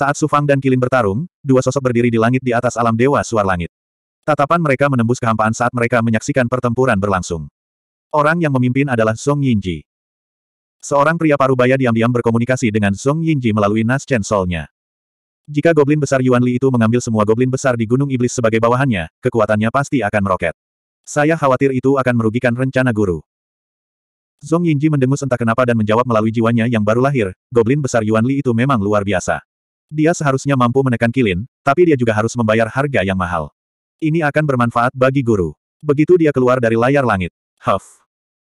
Saat Sufang dan Kilin bertarung, dua sosok berdiri di langit di atas alam dewa suar langit. Tatapan mereka menembus kehampaan saat mereka menyaksikan pertempuran berlangsung. Orang yang memimpin adalah Song Yinji. Seorang pria parubaya diam-diam berkomunikasi dengan Song Yinji melalui Naschen Soul-nya. Jika goblin besar Yuan Li itu mengambil semua goblin besar di Gunung Iblis sebagai bawahannya, kekuatannya pasti akan meroket. Saya khawatir itu akan merugikan rencana guru. Song Yinji mendengus entah kenapa dan menjawab melalui jiwanya yang baru lahir, goblin besar Yuan Li itu memang luar biasa. Dia seharusnya mampu menekan Kilin, tapi dia juga harus membayar harga yang mahal. Ini akan bermanfaat bagi guru. Begitu dia keluar dari layar langit. Huff.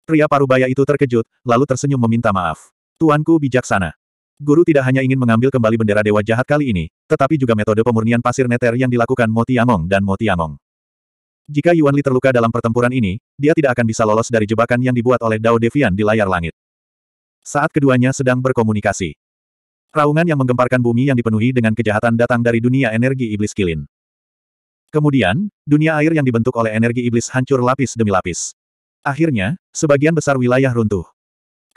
Pria parubaya itu terkejut, lalu tersenyum meminta maaf. Tuanku bijaksana. Guru tidak hanya ingin mengambil kembali bendera dewa jahat kali ini, tetapi juga metode pemurnian pasir neter yang dilakukan Motiamong dan Motiamong. Jika Yuan Li terluka dalam pertempuran ini, dia tidak akan bisa lolos dari jebakan yang dibuat oleh Dao Devian di layar langit. Saat keduanya sedang berkomunikasi, Raungan yang menggemparkan bumi yang dipenuhi dengan kejahatan datang dari dunia energi iblis kilin. Kemudian, dunia air yang dibentuk oleh energi iblis hancur lapis demi lapis. Akhirnya, sebagian besar wilayah runtuh.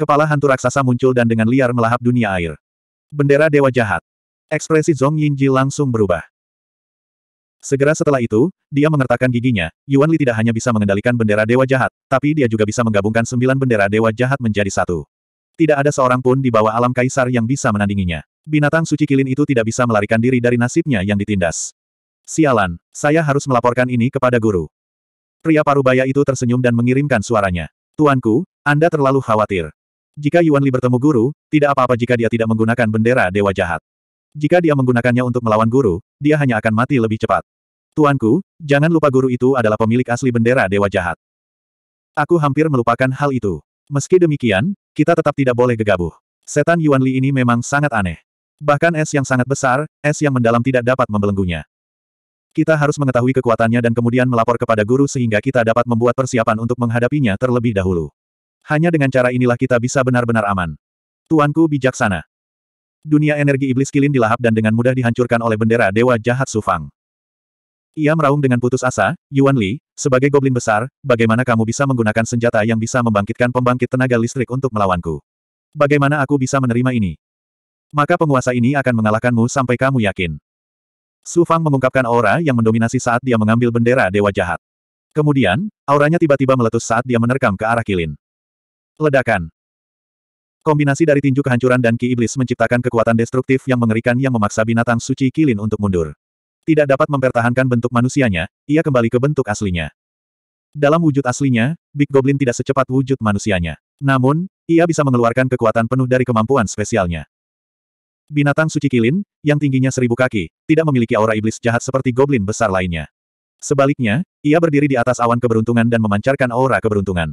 Kepala hantu raksasa muncul dan dengan liar melahap dunia air. Bendera Dewa Jahat. Ekspresi Zong Yinji langsung berubah. Segera setelah itu, dia mengertakkan giginya, Yuan Li tidak hanya bisa mengendalikan bendera Dewa Jahat, tapi dia juga bisa menggabungkan sembilan bendera Dewa Jahat menjadi satu. Tidak ada seorang pun di bawah alam kaisar yang bisa menandinginya. Binatang suci kilin itu tidak bisa melarikan diri dari nasibnya yang ditindas. Sialan, saya harus melaporkan ini kepada guru. Pria parubaya itu tersenyum dan mengirimkan suaranya. Tuanku, Anda terlalu khawatir. Jika Yuan Li bertemu guru, tidak apa-apa jika dia tidak menggunakan bendera dewa jahat. Jika dia menggunakannya untuk melawan guru, dia hanya akan mati lebih cepat. Tuanku, jangan lupa guru itu adalah pemilik asli bendera dewa jahat. Aku hampir melupakan hal itu. Meski demikian, kita tetap tidak boleh gegabah. Setan Yuan Li ini memang sangat aneh. Bahkan es yang sangat besar, es yang mendalam tidak dapat membelenggunya. Kita harus mengetahui kekuatannya dan kemudian melapor kepada guru sehingga kita dapat membuat persiapan untuk menghadapinya terlebih dahulu. Hanya dengan cara inilah kita bisa benar-benar aman. Tuanku bijaksana. Dunia energi iblis kilin dilahap dan dengan mudah dihancurkan oleh bendera dewa jahat Sufang. Ia meraung dengan putus asa, Yuan Li, sebagai goblin besar, bagaimana kamu bisa menggunakan senjata yang bisa membangkitkan pembangkit tenaga listrik untuk melawanku? Bagaimana aku bisa menerima ini? Maka penguasa ini akan mengalahkanmu sampai kamu yakin. Su Fang mengungkapkan aura yang mendominasi saat dia mengambil bendera Dewa Jahat. Kemudian, auranya tiba-tiba meletus saat dia menerkam ke arah Kilin. Ledakan. Kombinasi dari tinju kehancuran dan ki iblis menciptakan kekuatan destruktif yang mengerikan yang memaksa binatang suci Kilin untuk mundur tidak dapat mempertahankan bentuk manusianya, ia kembali ke bentuk aslinya. Dalam wujud aslinya, Big Goblin tidak secepat wujud manusianya. Namun, ia bisa mengeluarkan kekuatan penuh dari kemampuan spesialnya. Binatang suci kilin, yang tingginya seribu kaki, tidak memiliki aura iblis jahat seperti goblin besar lainnya. Sebaliknya, ia berdiri di atas awan keberuntungan dan memancarkan aura keberuntungan.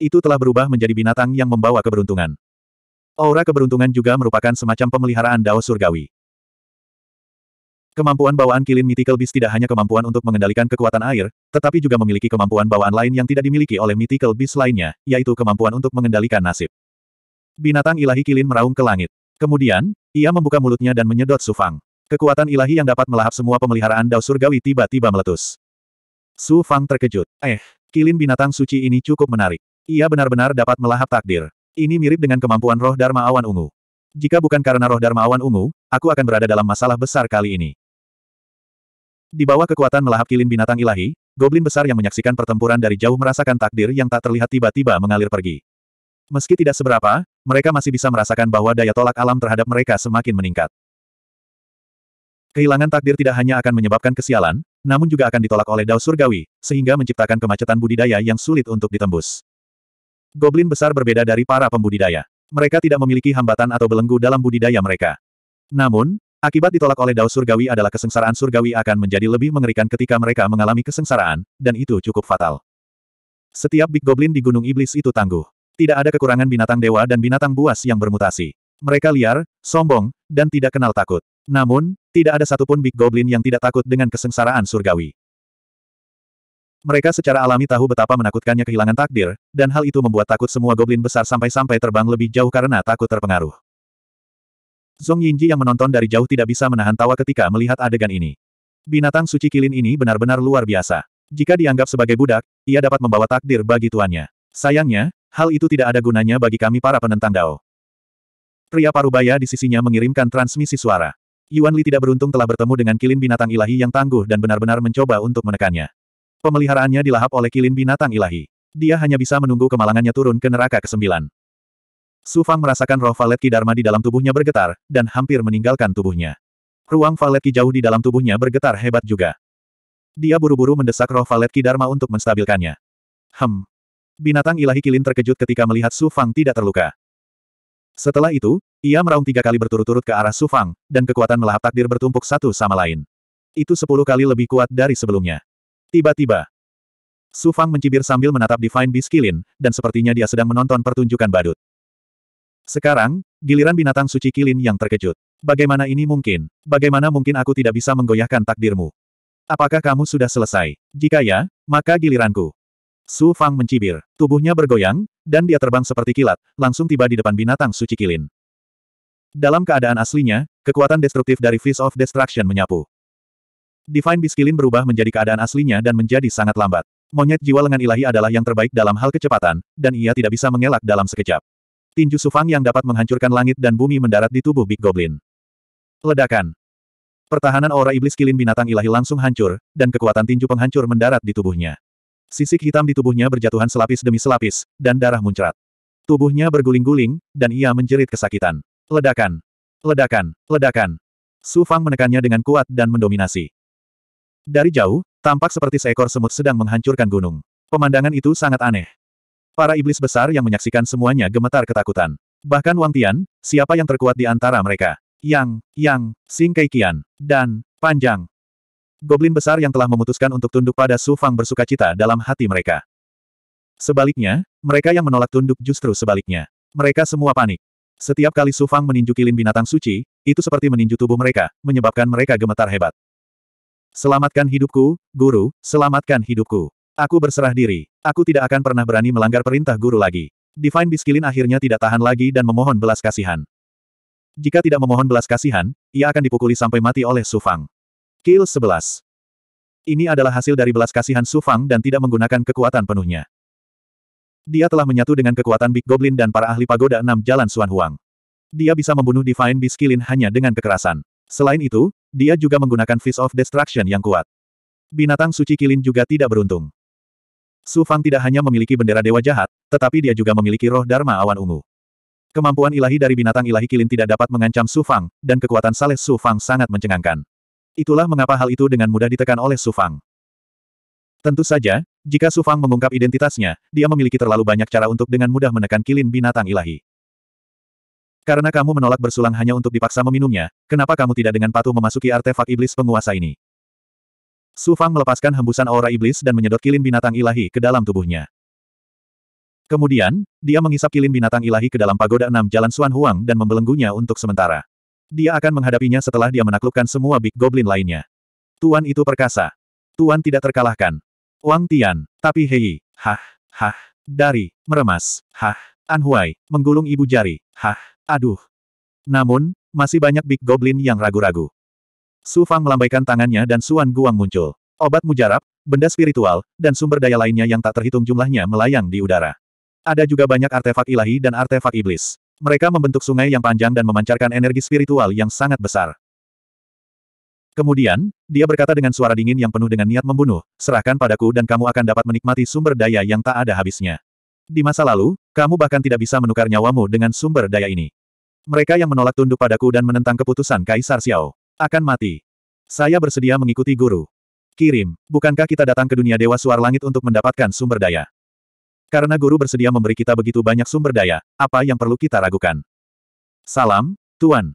Itu telah berubah menjadi binatang yang membawa keberuntungan. Aura keberuntungan juga merupakan semacam pemeliharaan Dao Surgawi. Kemampuan bawaan Kilin Mythical Beast tidak hanya kemampuan untuk mengendalikan kekuatan air, tetapi juga memiliki kemampuan bawaan lain yang tidak dimiliki oleh Mythical Beast lainnya, yaitu kemampuan untuk mengendalikan nasib. Binatang ilahi Kilin meraung ke langit. Kemudian, ia membuka mulutnya dan menyedot Sufang. Kekuatan ilahi yang dapat melahap semua pemeliharaan dao surgawi tiba-tiba meletus. Su Fang terkejut. Eh, kilin binatang suci ini cukup menarik. Ia benar-benar dapat melahap takdir. Ini mirip dengan kemampuan roh Dharma Awan Ungu. Jika bukan karena roh Dharma Awan Ungu, aku akan berada dalam masalah besar kali ini. Di bawah kekuatan melahap kilin binatang ilahi, goblin besar yang menyaksikan pertempuran dari jauh merasakan takdir yang tak terlihat tiba-tiba mengalir pergi. Meski tidak seberapa, mereka masih bisa merasakan bahwa daya tolak alam terhadap mereka semakin meningkat. Kehilangan takdir tidak hanya akan menyebabkan kesialan, namun juga akan ditolak oleh Dao Surgawi, sehingga menciptakan kemacetan budidaya yang sulit untuk ditembus. Goblin besar berbeda dari para pembudidaya. Mereka tidak memiliki hambatan atau belenggu dalam budidaya mereka. Namun, Akibat ditolak oleh Dao Surgawi adalah kesengsaraan surgawi akan menjadi lebih mengerikan ketika mereka mengalami kesengsaraan, dan itu cukup fatal. Setiap Big Goblin di Gunung Iblis itu tangguh. Tidak ada kekurangan binatang dewa dan binatang buas yang bermutasi. Mereka liar, sombong, dan tidak kenal takut. Namun, tidak ada satupun Big Goblin yang tidak takut dengan kesengsaraan surgawi. Mereka secara alami tahu betapa menakutkannya kehilangan takdir, dan hal itu membuat takut semua goblin besar sampai-sampai terbang lebih jauh karena takut terpengaruh. Zong Yinji yang menonton dari jauh tidak bisa menahan tawa ketika melihat adegan ini. Binatang suci kilin ini benar-benar luar biasa. Jika dianggap sebagai budak, ia dapat membawa takdir bagi tuannya. Sayangnya, hal itu tidak ada gunanya bagi kami para penentang Dao. Pria parubaya di sisinya mengirimkan transmisi suara. Yuan Li tidak beruntung telah bertemu dengan kilin binatang ilahi yang tangguh dan benar-benar mencoba untuk menekannya. Pemeliharaannya dilahap oleh kilin binatang ilahi. Dia hanya bisa menunggu kemalangannya turun ke neraka ke-9. Sufang merasakan roh Valet Ki Dharma di dalam tubuhnya bergetar, dan hampir meninggalkan tubuhnya. Ruang Valet Ki jauh di dalam tubuhnya bergetar hebat juga. Dia buru-buru mendesak roh Valet Ki Dharma untuk menstabilkannya. Hem. Binatang ilahi kilin terkejut ketika melihat Sufang tidak terluka. Setelah itu, ia meraung tiga kali berturut-turut ke arah Sufang, dan kekuatan melahap takdir bertumpuk satu sama lain. Itu sepuluh kali lebih kuat dari sebelumnya. Tiba-tiba, Sufang mencibir sambil menatap Divine Beast Kilin, dan sepertinya dia sedang menonton pertunjukan badut. Sekarang, giliran binatang suci Kilin yang terkejut. Bagaimana ini mungkin? Bagaimana mungkin aku tidak bisa menggoyahkan takdirmu? Apakah kamu sudah selesai? Jika ya, maka giliranku. Su Fang mencibir. Tubuhnya bergoyang, dan dia terbang seperti kilat, langsung tiba di depan binatang suci Kilin. Dalam keadaan aslinya, kekuatan destruktif dari Fist of Destruction menyapu. Divine Beast Kilin berubah menjadi keadaan aslinya dan menjadi sangat lambat. Monyet jiwa lengan ilahi adalah yang terbaik dalam hal kecepatan, dan ia tidak bisa mengelak dalam sekejap. Tinju Sufang yang dapat menghancurkan langit dan bumi mendarat di tubuh Big Goblin. Ledakan. Pertahanan aura iblis kilin binatang ilahi langsung hancur, dan kekuatan tinju penghancur mendarat di tubuhnya. Sisik hitam di tubuhnya berjatuhan selapis demi selapis, dan darah muncrat. Tubuhnya berguling-guling, dan ia menjerit kesakitan. Ledakan! Ledakan! Ledakan! Sufang menekannya dengan kuat dan mendominasi. Dari jauh, tampak seperti seekor semut sedang menghancurkan gunung. Pemandangan itu sangat aneh. Para iblis besar yang menyaksikan semuanya gemetar ketakutan. Bahkan Wang Tian, siapa yang terkuat di antara mereka? Yang, Yang, Sing Keikian, dan Panjang. Goblin besar yang telah memutuskan untuk tunduk pada Su Fang bersuka cita dalam hati mereka. Sebaliknya, mereka yang menolak tunduk justru sebaliknya. Mereka semua panik. Setiap kali Su Fang meninju kilin binatang suci, itu seperti meninju tubuh mereka, menyebabkan mereka gemetar hebat. Selamatkan hidupku, guru, selamatkan hidupku. Aku berserah diri. Aku tidak akan pernah berani melanggar perintah guru lagi. Divine Biskilin akhirnya tidak tahan lagi dan memohon belas kasihan. Jika tidak memohon belas kasihan, ia akan dipukuli sampai mati oleh Sufang. Kill 11. Ini adalah hasil dari belas kasihan Sufang dan tidak menggunakan kekuatan penuhnya. Dia telah menyatu dengan kekuatan Big Goblin dan para ahli pagoda enam jalan Suan Huang. Dia bisa membunuh Divine Biskilin hanya dengan kekerasan. Selain itu, dia juga menggunakan Fist of Destruction yang kuat. Binatang suci Kilin juga tidak beruntung. Su Fang tidak hanya memiliki bendera dewa jahat, tetapi dia juga memiliki roh Dharma awan ungu. Kemampuan ilahi dari binatang ilahi kilin tidak dapat mengancam Su Fang, dan kekuatan saleh Su Fang sangat mencengangkan. Itulah mengapa hal itu dengan mudah ditekan oleh Su Fang. Tentu saja, jika Su Fang mengungkap identitasnya, dia memiliki terlalu banyak cara untuk dengan mudah menekan kilin binatang ilahi. Karena kamu menolak bersulang hanya untuk dipaksa meminumnya, kenapa kamu tidak dengan patuh memasuki artefak iblis penguasa ini? Su Fang melepaskan hembusan aura iblis dan menyedot kilin binatang ilahi ke dalam tubuhnya. Kemudian, dia mengisap kilin binatang ilahi ke dalam pagoda enam jalan Suan Huang dan membelenggunya untuk sementara. Dia akan menghadapinya setelah dia menaklukkan semua Big Goblin lainnya. Tuan itu perkasa. Tuan tidak terkalahkan. Wang Tian, tapi Hei, hah, hah, dari, meremas, hah, Huai menggulung ibu jari, hah, aduh. Namun, masih banyak Big Goblin yang ragu-ragu. Su Fang melambaikan tangannya dan Suan Guang muncul obat mujarab, benda spiritual, dan sumber daya lainnya yang tak terhitung jumlahnya melayang di udara. Ada juga banyak artefak ilahi dan artefak iblis. Mereka membentuk sungai yang panjang dan memancarkan energi spiritual yang sangat besar. Kemudian, dia berkata dengan suara dingin yang penuh dengan niat membunuh, serahkan padaku dan kamu akan dapat menikmati sumber daya yang tak ada habisnya. Di masa lalu, kamu bahkan tidak bisa menukar nyawamu dengan sumber daya ini. Mereka yang menolak tunduk padaku dan menentang keputusan Kaisar Xiao akan mati. Saya bersedia mengikuti guru. Kirim, bukankah kita datang ke dunia Dewa Suar Langit untuk mendapatkan sumber daya? Karena guru bersedia memberi kita begitu banyak sumber daya, apa yang perlu kita ragukan? Salam, Tuan.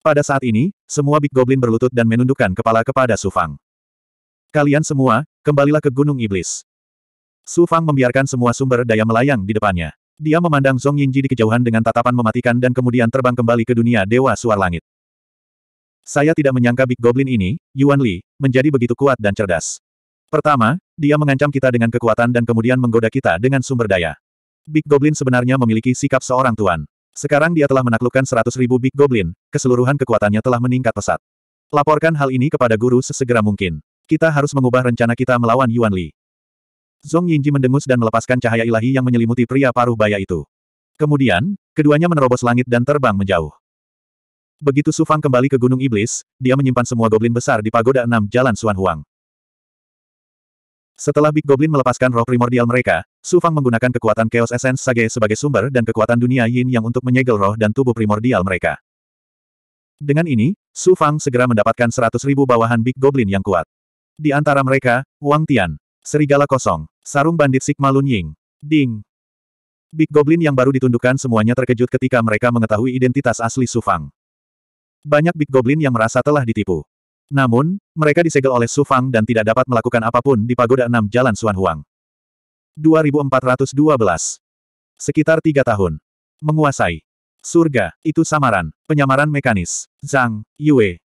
Pada saat ini, semua Big Goblin berlutut dan menundukkan kepala kepada Sufang. Kalian semua, kembalilah ke Gunung Iblis. Sufang membiarkan semua sumber daya melayang di depannya. Dia memandang Zhong Yinji di kejauhan dengan tatapan mematikan dan kemudian terbang kembali ke dunia Dewa Suar Langit. Saya tidak menyangka Big Goblin ini, Yuan Li, menjadi begitu kuat dan cerdas. Pertama, dia mengancam kita dengan kekuatan dan kemudian menggoda kita dengan sumber daya. Big Goblin sebenarnya memiliki sikap seorang tuan. Sekarang dia telah menaklukkan ribu Big Goblin, keseluruhan kekuatannya telah meningkat pesat. Laporkan hal ini kepada guru sesegera mungkin. Kita harus mengubah rencana kita melawan Yuan Li. Zong Yinji mendengus dan melepaskan cahaya ilahi yang menyelimuti pria paruh baya itu. Kemudian, keduanya menerobos langit dan terbang menjauh. Begitu Su Fang kembali ke Gunung Iblis, dia menyimpan semua goblin besar di Pagoda enam Jalan Suan Huang. Setelah Big Goblin melepaskan roh primordial mereka, Su Fang menggunakan kekuatan Chaos Essence Sage sebagai sumber dan kekuatan dunia Yin yang untuk menyegel roh dan tubuh primordial mereka. Dengan ini, Su Fang segera mendapatkan seratus bawahan Big Goblin yang kuat. Di antara mereka, Wang Tian, Serigala Kosong, Sarung Bandit Sigma Lun Ying, Ding. Big Goblin yang baru ditundukkan semuanya terkejut ketika mereka mengetahui identitas asli Su Fang banyak Big Goblin yang merasa telah ditipu. Namun, mereka disegel oleh Su Fang dan tidak dapat melakukan apapun di Pagoda enam Jalan Suan Huang. 2412 Sekitar tiga tahun. Menguasai. Surga, itu samaran, penyamaran mekanis. Zhang, Yue.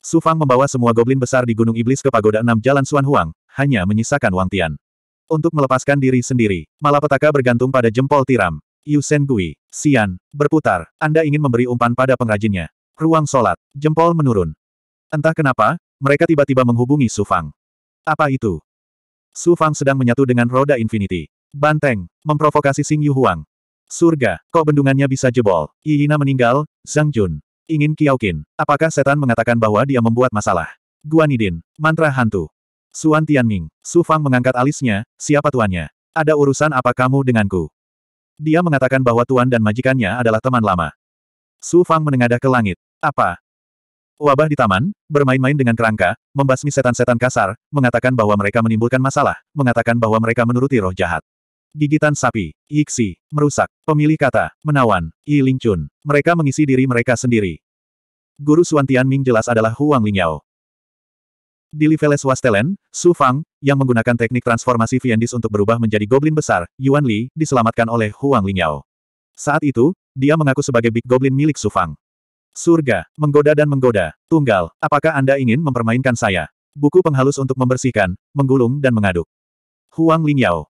Su Fang membawa semua goblin besar di Gunung Iblis ke Pagoda enam Jalan Suan Huang, hanya menyisakan Wang Tian. Untuk melepaskan diri sendiri, malapetaka bergantung pada jempol tiram. Yusen Gui, Xian, berputar, Anda ingin memberi umpan pada pengrajinnya. Ruang solat. Jempol menurun. Entah kenapa, mereka tiba-tiba menghubungi Su Fang. Apa itu? Su Fang sedang menyatu dengan roda infinity. Banteng, memprovokasi Sing Yu Huang. Surga, kok bendungannya bisa jebol? Iina meninggal, Zhang Jun. Ingin Kiaokin, apakah setan mengatakan bahwa dia membuat masalah? Guanidin, mantra hantu. Suan Tianming, Su Fang mengangkat alisnya, siapa tuannya? Ada urusan apa kamu denganku? Dia mengatakan bahwa tuan dan majikannya adalah teman lama. Su Fang menengadah ke langit. Apa? Wabah di taman, bermain-main dengan kerangka, membasmi setan-setan kasar, mengatakan bahwa mereka menimbulkan masalah, mengatakan bahwa mereka menuruti roh jahat. Gigitan sapi, iksi, merusak, pemilih kata, menawan, i lingcun, Mereka mengisi diri mereka sendiri. Guru Suan Ming jelas adalah Huang Lingyao. Di Liveles Wastelen, Su Fang, yang menggunakan teknik transformasi Viendis untuk berubah menjadi goblin besar, Yuan Li, diselamatkan oleh Huang Lingyao. Saat itu, dia mengaku sebagai Big Goblin milik Su Fang. Surga, menggoda dan menggoda. Tunggal, apakah Anda ingin mempermainkan saya? Buku penghalus untuk membersihkan, menggulung dan mengaduk. Huang Lingyao.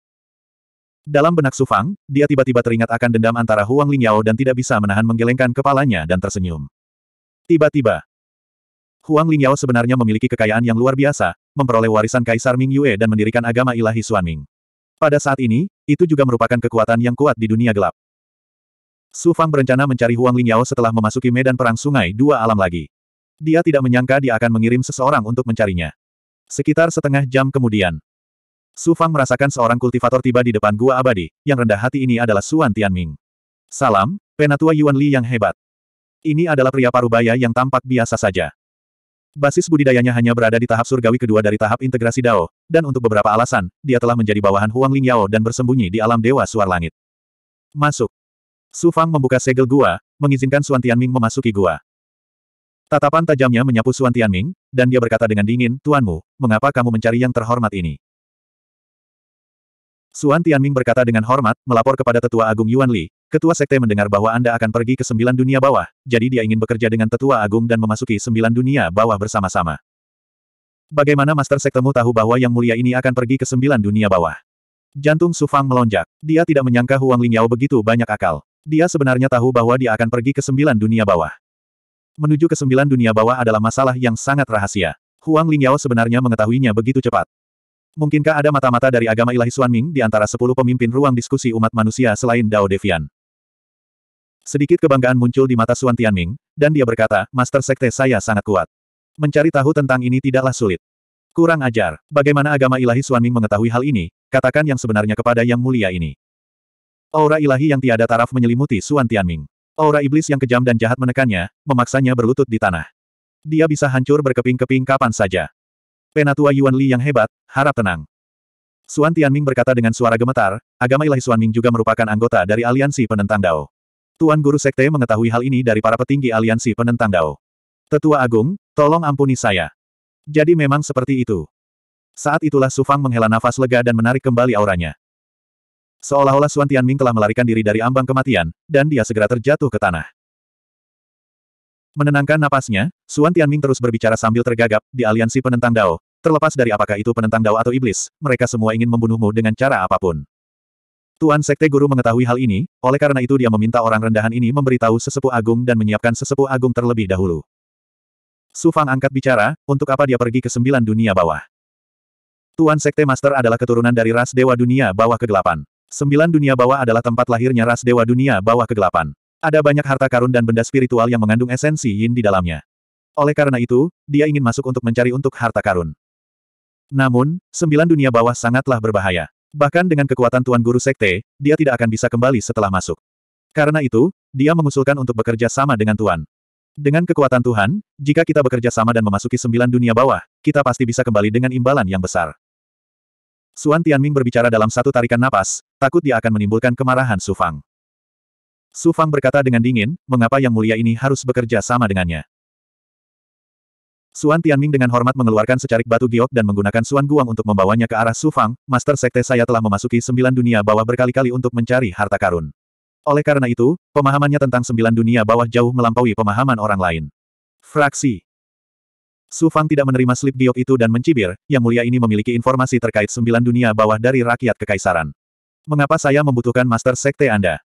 Dalam benak Sufang, dia tiba-tiba teringat akan dendam antara Huang Lingyao dan tidak bisa menahan menggelengkan kepalanya dan tersenyum. Tiba-tiba, Huang Lingyao sebenarnya memiliki kekayaan yang luar biasa, memperoleh warisan Kaisar Ming Yue dan mendirikan agama ilahi Suan Ming. Pada saat ini, itu juga merupakan kekuatan yang kuat di dunia gelap. Su Fang berencana mencari Huang Lingyao setelah memasuki medan perang sungai dua alam lagi. Dia tidak menyangka dia akan mengirim seseorang untuk mencarinya. Sekitar setengah jam kemudian, Su Fang merasakan seorang kultivator tiba di depan gua abadi, yang rendah hati ini adalah Suan Tianming. Salam, penatua Yuan Li yang hebat. Ini adalah pria parubaya yang tampak biasa saja. Basis budidayanya hanya berada di tahap surgawi kedua dari tahap integrasi Dao, dan untuk beberapa alasan, dia telah menjadi bawahan Huang Lingyao dan bersembunyi di alam Dewa Suar Langit. Masuk. Su Fang membuka segel gua, mengizinkan Suan Tianming memasuki gua. Tatapan tajamnya menyapu Suan Tianming, dan dia berkata dengan dingin, Tuanmu, mengapa kamu mencari yang terhormat ini? Suan Tianming berkata dengan hormat, melapor kepada Tetua Agung Yuan Li, Ketua Sekte mendengar bahwa Anda akan pergi ke sembilan dunia bawah, jadi dia ingin bekerja dengan Tetua Agung dan memasuki sembilan dunia bawah bersama-sama. Bagaimana Master Sektemu tahu bahwa Yang Mulia ini akan pergi ke sembilan dunia bawah? Jantung Sufang melonjak. Dia tidak menyangka Huang Lingyao begitu banyak akal. Dia sebenarnya tahu bahwa dia akan pergi ke sembilan dunia bawah. Menuju ke sembilan dunia bawah adalah masalah yang sangat rahasia. Huang Lingyao sebenarnya mengetahuinya begitu cepat. Mungkinkah ada mata-mata dari agama ilahi Ming di antara sepuluh pemimpin ruang diskusi umat manusia selain Dao Devian? Sedikit kebanggaan muncul di mata Suan Tianming, dan dia berkata, Master Sekte saya sangat kuat. Mencari tahu tentang ini tidaklah sulit. Kurang ajar, bagaimana agama ilahi Ming mengetahui hal ini, Katakan yang sebenarnya kepada yang mulia ini. Aura ilahi yang tiada taraf menyelimuti Suan Tianming. Aura iblis yang kejam dan jahat menekannya, memaksanya berlutut di tanah. Dia bisa hancur berkeping-keping kapan saja. Penatua Yuan Li yang hebat, harap tenang. Suan Tianming berkata dengan suara gemetar, agama ilahi Suan Ming juga merupakan anggota dari aliansi penentang Dao. Tuan Guru Sekte mengetahui hal ini dari para petinggi aliansi penentang Dao. Tetua Agung, tolong ampuni saya. Jadi memang seperti itu. Saat itulah Su Fang menghela nafas lega dan menarik kembali auranya. Seolah-olah Suan Tianming telah melarikan diri dari ambang kematian, dan dia segera terjatuh ke tanah. Menenangkan napasnya, Suan Tianming terus berbicara sambil tergagap, di aliansi penentang Dao. Terlepas dari apakah itu penentang Dao atau iblis, mereka semua ingin membunuhmu dengan cara apapun. Tuan Sekte Guru mengetahui hal ini, oleh karena itu dia meminta orang rendahan ini memberitahu sesepuh agung dan menyiapkan sesepuh agung terlebih dahulu. Su Fang angkat bicara, untuk apa dia pergi ke sembilan dunia bawah. Tuan Sekte Master adalah keturunan dari ras Dewa Dunia Bawah Kegelapan. Sembilan dunia bawah adalah tempat lahirnya ras Dewa Dunia Bawah Kegelapan. Ada banyak harta karun dan benda spiritual yang mengandung esensi yin di dalamnya. Oleh karena itu, dia ingin masuk untuk mencari untuk harta karun. Namun, sembilan dunia bawah sangatlah berbahaya. Bahkan dengan kekuatan Tuan Guru Sekte, dia tidak akan bisa kembali setelah masuk. Karena itu, dia mengusulkan untuk bekerja sama dengan Tuan. Dengan kekuatan Tuhan, jika kita bekerja sama dan memasuki sembilan dunia bawah, kita pasti bisa kembali dengan imbalan yang besar. Suan Tianming berbicara dalam satu tarikan napas, takut dia akan menimbulkan kemarahan Su Fang. Su Fang berkata dengan dingin, mengapa yang mulia ini harus bekerja sama dengannya. Suan Tianming dengan hormat mengeluarkan secarik batu giok dan menggunakan Suan Guang untuk membawanya ke arah Su Fang, Master Sekte saya telah memasuki sembilan dunia bawah berkali-kali untuk mencari harta karun. Oleh karena itu, pemahamannya tentang sembilan dunia bawah jauh melampaui pemahaman orang lain. Fraksi Su Fang tidak menerima slip giok itu dan mencibir, yang mulia ini memiliki informasi terkait sembilan dunia bawah dari rakyat kekaisaran. Mengapa saya membutuhkan master sekte Anda?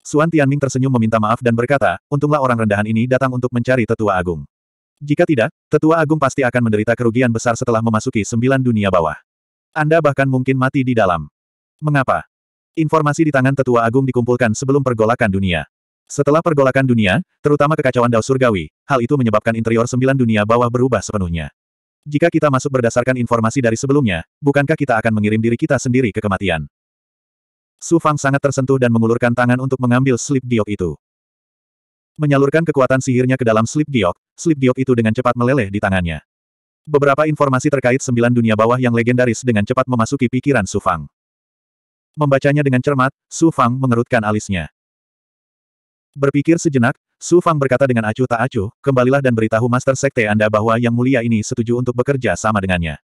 Suan Tianming tersenyum meminta maaf dan berkata, untunglah orang rendahan ini datang untuk mencari tetua agung. Jika tidak, tetua agung pasti akan menderita kerugian besar setelah memasuki sembilan dunia bawah. Anda bahkan mungkin mati di dalam. Mengapa? Informasi di tangan tetua agung dikumpulkan sebelum pergolakan dunia. Setelah pergolakan dunia, terutama kekacauan Dao Surgawi, hal itu menyebabkan interior sembilan dunia bawah berubah sepenuhnya. Jika kita masuk berdasarkan informasi dari sebelumnya, bukankah kita akan mengirim diri kita sendiri ke kematian? Su Fang sangat tersentuh dan mengulurkan tangan untuk mengambil slip diok itu. Menyalurkan kekuatan sihirnya ke dalam slip diok, slip diok itu dengan cepat meleleh di tangannya. Beberapa informasi terkait sembilan dunia bawah yang legendaris dengan cepat memasuki pikiran Su Fang. Membacanya dengan cermat, Su Fang mengerutkan alisnya. Berpikir sejenak, Su Fang berkata dengan acuh tak acuh, kembalilah dan beritahu Master Sekte Anda bahwa Yang Mulia ini setuju untuk bekerja sama dengannya.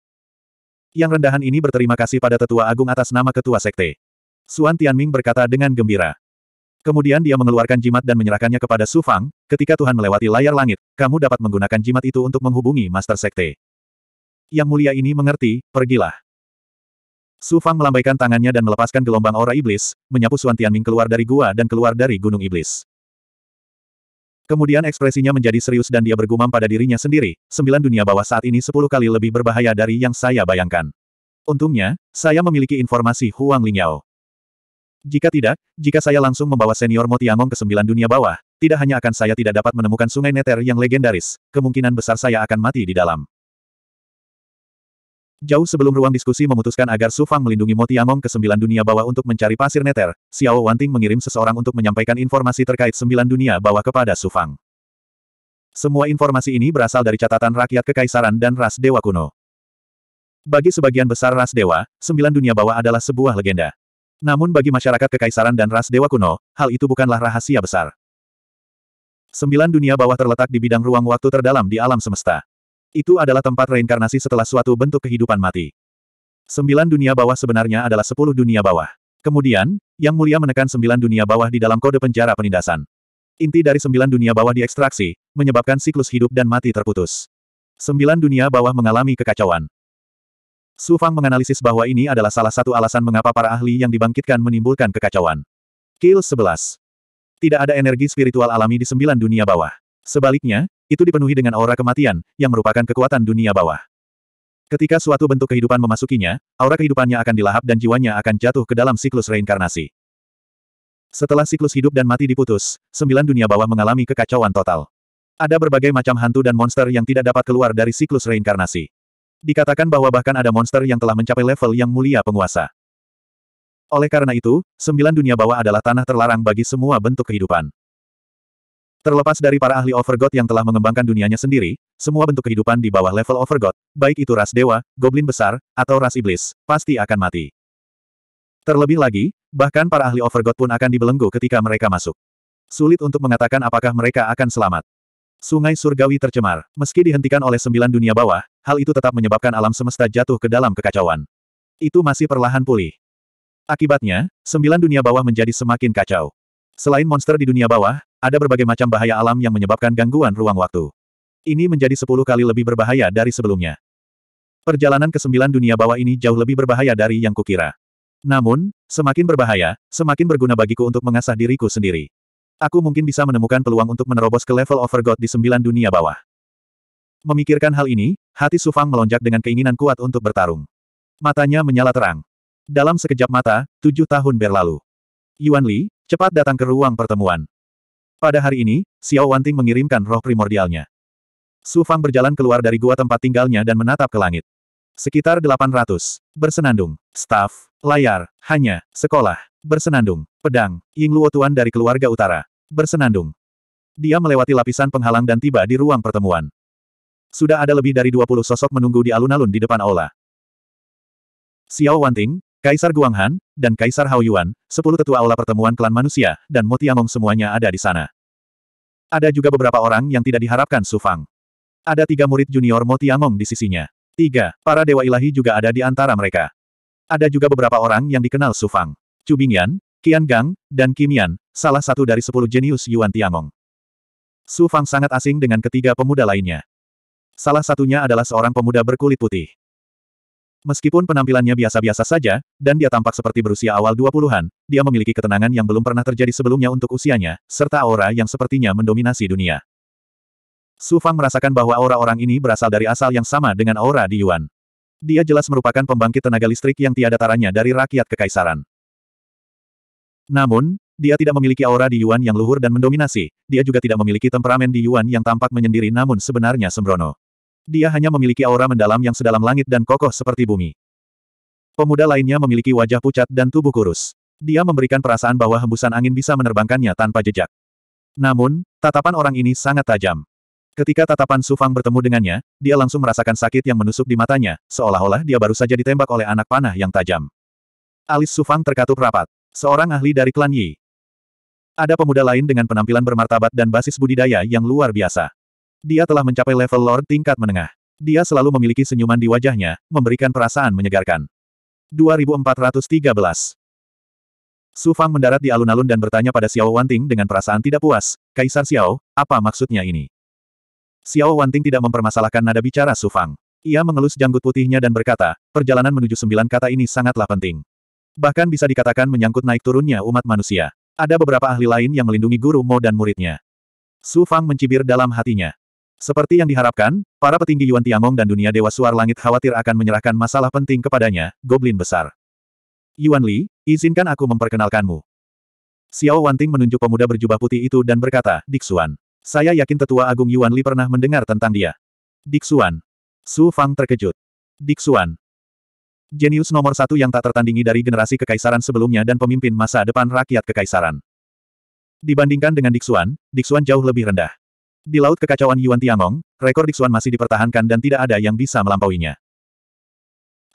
Yang rendahan ini berterima kasih pada Tetua Agung atas nama Ketua Sekte. Suan Tianming berkata dengan gembira. Kemudian dia mengeluarkan jimat dan menyerahkannya kepada Su Fang, ketika Tuhan melewati layar langit, kamu dapat menggunakan jimat itu untuk menghubungi Master Sekte. Yang Mulia ini mengerti, pergilah. Su Fang melambaikan tangannya dan melepaskan gelombang aura iblis, menyapu Suan Tianming keluar dari gua dan keluar dari gunung iblis. Kemudian ekspresinya menjadi serius dan dia bergumam pada dirinya sendiri, sembilan dunia bawah saat ini sepuluh kali lebih berbahaya dari yang saya bayangkan. Untungnya, saya memiliki informasi Huang Lingyao. Jika tidak, jika saya langsung membawa senior Mo Tiangong ke sembilan dunia bawah, tidak hanya akan saya tidak dapat menemukan sungai Neter yang legendaris, kemungkinan besar saya akan mati di dalam. Jauh sebelum ruang diskusi memutuskan agar Su Fang melindungi Mo Tiangong ke sembilan dunia bawah untuk mencari pasir neter, Xiao Wanting mengirim seseorang untuk menyampaikan informasi terkait sembilan dunia bawah kepada Su Fang. Semua informasi ini berasal dari catatan rakyat kekaisaran dan ras dewa kuno. Bagi sebagian besar ras dewa, sembilan dunia bawah adalah sebuah legenda. Namun bagi masyarakat kekaisaran dan ras dewa kuno, hal itu bukanlah rahasia besar. Sembilan dunia bawah terletak di bidang ruang waktu terdalam di alam semesta. Itu adalah tempat reinkarnasi setelah suatu bentuk kehidupan mati. Sembilan dunia bawah sebenarnya adalah sepuluh dunia bawah. Kemudian, Yang Mulia menekan sembilan dunia bawah di dalam kode penjara penindasan. Inti dari sembilan dunia bawah diekstraksi, menyebabkan siklus hidup dan mati terputus. Sembilan dunia bawah mengalami kekacauan. Su Fang menganalisis bahwa ini adalah salah satu alasan mengapa para ahli yang dibangkitkan menimbulkan kekacauan. Kill 11. Tidak ada energi spiritual alami di sembilan dunia bawah. Sebaliknya, itu dipenuhi dengan aura kematian, yang merupakan kekuatan dunia bawah. Ketika suatu bentuk kehidupan memasukinya, aura kehidupannya akan dilahap dan jiwanya akan jatuh ke dalam siklus reinkarnasi. Setelah siklus hidup dan mati diputus, sembilan dunia bawah mengalami kekacauan total. Ada berbagai macam hantu dan monster yang tidak dapat keluar dari siklus reinkarnasi. Dikatakan bahwa bahkan ada monster yang telah mencapai level yang mulia penguasa. Oleh karena itu, sembilan dunia bawah adalah tanah terlarang bagi semua bentuk kehidupan. Terlepas dari para ahli Overgod yang telah mengembangkan dunianya sendiri, semua bentuk kehidupan di bawah level Overgod, baik itu ras dewa, goblin besar, atau ras iblis, pasti akan mati. Terlebih lagi, bahkan para ahli Overgod pun akan dibelenggu ketika mereka masuk. Sulit untuk mengatakan apakah mereka akan selamat. Sungai surgawi tercemar. Meski dihentikan oleh sembilan dunia bawah, hal itu tetap menyebabkan alam semesta jatuh ke dalam kekacauan. Itu masih perlahan pulih. Akibatnya, sembilan dunia bawah menjadi semakin kacau. Selain monster di dunia bawah, ada berbagai macam bahaya alam yang menyebabkan gangguan ruang waktu. Ini menjadi sepuluh kali lebih berbahaya dari sebelumnya. Perjalanan ke sembilan dunia bawah ini jauh lebih berbahaya dari yang kukira. Namun, semakin berbahaya, semakin berguna bagiku untuk mengasah diriku sendiri. Aku mungkin bisa menemukan peluang untuk menerobos ke level overgod di sembilan dunia bawah. Memikirkan hal ini, hati Sufang melonjak dengan keinginan kuat untuk bertarung. Matanya menyala terang. Dalam sekejap mata, tujuh tahun berlalu. Yuan Li, cepat datang ke ruang pertemuan. Pada hari ini, Xiao Wanting mengirimkan roh primordialnya. Su Fang berjalan keluar dari gua tempat tinggalnya dan menatap ke langit. Sekitar 800. Bersenandung. Staff. Layar. Hanya. Sekolah. Bersenandung. Pedang. Ying Luo Tuan dari keluarga utara. Bersenandung. Dia melewati lapisan penghalang dan tiba di ruang pertemuan. Sudah ada lebih dari 20 sosok menunggu di alun-alun di depan aula. Xiao Wanting, Kaisar Guanghan, dan Kaisar Haoyuan, sepuluh tetua aula pertemuan klan manusia, dan Motiangong semuanya ada di sana. Ada juga beberapa orang yang tidak diharapkan Sufang. Ada tiga murid junior Motiangong di sisinya. Tiga, para dewa ilahi juga ada di antara mereka. Ada juga beberapa orang yang dikenal Sufang. Chu Bingyan, Qian Gang, dan Kimian, salah satu dari sepuluh jenius Yuan Tiangong. Su Fang sangat asing dengan ketiga pemuda lainnya. Salah satunya adalah seorang pemuda berkulit putih. Meskipun penampilannya biasa-biasa saja, dan dia tampak seperti berusia awal 20-an, dia memiliki ketenangan yang belum pernah terjadi sebelumnya untuk usianya, serta aura yang sepertinya mendominasi dunia. Su Fang merasakan bahwa aura orang ini berasal dari asal yang sama dengan aura di Yuan. Dia jelas merupakan pembangkit tenaga listrik yang tiada taranya dari rakyat kekaisaran. Namun, dia tidak memiliki aura di Yuan yang luhur dan mendominasi, dia juga tidak memiliki temperamen di Yuan yang tampak menyendiri namun sebenarnya sembrono. Dia hanya memiliki aura mendalam yang sedalam langit dan kokoh seperti bumi. Pemuda lainnya memiliki wajah pucat dan tubuh kurus. Dia memberikan perasaan bahwa hembusan angin bisa menerbangkannya tanpa jejak. Namun, tatapan orang ini sangat tajam. Ketika tatapan Sufang bertemu dengannya, dia langsung merasakan sakit yang menusuk di matanya, seolah-olah dia baru saja ditembak oleh anak panah yang tajam. Alis Sufang terkatup rapat. Seorang ahli dari klan Yi. Ada pemuda lain dengan penampilan bermartabat dan basis budidaya yang luar biasa. Dia telah mencapai level Lord tingkat menengah. Dia selalu memiliki senyuman di wajahnya, memberikan perasaan menyegarkan. 2413 Su Fang mendarat di alun-alun dan bertanya pada Xiao Wanting dengan perasaan tidak puas, Kaisar Xiao, apa maksudnya ini? Xiao Wanting tidak mempermasalahkan nada bicara Su Fang. Ia mengelus janggut putihnya dan berkata, perjalanan menuju sembilan kata ini sangatlah penting. Bahkan bisa dikatakan menyangkut naik turunnya umat manusia. Ada beberapa ahli lain yang melindungi guru Mo dan muridnya. Su Fang mencibir dalam hatinya. Seperti yang diharapkan, para petinggi Yuan Tiangong dan dunia Dewa Suar Langit khawatir akan menyerahkan masalah penting kepadanya, Goblin Besar. Yuan Li, izinkan aku memperkenalkanmu. Xiao Wanting menunjuk pemuda berjubah putih itu dan berkata, Diksuan. Saya yakin tetua agung Yuan Li pernah mendengar tentang dia. Diksuan. Su Fang terkejut. Diksuan. Jenius nomor satu yang tak tertandingi dari generasi kekaisaran sebelumnya dan pemimpin masa depan rakyat kekaisaran. Dibandingkan dengan Diksuan, Diksuan jauh lebih rendah. Di Laut Kekacauan Yuan Tiangong, rekor Dixuan masih dipertahankan dan tidak ada yang bisa melampauinya.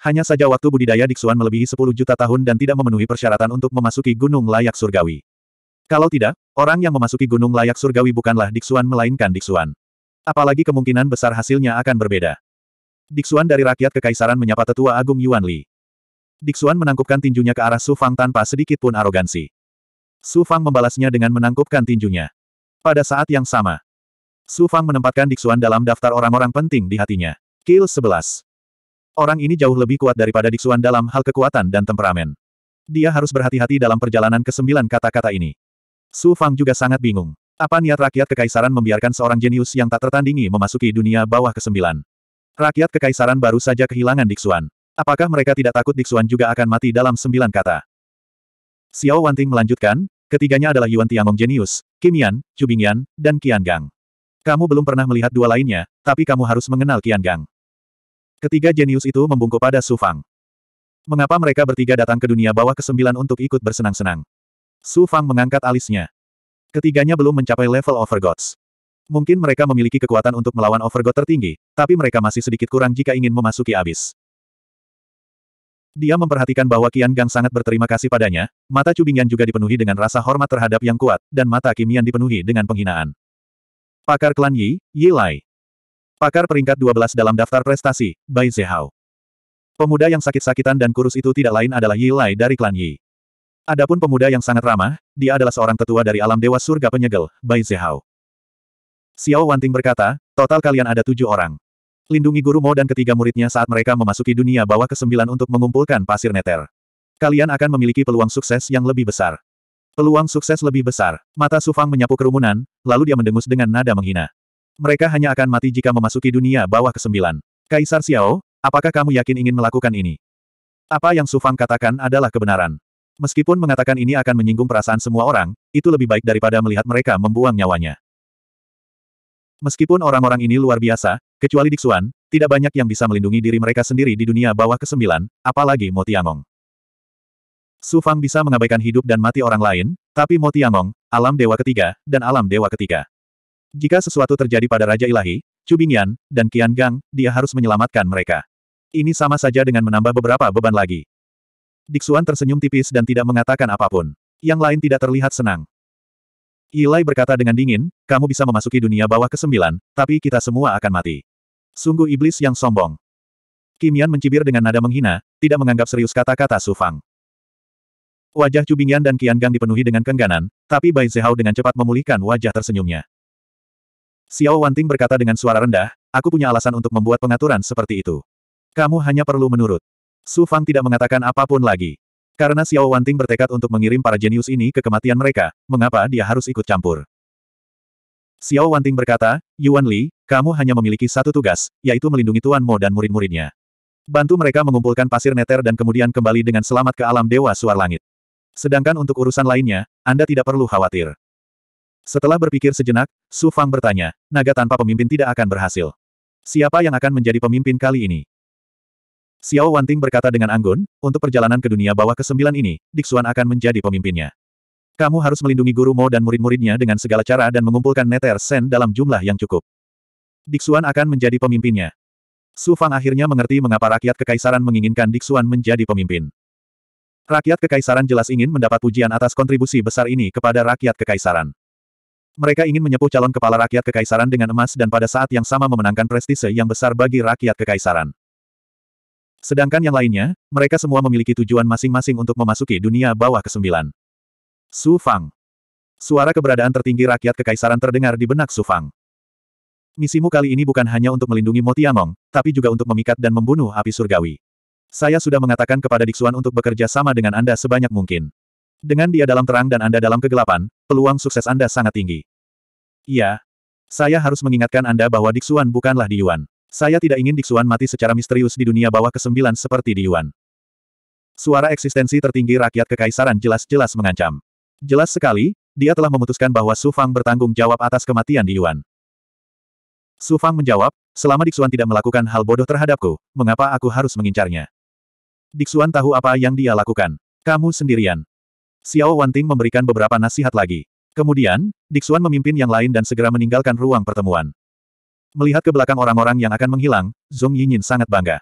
Hanya saja waktu budidaya Dixuan melebihi 10 juta tahun dan tidak memenuhi persyaratan untuk memasuki gunung layak surgawi. Kalau tidak, orang yang memasuki gunung layak surgawi bukanlah Dixuan melainkan Dixuan. Apalagi kemungkinan besar hasilnya akan berbeda. Dixuan dari rakyat kekaisaran menyapa tetua agung Yuan Li. Dixuan menangkupkan tinjunya ke arah Su Fang tanpa sedikit pun arogansi. Su Fang membalasnya dengan menangkupkan tinjunya. Pada saat yang sama, Su Fang menempatkan Dixuan dalam daftar orang-orang penting di hatinya. Kill 11. Orang ini jauh lebih kuat daripada Dixuan dalam hal kekuatan dan temperamen. Dia harus berhati-hati dalam perjalanan ke sembilan kata-kata ini. Su Fang juga sangat bingung. Apa niat rakyat kekaisaran membiarkan seorang jenius yang tak tertandingi memasuki dunia bawah ke sembilan? Rakyat kekaisaran baru saja kehilangan Dixuan. Apakah mereka tidak takut Dixuan juga akan mati dalam sembilan kata? Xiao Wanting melanjutkan, ketiganya adalah Yuan Tiangong jenius, Kim Yan, Chu Yan, dan Qian Gang. Kamu belum pernah melihat dua lainnya, tapi kamu harus mengenal Qian Gang. Ketiga jenius itu membungkuk pada Su Fang. Mengapa mereka bertiga datang ke dunia bawah kesembilan untuk ikut bersenang-senang? Su Fang mengangkat alisnya. Ketiganya belum mencapai level Overgods. Mungkin mereka memiliki kekuatan untuk melawan Overgod tertinggi, tapi mereka masih sedikit kurang jika ingin memasuki abis. Dia memperhatikan bahwa Qian Gang sangat berterima kasih padanya, mata Cubingan juga dipenuhi dengan rasa hormat terhadap yang kuat, dan mata Kimian dipenuhi dengan penghinaan. Pakar klan Yi, Yi Lai. Pakar peringkat 12 dalam daftar prestasi, Bai Zehao. Pemuda yang sakit-sakitan dan kurus itu tidak lain adalah Yi Lai dari klan Yi. Adapun pemuda yang sangat ramah, dia adalah seorang tetua dari alam dewa surga penyegel, Bai Zehao. Xiao Wanting berkata, total kalian ada tujuh orang. Lindungi guru Mo dan ketiga muridnya saat mereka memasuki dunia bawah ke-9 untuk mengumpulkan pasir neter. Kalian akan memiliki peluang sukses yang lebih besar. Peluang sukses lebih besar. Mata Sufang menyapu kerumunan, lalu dia mendengus dengan nada menghina. Mereka hanya akan mati jika memasuki dunia bawah kesembilan. Kaisar Xiao, apakah kamu yakin ingin melakukan ini? Apa yang Sufang katakan adalah kebenaran. Meskipun mengatakan ini akan menyinggung perasaan semua orang, itu lebih baik daripada melihat mereka membuang nyawanya. Meskipun orang-orang ini luar biasa, kecuali Dixuan, tidak banyak yang bisa melindungi diri mereka sendiri di dunia bawah kesembilan, apalagi Mo Tiangong. Su Fang bisa mengabaikan hidup dan mati orang lain, tapi Mo Tiangong, alam dewa ketiga, dan alam dewa ketiga. Jika sesuatu terjadi pada Raja Ilahi, Chu Bingyan, dan Qian Gang, dia harus menyelamatkan mereka. Ini sama saja dengan menambah beberapa beban lagi. Diksuan tersenyum tipis dan tidak mengatakan apapun. Yang lain tidak terlihat senang. Ilai berkata dengan dingin, kamu bisa memasuki dunia bawah ke-9, tapi kita semua akan mati. Sungguh iblis yang sombong. Kimian mencibir dengan nada menghina, tidak menganggap serius kata-kata Sufang. Wajah Cubingyan dan Qian Gang dipenuhi dengan kengganan, tapi Bai Zehao dengan cepat memulihkan wajah tersenyumnya. Xiao Wanting berkata dengan suara rendah, aku punya alasan untuk membuat pengaturan seperti itu. Kamu hanya perlu menurut. Su Fang tidak mengatakan apapun lagi. Karena Xiao Wanting bertekad untuk mengirim para jenius ini ke kematian mereka, mengapa dia harus ikut campur? Xiao Wanting berkata, Yuan Li, kamu hanya memiliki satu tugas, yaitu melindungi Tuan Mo dan murid-muridnya. Bantu mereka mengumpulkan pasir neter dan kemudian kembali dengan selamat ke alam Dewa Suar Langit. Sedangkan untuk urusan lainnya, Anda tidak perlu khawatir. Setelah berpikir sejenak, Su Fang bertanya, naga tanpa pemimpin tidak akan berhasil. Siapa yang akan menjadi pemimpin kali ini? Xiao Wanting berkata dengan anggun, untuk perjalanan ke dunia bawah ke-9 ini, Dixuan akan menjadi pemimpinnya. Kamu harus melindungi guru Mo dan murid-muridnya dengan segala cara dan mengumpulkan neter sen dalam jumlah yang cukup. Dixuan akan menjadi pemimpinnya. Su Fang akhirnya mengerti mengapa rakyat kekaisaran menginginkan Dixuan menjadi pemimpin. Rakyat Kekaisaran jelas ingin mendapat pujian atas kontribusi besar ini kepada rakyat Kekaisaran. Mereka ingin menyepuh calon kepala rakyat Kekaisaran dengan emas dan pada saat yang sama memenangkan prestise yang besar bagi rakyat Kekaisaran. Sedangkan yang lainnya, mereka semua memiliki tujuan masing-masing untuk memasuki dunia bawah ke-9. Su Fang. Suara keberadaan tertinggi rakyat kekaisaran terdengar di benak Su Fang. Misimu kali ini bukan hanya untuk melindungi Motiamong, tapi juga untuk memikat dan membunuh api surgawi. Saya sudah mengatakan kepada Diksuan untuk bekerja sama dengan Anda sebanyak mungkin. Dengan dia dalam terang dan Anda dalam kegelapan, peluang sukses Anda sangat tinggi. Iya. Saya harus mengingatkan Anda bahwa Diksuan bukanlah Diyuan. Saya tidak ingin Diksuan mati secara misterius di dunia bawah ke kesembilan seperti Diyuan. Suara eksistensi tertinggi rakyat kekaisaran jelas-jelas mengancam. Jelas sekali, dia telah memutuskan bahwa Su Fang bertanggung jawab atas kematian Diyuan. Su Fang menjawab, selama Diksuan tidak melakukan hal bodoh terhadapku, mengapa aku harus mengincarnya? Diksuan tahu apa yang dia lakukan. Kamu sendirian. Xiao Wanting memberikan beberapa nasihat lagi. Kemudian, Diksuan memimpin yang lain dan segera meninggalkan ruang pertemuan. Melihat ke belakang orang-orang yang akan menghilang, Zhong Yinyin sangat bangga.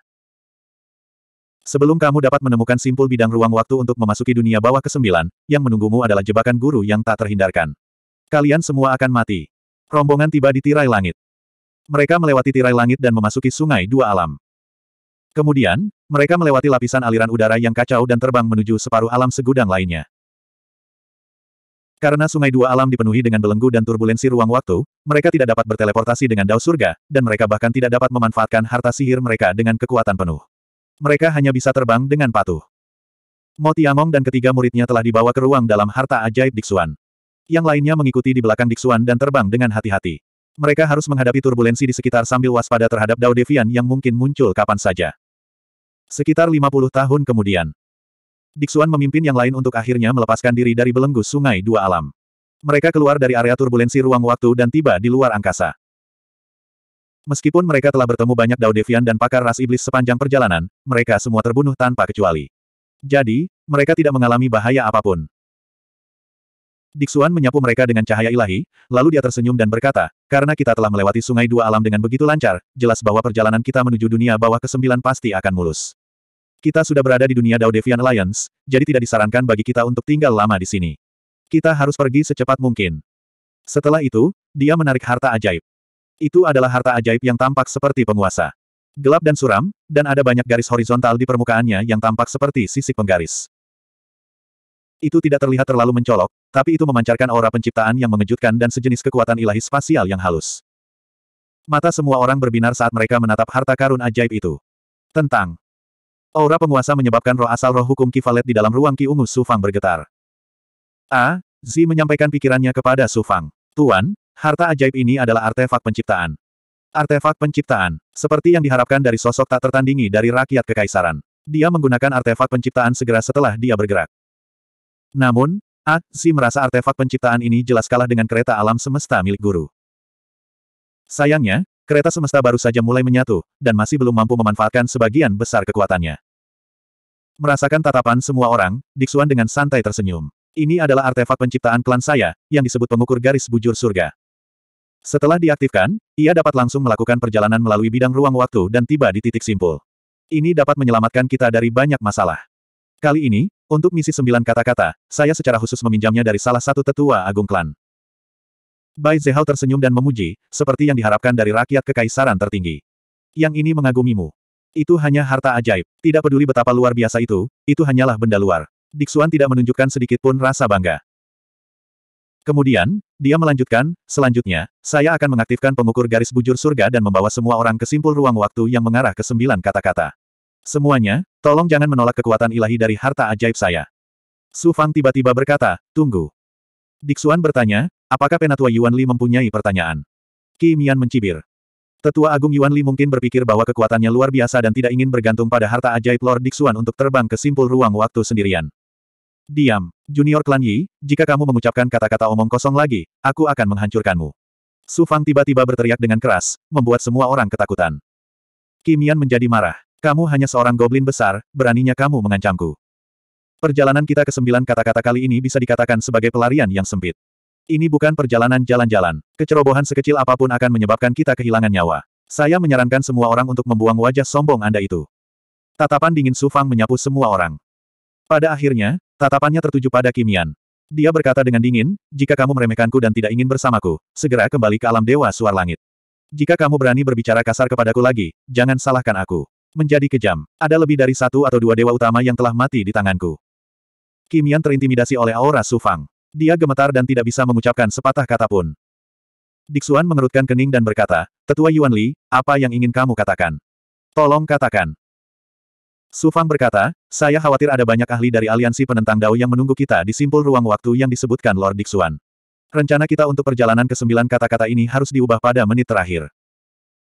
Sebelum kamu dapat menemukan simpul bidang ruang waktu untuk memasuki dunia bawah ke-9, yang menunggumu adalah jebakan guru yang tak terhindarkan. Kalian semua akan mati. Rombongan tiba di tirai langit. Mereka melewati tirai langit dan memasuki sungai dua alam. Kemudian, mereka melewati lapisan aliran udara yang kacau dan terbang menuju separuh alam segudang lainnya. Karena sungai dua alam dipenuhi dengan belenggu dan turbulensi ruang waktu, mereka tidak dapat berteleportasi dengan dao surga, dan mereka bahkan tidak dapat memanfaatkan harta sihir mereka dengan kekuatan penuh. Mereka hanya bisa terbang dengan patuh. Moti Among dan ketiga muridnya telah dibawa ke ruang dalam harta ajaib Dixuan. Yang lainnya mengikuti di belakang Dixuan dan terbang dengan hati-hati. Mereka harus menghadapi turbulensi di sekitar sambil waspada terhadap Dao Devian yang mungkin muncul kapan saja. Sekitar 50 tahun kemudian, Diksuan memimpin yang lain untuk akhirnya melepaskan diri dari belenggu sungai dua alam. Mereka keluar dari area turbulensi ruang waktu dan tiba di luar angkasa. Meskipun mereka telah bertemu banyak Dao Devian dan pakar ras iblis sepanjang perjalanan, mereka semua terbunuh tanpa kecuali. Jadi, mereka tidak mengalami bahaya apapun. Dixuan menyapu mereka dengan cahaya ilahi, lalu dia tersenyum dan berkata, karena kita telah melewati sungai dua alam dengan begitu lancar, jelas bahwa perjalanan kita menuju dunia bawah ke-9 pasti akan mulus. Kita sudah berada di dunia Dao Devian Alliance, jadi tidak disarankan bagi kita untuk tinggal lama di sini. Kita harus pergi secepat mungkin. Setelah itu, dia menarik harta ajaib. Itu adalah harta ajaib yang tampak seperti penguasa. Gelap dan suram, dan ada banyak garis horizontal di permukaannya yang tampak seperti sisik penggaris. Itu tidak terlihat terlalu mencolok, tapi itu memancarkan aura penciptaan yang mengejutkan dan sejenis kekuatan ilahi spasial yang halus. Mata semua orang berbinar saat mereka menatap harta karun ajaib itu. Tentang aura penguasa menyebabkan roh asal roh hukum kivalet di dalam ruang Ki Ungu Sufang bergetar. A. Zi menyampaikan pikirannya kepada Sufang. Tuan, harta ajaib ini adalah artefak penciptaan. Artefak penciptaan, seperti yang diharapkan dari sosok tak tertandingi dari rakyat kekaisaran. Dia menggunakan artefak penciptaan segera setelah dia bergerak. Namun, Aksi merasa artefak penciptaan ini jelas kalah dengan kereta alam semesta milik guru. Sayangnya, kereta semesta baru saja mulai menyatu, dan masih belum mampu memanfaatkan sebagian besar kekuatannya. Merasakan tatapan semua orang, Diksuan dengan santai tersenyum. Ini adalah artefak penciptaan klan saya, yang disebut pengukur garis bujur surga. Setelah diaktifkan, ia dapat langsung melakukan perjalanan melalui bidang ruang waktu dan tiba di titik simpul. Ini dapat menyelamatkan kita dari banyak masalah. Kali ini, untuk misi sembilan kata-kata, saya secara khusus meminjamnya dari salah satu tetua agung klan. Bai Zehao tersenyum dan memuji, seperti yang diharapkan dari rakyat kekaisaran tertinggi. Yang ini mengagumimu. Itu hanya harta ajaib. Tidak peduli betapa luar biasa itu, itu hanyalah benda luar. Diksuan tidak menunjukkan sedikit pun rasa bangga. Kemudian, dia melanjutkan, selanjutnya, saya akan mengaktifkan pengukur garis bujur surga dan membawa semua orang ke simpul ruang waktu yang mengarah ke sembilan kata-kata. Semuanya, tolong jangan menolak kekuatan ilahi dari harta ajaib saya. Su Fang tiba-tiba berkata, tunggu. Diksuan bertanya, apakah penatua Yuan Li mempunyai pertanyaan? Kimian Mian mencibir. Tetua Agung Yuan Li mungkin berpikir bahwa kekuatannya luar biasa dan tidak ingin bergantung pada harta ajaib Lord Diksuan untuk terbang ke simpul ruang waktu sendirian. Diam, Junior Klan Yi, jika kamu mengucapkan kata-kata omong kosong lagi, aku akan menghancurkanmu. Su Fang tiba-tiba berteriak dengan keras, membuat semua orang ketakutan. Kimian menjadi marah. Kamu hanya seorang goblin besar, beraninya kamu mengancamku. Perjalanan kita ke sembilan kata-kata kali ini bisa dikatakan sebagai pelarian yang sempit. Ini bukan perjalanan jalan-jalan. Kecerobohan sekecil apapun akan menyebabkan kita kehilangan nyawa. Saya menyarankan semua orang untuk membuang wajah sombong Anda itu. Tatapan dingin Sufang menyapu semua orang. Pada akhirnya, tatapannya tertuju pada Kimian. Dia berkata dengan dingin, jika kamu meremehkanku dan tidak ingin bersamaku, segera kembali ke alam dewa suar langit. Jika kamu berani berbicara kasar kepadaku lagi, jangan salahkan aku menjadi kejam. Ada lebih dari satu atau dua dewa utama yang telah mati di tanganku. Kimian terintimidasi oleh aura Sufang. Dia gemetar dan tidak bisa mengucapkan sepatah kata pun. Diksuan mengerutkan kening dan berkata, Tetua Yuan Li, apa yang ingin kamu katakan? Tolong katakan. Sufang berkata, saya khawatir ada banyak ahli dari aliansi penentang Dao yang menunggu kita di simpul ruang waktu yang disebutkan Lord Diksuan. Rencana kita untuk perjalanan ke sembilan kata-kata ini harus diubah pada menit terakhir.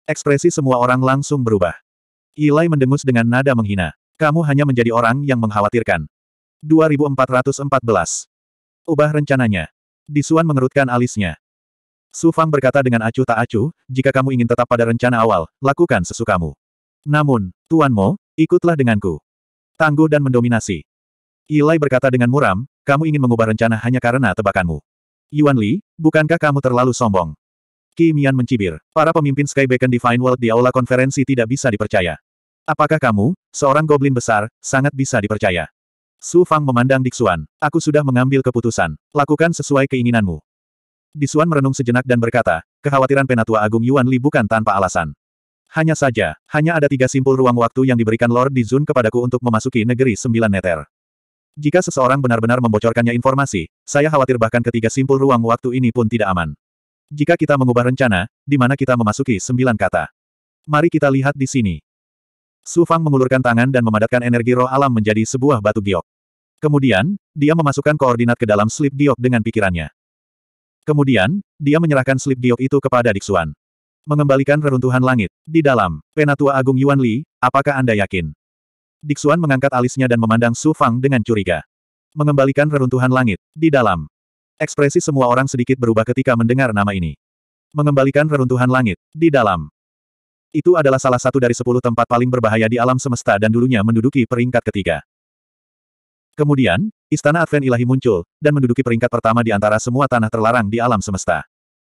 Ekspresi semua orang langsung berubah. Ilai mendengus dengan nada menghina. Kamu hanya menjadi orang yang mengkhawatirkan. 2414. Ubah rencananya. Disuan mengerutkan alisnya. Su Fang berkata dengan acuh tak acuh, jika kamu ingin tetap pada rencana awal, lakukan sesukamu. Namun, Tuan Mo, ikutlah denganku. Tangguh dan mendominasi. Ilai berkata dengan muram, kamu ingin mengubah rencana hanya karena tebakanmu. Yuan Li, bukankah kamu terlalu sombong? Kimian Mian mencibir. Para pemimpin Sky Beacon Divine World di aula konferensi tidak bisa dipercaya. Apakah kamu, seorang goblin besar, sangat bisa dipercaya? Su Fang memandang Dixuan. Aku sudah mengambil keputusan. Lakukan sesuai keinginanmu. Dixuan merenung sejenak dan berkata, kekhawatiran penatua agung Yuan Li bukan tanpa alasan. Hanya saja, hanya ada tiga simpul ruang waktu yang diberikan Lord Dizun kepadaku untuk memasuki negeri sembilan neter. Jika seseorang benar-benar membocorkannya informasi, saya khawatir bahkan ketiga simpul ruang waktu ini pun tidak aman. Jika kita mengubah rencana, di mana kita memasuki sembilan kata. Mari kita lihat di sini. Su Fang mengulurkan tangan dan memadatkan energi roh alam menjadi sebuah batu giok. Kemudian, dia memasukkan koordinat ke dalam slip giok dengan pikirannya. Kemudian, dia menyerahkan slip giok itu kepada Diksuan. Mengembalikan reruntuhan langit. Di dalam, Penatua Agung Yuan Li, apakah Anda yakin? Diksuan mengangkat alisnya dan memandang Su Fang dengan curiga. Mengembalikan reruntuhan langit. Di dalam. Ekspresi semua orang sedikit berubah ketika mendengar nama ini. Mengembalikan reruntuhan langit. Di dalam. Itu adalah salah satu dari sepuluh tempat paling berbahaya di alam semesta dan dulunya menduduki peringkat ketiga. Kemudian, Istana Advent Ilahi muncul, dan menduduki peringkat pertama di antara semua tanah terlarang di alam semesta.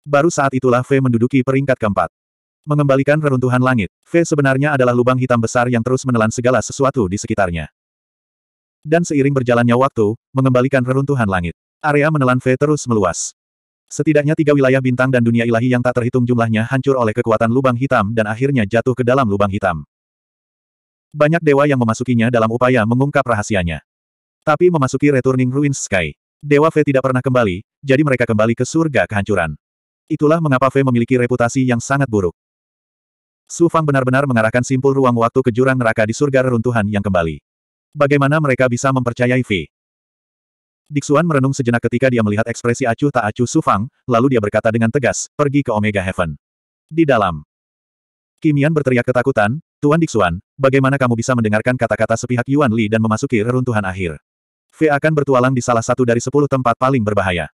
Baru saat itulah V menduduki peringkat keempat. Mengembalikan reruntuhan langit, V sebenarnya adalah lubang hitam besar yang terus menelan segala sesuatu di sekitarnya. Dan seiring berjalannya waktu, mengembalikan reruntuhan langit. Area menelan V terus meluas. Setidaknya tiga wilayah bintang dan dunia ilahi yang tak terhitung jumlahnya hancur oleh kekuatan lubang hitam dan akhirnya jatuh ke dalam lubang hitam. Banyak dewa yang memasukinya dalam upaya mengungkap rahasianya. Tapi memasuki Returning Ruins Sky. Dewa V tidak pernah kembali, jadi mereka kembali ke surga kehancuran. Itulah mengapa V memiliki reputasi yang sangat buruk. Su Fang benar-benar mengarahkan simpul ruang waktu ke jurang neraka di surga reruntuhan yang kembali. Bagaimana mereka bisa mempercayai V? Dixuan merenung sejenak ketika dia melihat ekspresi acuh tak acuh Sufang, lalu dia berkata dengan tegas, pergi ke Omega Heaven. Di dalam. Kimian berteriak ketakutan, Tuan Dixuan, bagaimana kamu bisa mendengarkan kata-kata sepihak Yuan Li dan memasuki reruntuhan akhir? V akan bertualang di salah satu dari sepuluh tempat paling berbahaya.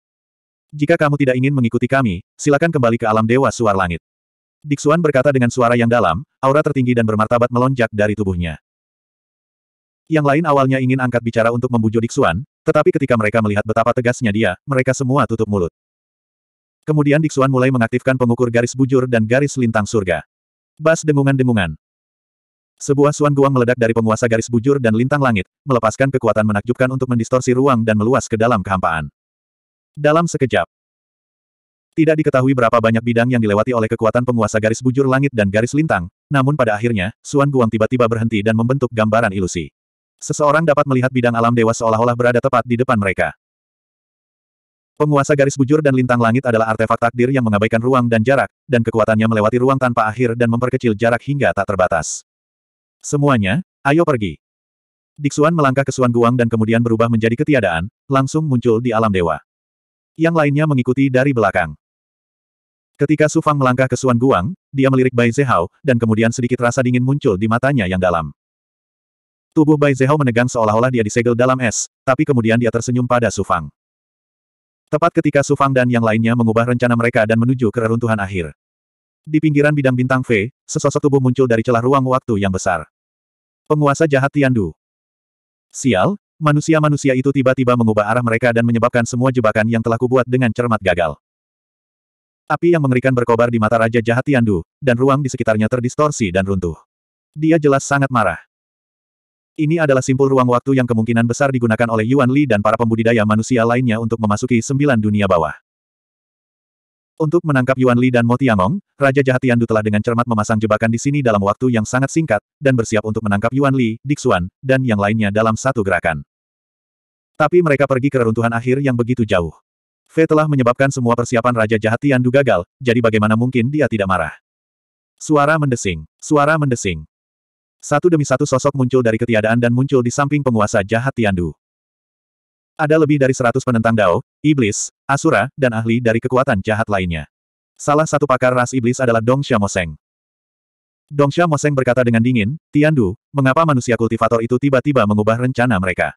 Jika kamu tidak ingin mengikuti kami, silakan kembali ke alam dewa suar langit. Dixuan berkata dengan suara yang dalam, aura tertinggi dan bermartabat melonjak dari tubuhnya. Yang lain awalnya ingin angkat bicara untuk membujuk Dixuan, tetapi ketika mereka melihat betapa tegasnya dia, mereka semua tutup mulut. Kemudian Dixuan mulai mengaktifkan pengukur garis bujur dan garis lintang surga. Bas dengungan-dengungan. Sebuah suan guang meledak dari penguasa garis bujur dan lintang langit, melepaskan kekuatan menakjubkan untuk mendistorsi ruang dan meluas ke dalam kehampaan. Dalam sekejap, tidak diketahui berapa banyak bidang yang dilewati oleh kekuatan penguasa garis bujur langit dan garis lintang, namun pada akhirnya, Suan Guang tiba-tiba berhenti dan membentuk gambaran ilusi. Seseorang dapat melihat bidang alam dewa seolah-olah berada tepat di depan mereka. Penguasa garis bujur dan lintang langit adalah artefak takdir yang mengabaikan ruang dan jarak, dan kekuatannya melewati ruang tanpa akhir dan memperkecil jarak hingga tak terbatas. Semuanya, ayo pergi. Diksuan melangkah ke Suan Guang dan kemudian berubah menjadi ketiadaan, langsung muncul di alam dewa. Yang lainnya mengikuti dari belakang. Ketika Su Fang melangkah ke Suan Guang, dia melirik Bai Zehao, dan kemudian sedikit rasa dingin muncul di matanya yang dalam. Tubuh Bai Zehao menegang seolah-olah dia disegel dalam es, tapi kemudian dia tersenyum pada Su Fang. Tepat ketika Su Fang dan yang lainnya mengubah rencana mereka dan menuju ke reruntuhan akhir. Di pinggiran bidang bintang V, sesosok tubuh muncul dari celah ruang waktu yang besar. Penguasa jahat Tian Du. Sial, manusia-manusia itu tiba-tiba mengubah arah mereka dan menyebabkan semua jebakan yang telah kubuat dengan cermat gagal. Api yang mengerikan berkobar di mata Raja Jahat Tian Du, dan ruang di sekitarnya terdistorsi dan runtuh. Dia jelas sangat marah. Ini adalah simpul ruang waktu yang kemungkinan besar digunakan oleh Yuan Li dan para pembudidaya manusia lainnya untuk memasuki sembilan dunia bawah. Untuk menangkap Yuan Li dan Mo Tiangong, Raja Jahat Tiandu telah dengan cermat memasang jebakan di sini dalam waktu yang sangat singkat, dan bersiap untuk menangkap Yuan Li, Dixuan, dan yang lainnya dalam satu gerakan. Tapi mereka pergi ke reruntuhan akhir yang begitu jauh. V telah menyebabkan semua persiapan Raja Jahat Tiandu gagal, jadi bagaimana mungkin dia tidak marah? Suara mendesing. Suara mendesing. Satu demi satu sosok muncul dari ketiadaan dan muncul di samping penguasa jahat Tiandu. Ada lebih dari seratus penentang Dao, Iblis, Asura, dan ahli dari kekuatan jahat lainnya. Salah satu pakar ras Iblis adalah Dong Xiamoseng. Dong Xiamoseng berkata dengan dingin, Tiandu, mengapa manusia kultivator itu tiba-tiba mengubah rencana mereka?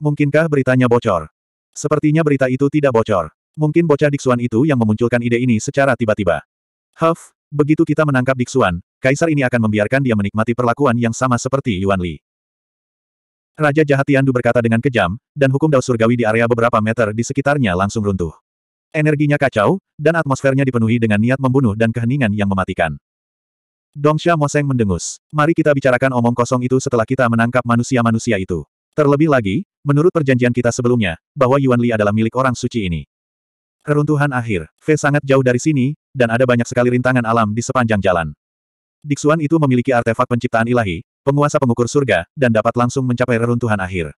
Mungkinkah beritanya bocor? Sepertinya berita itu tidak bocor. Mungkin bocah Diksuan itu yang memunculkan ide ini secara tiba-tiba. Huff, begitu kita menangkap Diksuan, kaisar ini akan membiarkan dia menikmati perlakuan yang sama seperti Yuan Li. Raja jahat Tiandu berkata dengan kejam, dan hukum dao surgawi di area beberapa meter di sekitarnya langsung runtuh. Energinya kacau, dan atmosfernya dipenuhi dengan niat membunuh dan keheningan yang mematikan. Dong Xia Mo Seng mendengus. Mari kita bicarakan omong kosong itu setelah kita menangkap manusia-manusia itu. Terlebih lagi, menurut perjanjian kita sebelumnya, bahwa Yuan Li adalah milik orang suci ini. Keruntuhan akhir, V sangat jauh dari sini, dan ada banyak sekali rintangan alam di sepanjang jalan. Diksuan itu memiliki artefak penciptaan ilahi, penguasa pengukur surga, dan dapat langsung mencapai reruntuhan akhir.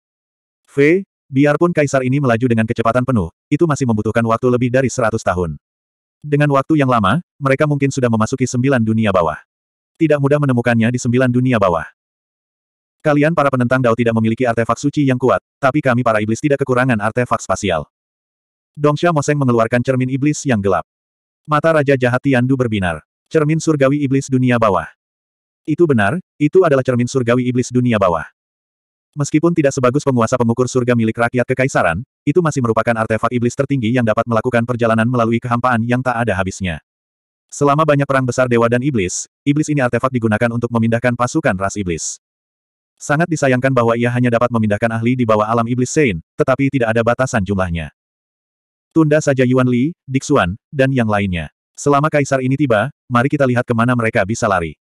V. Biarpun kaisar ini melaju dengan kecepatan penuh, itu masih membutuhkan waktu lebih dari 100 tahun. Dengan waktu yang lama, mereka mungkin sudah memasuki sembilan dunia bawah. Tidak mudah menemukannya di sembilan dunia bawah. Kalian para penentang Dao tidak memiliki artefak suci yang kuat, tapi kami para iblis tidak kekurangan artefak spasial. Dongsha Moseng mengeluarkan cermin iblis yang gelap. Mata Raja Jahat Tiandu berbinar. Cermin surgawi iblis dunia bawah. Itu benar, itu adalah cermin surgawi iblis dunia bawah. Meskipun tidak sebagus penguasa pengukur surga milik rakyat kekaisaran, itu masih merupakan artefak iblis tertinggi yang dapat melakukan perjalanan melalui kehampaan yang tak ada habisnya. Selama banyak perang besar dewa dan iblis, iblis ini artefak digunakan untuk memindahkan pasukan ras iblis. Sangat disayangkan bahwa ia hanya dapat memindahkan ahli di bawah alam iblis Sein, tetapi tidak ada batasan jumlahnya. Tunda saja Yuan Li, Dixuan, dan yang lainnya. Selama kaisar ini tiba, mari kita lihat kemana mereka bisa lari.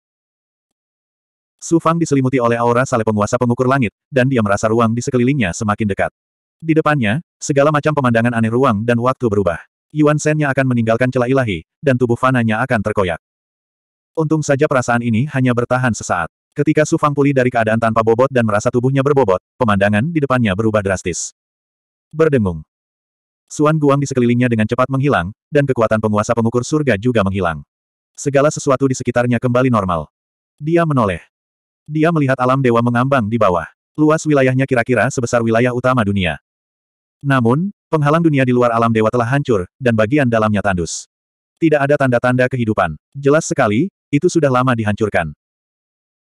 Su Fang diselimuti oleh aura sale penguasa pengukur langit, dan dia merasa ruang di sekelilingnya semakin dekat. Di depannya, segala macam pemandangan aneh ruang dan waktu berubah. Yuan Shen-nya akan meninggalkan celah ilahi, dan tubuh fananya akan terkoyak. Untung saja perasaan ini hanya bertahan sesaat. Ketika Su Fang pulih dari keadaan tanpa bobot dan merasa tubuhnya berbobot, pemandangan di depannya berubah drastis. Berdengung. Suan Guang di sekelilingnya dengan cepat menghilang, dan kekuatan penguasa pengukur surga juga menghilang. Segala sesuatu di sekitarnya kembali normal. Dia menoleh. Dia melihat alam dewa mengambang di bawah. Luas wilayahnya kira-kira sebesar wilayah utama dunia. Namun, penghalang dunia di luar alam dewa telah hancur, dan bagian dalamnya tandus. Tidak ada tanda-tanda kehidupan. Jelas sekali, itu sudah lama dihancurkan.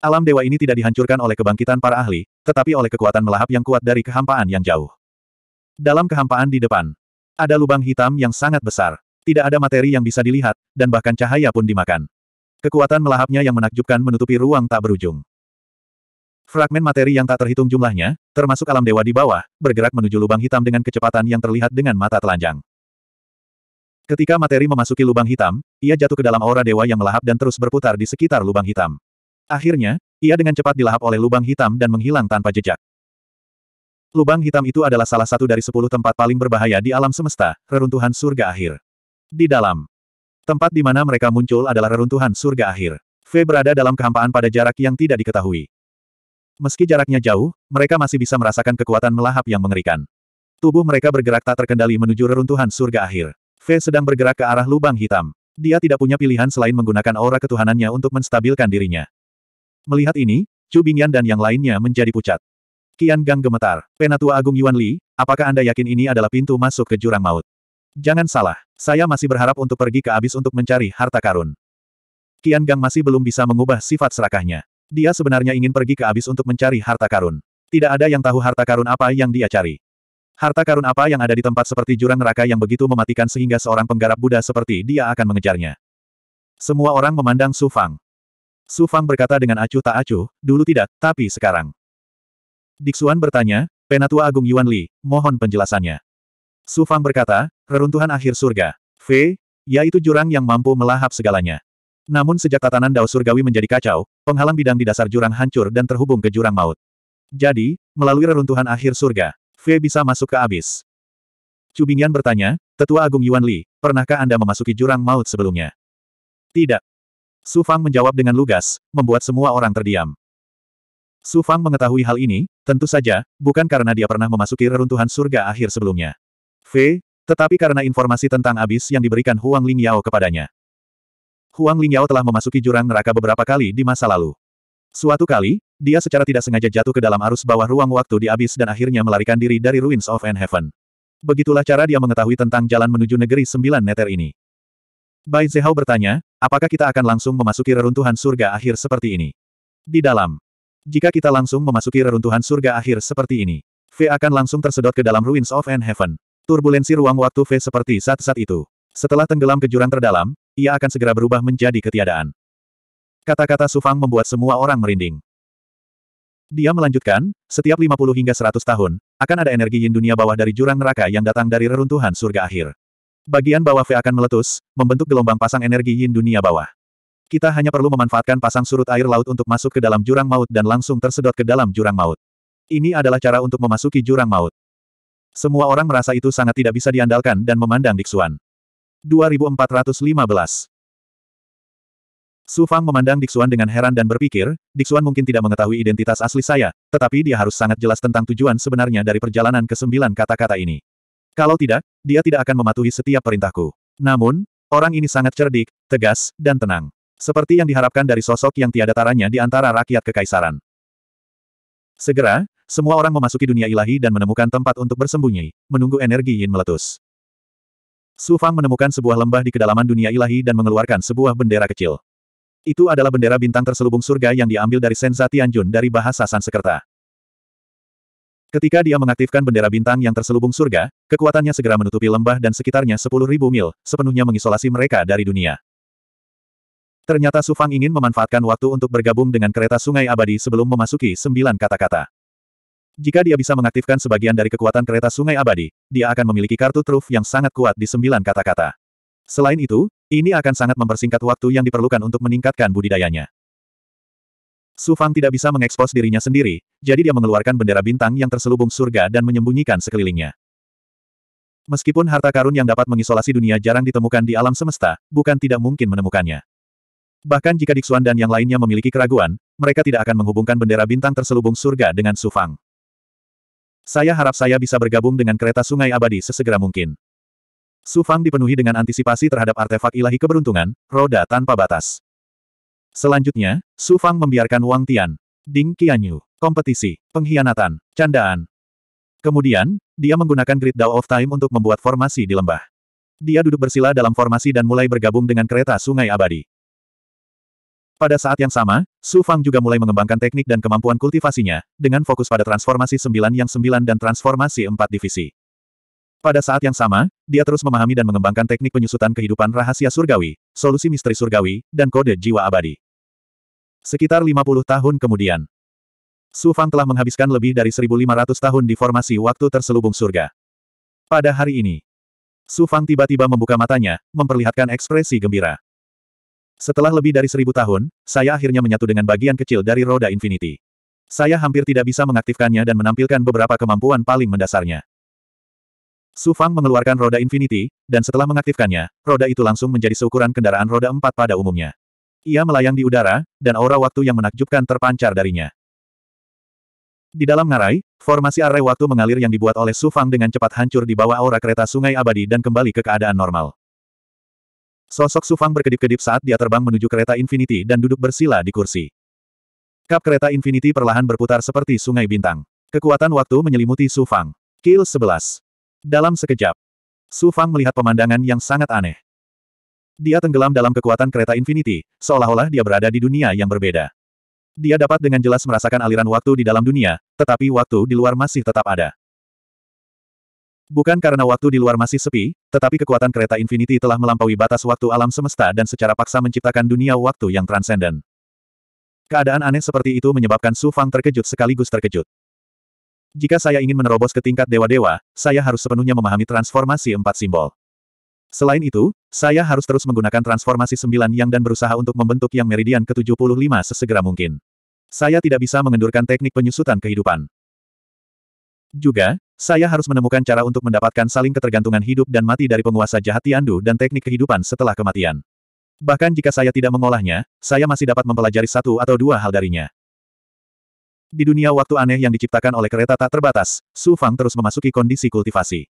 Alam dewa ini tidak dihancurkan oleh kebangkitan para ahli, tetapi oleh kekuatan melahap yang kuat dari kehampaan yang jauh. Dalam kehampaan di depan, ada lubang hitam yang sangat besar. Tidak ada materi yang bisa dilihat, dan bahkan cahaya pun dimakan. Kekuatan melahapnya yang menakjubkan menutupi ruang tak berujung. Fragmen materi yang tak terhitung jumlahnya, termasuk alam dewa di bawah, bergerak menuju lubang hitam dengan kecepatan yang terlihat dengan mata telanjang. Ketika materi memasuki lubang hitam, ia jatuh ke dalam aura dewa yang melahap dan terus berputar di sekitar lubang hitam. Akhirnya, ia dengan cepat dilahap oleh lubang hitam dan menghilang tanpa jejak. Lubang hitam itu adalah salah satu dari sepuluh tempat paling berbahaya di alam semesta, reruntuhan surga akhir. Di dalam tempat di mana mereka muncul adalah reruntuhan surga akhir. V berada dalam kehampaan pada jarak yang tidak diketahui. Meski jaraknya jauh, mereka masih bisa merasakan kekuatan melahap yang mengerikan. Tubuh mereka bergerak tak terkendali menuju reruntuhan surga akhir. V sedang bergerak ke arah lubang hitam. Dia tidak punya pilihan selain menggunakan aura ketuhanannya untuk menstabilkan dirinya. Melihat ini, Chu Bingyan dan yang lainnya menjadi pucat. Kian Gang gemetar. Penatua Agung Yuan Li, apakah Anda yakin ini adalah pintu masuk ke jurang maut? Jangan salah, saya masih berharap untuk pergi ke abis untuk mencari harta karun. Kian Gang masih belum bisa mengubah sifat serakahnya. Dia sebenarnya ingin pergi ke abis untuk mencari harta karun. Tidak ada yang tahu harta karun apa yang dia cari. Harta karun apa yang ada di tempat seperti jurang neraka yang begitu mematikan sehingga seorang penggarap Buddha seperti dia akan mengejarnya. Semua orang memandang Su Fang. Su Fang berkata dengan acuh tak acuh, dulu tidak, tapi sekarang. Diksuan bertanya, Penatua Agung Yuan Li, mohon penjelasannya. Su Fang berkata, reruntuhan akhir surga, V, yaitu jurang yang mampu melahap segalanya. Namun sejak tatanan Dao Surgawi menjadi kacau, penghalang bidang di dasar jurang hancur dan terhubung ke jurang maut. Jadi, melalui reruntuhan akhir surga, V bisa masuk ke abis. Cubingyan bertanya, Tetua Agung Yuan Li, pernahkah Anda memasuki jurang maut sebelumnya? Tidak. Su Fang menjawab dengan lugas, membuat semua orang terdiam. Su Fang mengetahui hal ini, tentu saja, bukan karena dia pernah memasuki reruntuhan surga akhir sebelumnya. V, tetapi karena informasi tentang abis yang diberikan Huang Lingyao kepadanya. Huang Lingyao telah memasuki jurang neraka beberapa kali di masa lalu. Suatu kali, dia secara tidak sengaja jatuh ke dalam arus bawah ruang waktu di abis dan akhirnya melarikan diri dari Ruins of Heaven. Begitulah cara dia mengetahui tentang jalan menuju negeri sembilan neter ini. Bai Zehao bertanya, apakah kita akan langsung memasuki reruntuhan surga akhir seperti ini? Di dalam, jika kita langsung memasuki reruntuhan surga akhir seperti ini, V akan langsung tersedot ke dalam Ruins of An Heaven. Turbulensi ruang waktu V seperti saat-saat itu. Setelah tenggelam ke jurang terdalam, ia akan segera berubah menjadi ketiadaan. Kata-kata Sufang membuat semua orang merinding. Dia melanjutkan, setiap 50 hingga 100 tahun, akan ada energi yin dunia bawah dari jurang neraka yang datang dari reruntuhan surga akhir. Bagian bawah V akan meletus, membentuk gelombang pasang energi yin dunia bawah. Kita hanya perlu memanfaatkan pasang surut air laut untuk masuk ke dalam jurang maut dan langsung tersedot ke dalam jurang maut. Ini adalah cara untuk memasuki jurang maut. Semua orang merasa itu sangat tidak bisa diandalkan dan memandang Diksuan. 2415 Su Fang memandang Diksuan dengan heran dan berpikir, Diksuan mungkin tidak mengetahui identitas asli saya, tetapi dia harus sangat jelas tentang tujuan sebenarnya dari perjalanan ke sembilan kata-kata ini. Kalau tidak, dia tidak akan mematuhi setiap perintahku. Namun, orang ini sangat cerdik, tegas, dan tenang. Seperti yang diharapkan dari sosok yang tiada taranya di antara rakyat kekaisaran. Segera, semua orang memasuki dunia ilahi dan menemukan tempat untuk bersembunyi, menunggu energi yin meletus. Su Fang menemukan sebuah lembah di kedalaman dunia ilahi dan mengeluarkan sebuah bendera kecil. Itu adalah bendera bintang terselubung surga yang diambil dari Senza Tianjun dari bahasa Sansekerta. Ketika dia mengaktifkan bendera bintang yang terselubung surga, kekuatannya segera menutupi lembah dan sekitarnya 10.000 mil, sepenuhnya mengisolasi mereka dari dunia. Ternyata Su Fang ingin memanfaatkan waktu untuk bergabung dengan kereta sungai abadi sebelum memasuki sembilan kata-kata. Jika dia bisa mengaktifkan sebagian dari kekuatan kereta sungai abadi, dia akan memiliki kartu truf yang sangat kuat di sembilan kata-kata. Selain itu, ini akan sangat mempersingkat waktu yang diperlukan untuk meningkatkan budidayanya. Su Fang tidak bisa mengekspos dirinya sendiri, jadi dia mengeluarkan bendera bintang yang terselubung surga dan menyembunyikan sekelilingnya. Meskipun harta karun yang dapat mengisolasi dunia jarang ditemukan di alam semesta, bukan tidak mungkin menemukannya. Bahkan jika Dixuan dan yang lainnya memiliki keraguan, mereka tidak akan menghubungkan bendera bintang terselubung surga dengan Sufang. Saya harap saya bisa bergabung dengan kereta sungai abadi sesegera mungkin. Sufang dipenuhi dengan antisipasi terhadap artefak ilahi keberuntungan, roda tanpa batas. Selanjutnya, Sufang membiarkan Wang Tian, Ding Qianyu, kompetisi, pengkhianatan, candaan. Kemudian, dia menggunakan Great Dao of Time untuk membuat formasi di lembah. Dia duduk bersila dalam formasi dan mulai bergabung dengan kereta sungai abadi. Pada saat yang sama, Su Fang juga mulai mengembangkan teknik dan kemampuan kultivasinya, dengan fokus pada transformasi sembilan yang sembilan dan transformasi empat divisi. Pada saat yang sama, dia terus memahami dan mengembangkan teknik penyusutan kehidupan rahasia surgawi, solusi misteri surgawi, dan kode jiwa abadi. Sekitar 50 tahun kemudian, Su Fang telah menghabiskan lebih dari 1.500 tahun di formasi waktu terselubung surga. Pada hari ini, Su Fang tiba-tiba membuka matanya, memperlihatkan ekspresi gembira. Setelah lebih dari seribu tahun, saya akhirnya menyatu dengan bagian kecil dari roda infinity. Saya hampir tidak bisa mengaktifkannya dan menampilkan beberapa kemampuan paling mendasarnya. Su Fang mengeluarkan roda infinity, dan setelah mengaktifkannya, roda itu langsung menjadi seukuran kendaraan roda empat pada umumnya. Ia melayang di udara, dan aura waktu yang menakjubkan terpancar darinya. Di dalam ngarai, formasi arai waktu mengalir yang dibuat oleh Su Fang dengan cepat hancur di bawah aura kereta sungai abadi dan kembali ke keadaan normal. Sosok Sufang berkedip-kedip saat dia terbang menuju kereta Infinity dan duduk bersila di kursi. Kap kereta Infinity perlahan berputar seperti sungai bintang. Kekuatan waktu menyelimuti Sufang. Kill 11. Dalam sekejap, Sufang melihat pemandangan yang sangat aneh. Dia tenggelam dalam kekuatan kereta Infinity, seolah-olah dia berada di dunia yang berbeda. Dia dapat dengan jelas merasakan aliran waktu di dalam dunia, tetapi waktu di luar masih tetap ada. Bukan karena waktu di luar masih sepi, tetapi kekuatan kereta infinity telah melampaui batas waktu alam semesta dan secara paksa menciptakan dunia waktu yang transenden. Keadaan aneh seperti itu menyebabkan Su Fang terkejut sekaligus terkejut. Jika saya ingin menerobos ke tingkat dewa-dewa, saya harus sepenuhnya memahami transformasi empat simbol. Selain itu, saya harus terus menggunakan transformasi sembilan yang dan berusaha untuk membentuk yang meridian ke-75 sesegera mungkin. Saya tidak bisa mengendurkan teknik penyusutan kehidupan. Juga, saya harus menemukan cara untuk mendapatkan saling ketergantungan hidup dan mati dari penguasa jahat Tiandu dan teknik kehidupan setelah kematian. Bahkan jika saya tidak mengolahnya, saya masih dapat mempelajari satu atau dua hal darinya. Di dunia waktu aneh yang diciptakan oleh kereta tak terbatas, Su Fang terus memasuki kondisi kultivasi.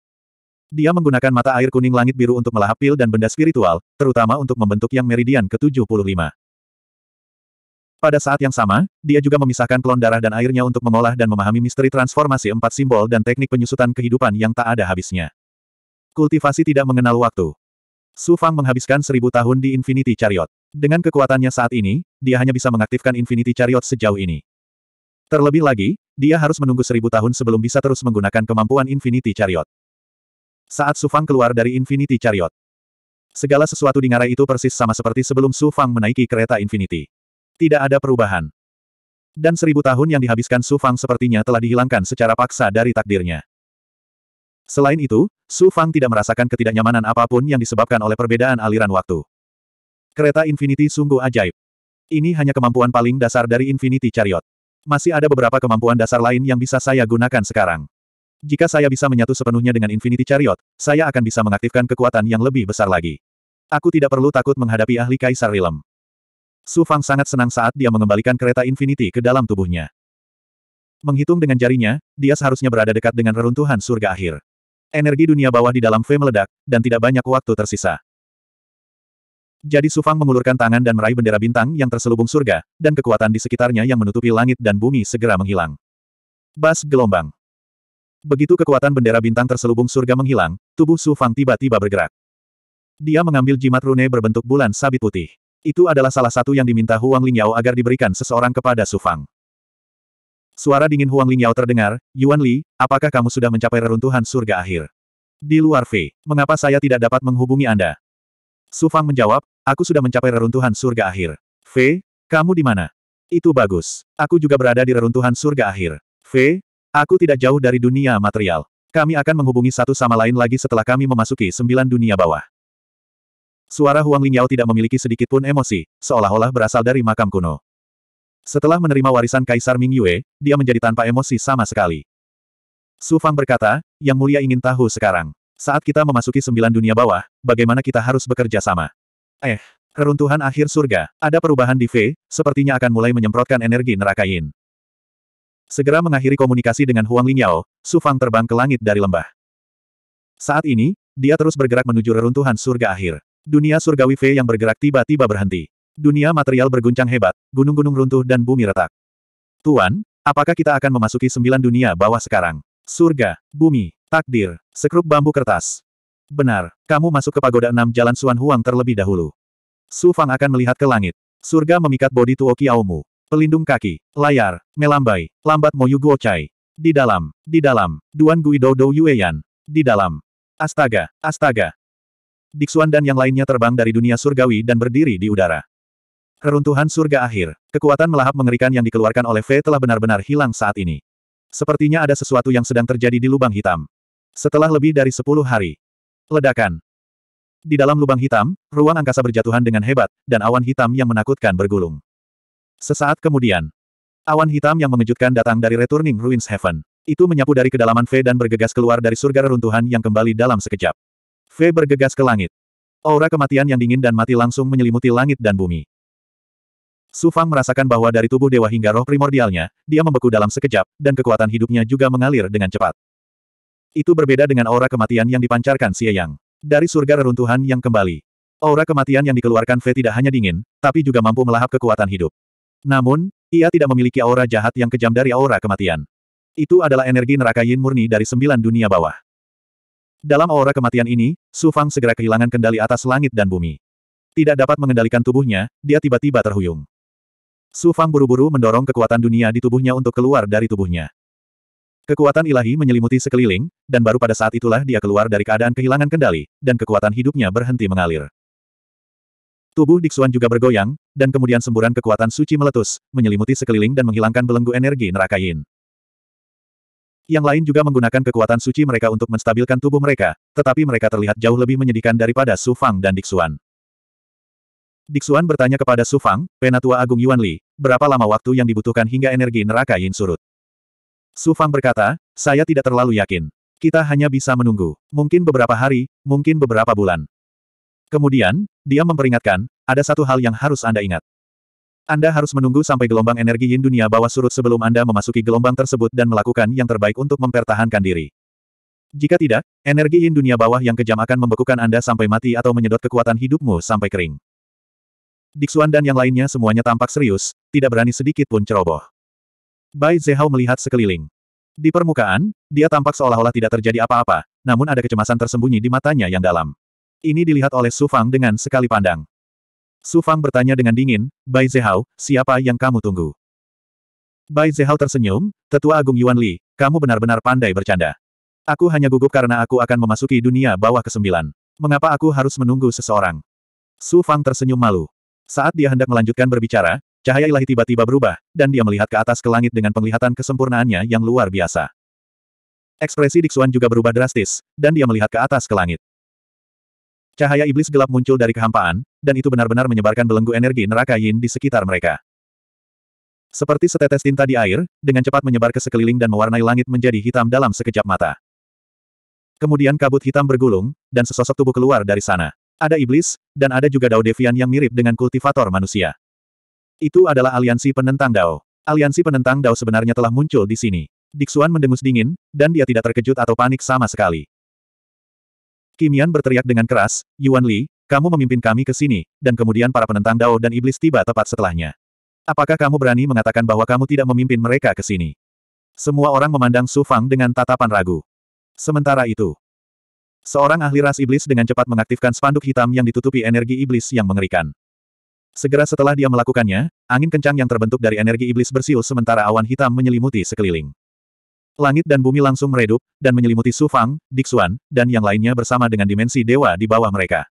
Dia menggunakan mata air kuning langit biru untuk melahap pil dan benda spiritual, terutama untuk membentuk yang meridian ke-75. Pada saat yang sama, dia juga memisahkan klon darah dan airnya untuk mengolah dan memahami misteri transformasi empat simbol dan teknik penyusutan kehidupan yang tak ada habisnya. Kultivasi tidak mengenal waktu. Su Fang menghabiskan seribu tahun di Infinity Chariot. Dengan kekuatannya saat ini, dia hanya bisa mengaktifkan Infinity Chariot sejauh ini. Terlebih lagi, dia harus menunggu seribu tahun sebelum bisa terus menggunakan kemampuan Infinity Chariot. Saat Su Fang keluar dari Infinity Chariot, segala sesuatu di ngarai itu persis sama seperti sebelum Su Fang menaiki kereta Infinity. Tidak ada perubahan. Dan seribu tahun yang dihabiskan Su Fang sepertinya telah dihilangkan secara paksa dari takdirnya. Selain itu, Su Fang tidak merasakan ketidaknyamanan apapun yang disebabkan oleh perbedaan aliran waktu. Kereta Infinity sungguh ajaib. Ini hanya kemampuan paling dasar dari Infinity Chariot. Masih ada beberapa kemampuan dasar lain yang bisa saya gunakan sekarang. Jika saya bisa menyatu sepenuhnya dengan Infinity Chariot, saya akan bisa mengaktifkan kekuatan yang lebih besar lagi. Aku tidak perlu takut menghadapi ahli Kaisar Rilem. Su Fang sangat senang saat dia mengembalikan kereta Infinity ke dalam tubuhnya. Menghitung dengan jarinya, dia seharusnya berada dekat dengan reruntuhan surga akhir. Energi dunia bawah di dalam V meledak, dan tidak banyak waktu tersisa. Jadi Su Fang mengulurkan tangan dan meraih bendera bintang yang terselubung surga, dan kekuatan di sekitarnya yang menutupi langit dan bumi segera menghilang. Bas gelombang. Begitu kekuatan bendera bintang terselubung surga menghilang, tubuh Su Fang tiba-tiba bergerak. Dia mengambil jimat rune berbentuk bulan sabit putih. Itu adalah salah satu yang diminta Huang Lingyao agar diberikan seseorang kepada Su Fang. Suara dingin Huang Lingyao terdengar, Yuan Li, apakah kamu sudah mencapai reruntuhan surga akhir? Di luar V, mengapa saya tidak dapat menghubungi Anda? Su Fang menjawab, aku sudah mencapai reruntuhan surga akhir. V, kamu di mana? Itu bagus. Aku juga berada di reruntuhan surga akhir. V, aku tidak jauh dari dunia material. Kami akan menghubungi satu sama lain lagi setelah kami memasuki sembilan dunia bawah. Suara Huang Lingyao tidak memiliki sedikit pun emosi, seolah-olah berasal dari makam kuno. Setelah menerima warisan Kaisar Ming Yue, dia menjadi tanpa emosi sama sekali. Su Fang berkata, Yang Mulia ingin tahu sekarang. Saat kita memasuki sembilan dunia bawah, bagaimana kita harus bekerja sama? Eh, reruntuhan akhir surga, ada perubahan di V, sepertinya akan mulai menyemprotkan energi neraka Yin. Segera mengakhiri komunikasi dengan Huang Lingyao, Su Fang terbang ke langit dari lembah. Saat ini, dia terus bergerak menuju reruntuhan surga akhir. Dunia surgawi V yang bergerak tiba-tiba berhenti. Dunia material berguncang hebat, gunung-gunung runtuh dan bumi retak. Tuan, apakah kita akan memasuki sembilan dunia bawah sekarang? Surga, bumi, takdir, sekrup bambu kertas. Benar, kamu masuk ke pagoda enam jalan Suan Huang terlebih dahulu. Su Fang akan melihat ke langit. Surga memikat bodi Tuoki Aomu. Pelindung kaki, layar, melambai, lambat Moyu Guocai. Di dalam, di dalam, Duan Guido Dou Yueyan. Di dalam. Astaga, astaga, Dixuan dan yang lainnya terbang dari dunia surgawi dan berdiri di udara. Keruntuhan surga akhir, kekuatan melahap mengerikan yang dikeluarkan oleh V telah benar-benar hilang saat ini. Sepertinya ada sesuatu yang sedang terjadi di lubang hitam. Setelah lebih dari sepuluh hari. Ledakan. Di dalam lubang hitam, ruang angkasa berjatuhan dengan hebat, dan awan hitam yang menakutkan bergulung. Sesaat kemudian, awan hitam yang mengejutkan datang dari Returning Ruins Heaven. Itu menyapu dari kedalaman V dan bergegas keluar dari surga reruntuhan yang kembali dalam sekejap. V bergegas ke langit. Aura kematian yang dingin dan mati langsung menyelimuti langit dan bumi. Su Fang merasakan bahwa dari tubuh dewa hingga roh primordialnya, dia membeku dalam sekejap, dan kekuatan hidupnya juga mengalir dengan cepat. Itu berbeda dengan aura kematian yang dipancarkan Xie Yang. Dari surga reruntuhan yang kembali. Aura kematian yang dikeluarkan V tidak hanya dingin, tapi juga mampu melahap kekuatan hidup. Namun, ia tidak memiliki aura jahat yang kejam dari aura kematian. Itu adalah energi neraka yin murni dari sembilan dunia bawah. Dalam aura kematian ini, Su Fang segera kehilangan kendali atas langit dan bumi. Tidak dapat mengendalikan tubuhnya, dia tiba-tiba terhuyung. Su Fang buru-buru mendorong kekuatan dunia di tubuhnya untuk keluar dari tubuhnya. Kekuatan ilahi menyelimuti sekeliling, dan baru pada saat itulah dia keluar dari keadaan kehilangan kendali, dan kekuatan hidupnya berhenti mengalir. Tubuh Diksuan juga bergoyang, dan kemudian semburan kekuatan suci meletus, menyelimuti sekeliling dan menghilangkan belenggu energi neraka Yin. Yang lain juga menggunakan kekuatan suci mereka untuk menstabilkan tubuh mereka, tetapi mereka terlihat jauh lebih menyedihkan daripada Su Fang dan Dixuan. Dixuan bertanya kepada Su Fang, Penatua Agung Yuan Li, berapa lama waktu yang dibutuhkan hingga energi neraka Yin surut? Su Fang berkata, saya tidak terlalu yakin. Kita hanya bisa menunggu. Mungkin beberapa hari, mungkin beberapa bulan. Kemudian, dia memperingatkan, ada satu hal yang harus Anda ingat. Anda harus menunggu sampai gelombang energi yin dunia bawah surut sebelum Anda memasuki gelombang tersebut dan melakukan yang terbaik untuk mempertahankan diri. Jika tidak, energi yin dunia bawah yang kejam akan membekukan Anda sampai mati atau menyedot kekuatan hidupmu sampai kering. Dixuan dan yang lainnya semuanya tampak serius, tidak berani sedikit pun ceroboh. Bai Zehao melihat sekeliling. Di permukaan, dia tampak seolah-olah tidak terjadi apa-apa, namun ada kecemasan tersembunyi di matanya yang dalam. Ini dilihat oleh Su Fang dengan sekali pandang. Su Fang bertanya dengan dingin, Bai Zehao, siapa yang kamu tunggu? Bai Zehao tersenyum, Tetua Agung Yuan Li, kamu benar-benar pandai bercanda. Aku hanya gugup karena aku akan memasuki dunia bawah kesembilan. Mengapa aku harus menunggu seseorang? Su Fang tersenyum malu. Saat dia hendak melanjutkan berbicara, cahaya ilahi tiba-tiba berubah, dan dia melihat ke atas ke langit dengan penglihatan kesempurnaannya yang luar biasa. Ekspresi Dixuan juga berubah drastis, dan dia melihat ke atas ke langit. Cahaya iblis gelap muncul dari kehampaan, dan itu benar-benar menyebarkan belenggu energi neraka yin di sekitar mereka. Seperti setetes tinta di air, dengan cepat menyebar ke sekeliling dan mewarnai langit menjadi hitam dalam sekejap mata. Kemudian kabut hitam bergulung, dan sesosok tubuh keluar dari sana. Ada iblis, dan ada juga Dao Devian yang mirip dengan kultivator manusia. Itu adalah aliansi penentang Dao. Aliansi penentang Dao sebenarnya telah muncul di sini. Diksuan mendengus dingin, dan dia tidak terkejut atau panik sama sekali. Kim berteriak dengan keras, Yuan Li, kamu memimpin kami ke sini, dan kemudian para penentang Dao dan Iblis tiba tepat setelahnya. Apakah kamu berani mengatakan bahwa kamu tidak memimpin mereka ke sini? Semua orang memandang Su Fang dengan tatapan ragu. Sementara itu, seorang ahli ras iblis dengan cepat mengaktifkan spanduk hitam yang ditutupi energi iblis yang mengerikan. Segera setelah dia melakukannya, angin kencang yang terbentuk dari energi iblis bersiul sementara awan hitam menyelimuti sekeliling. Langit dan bumi langsung meredup, dan menyelimuti Su Fang, Dixuan, dan yang lainnya bersama dengan dimensi dewa di bawah mereka.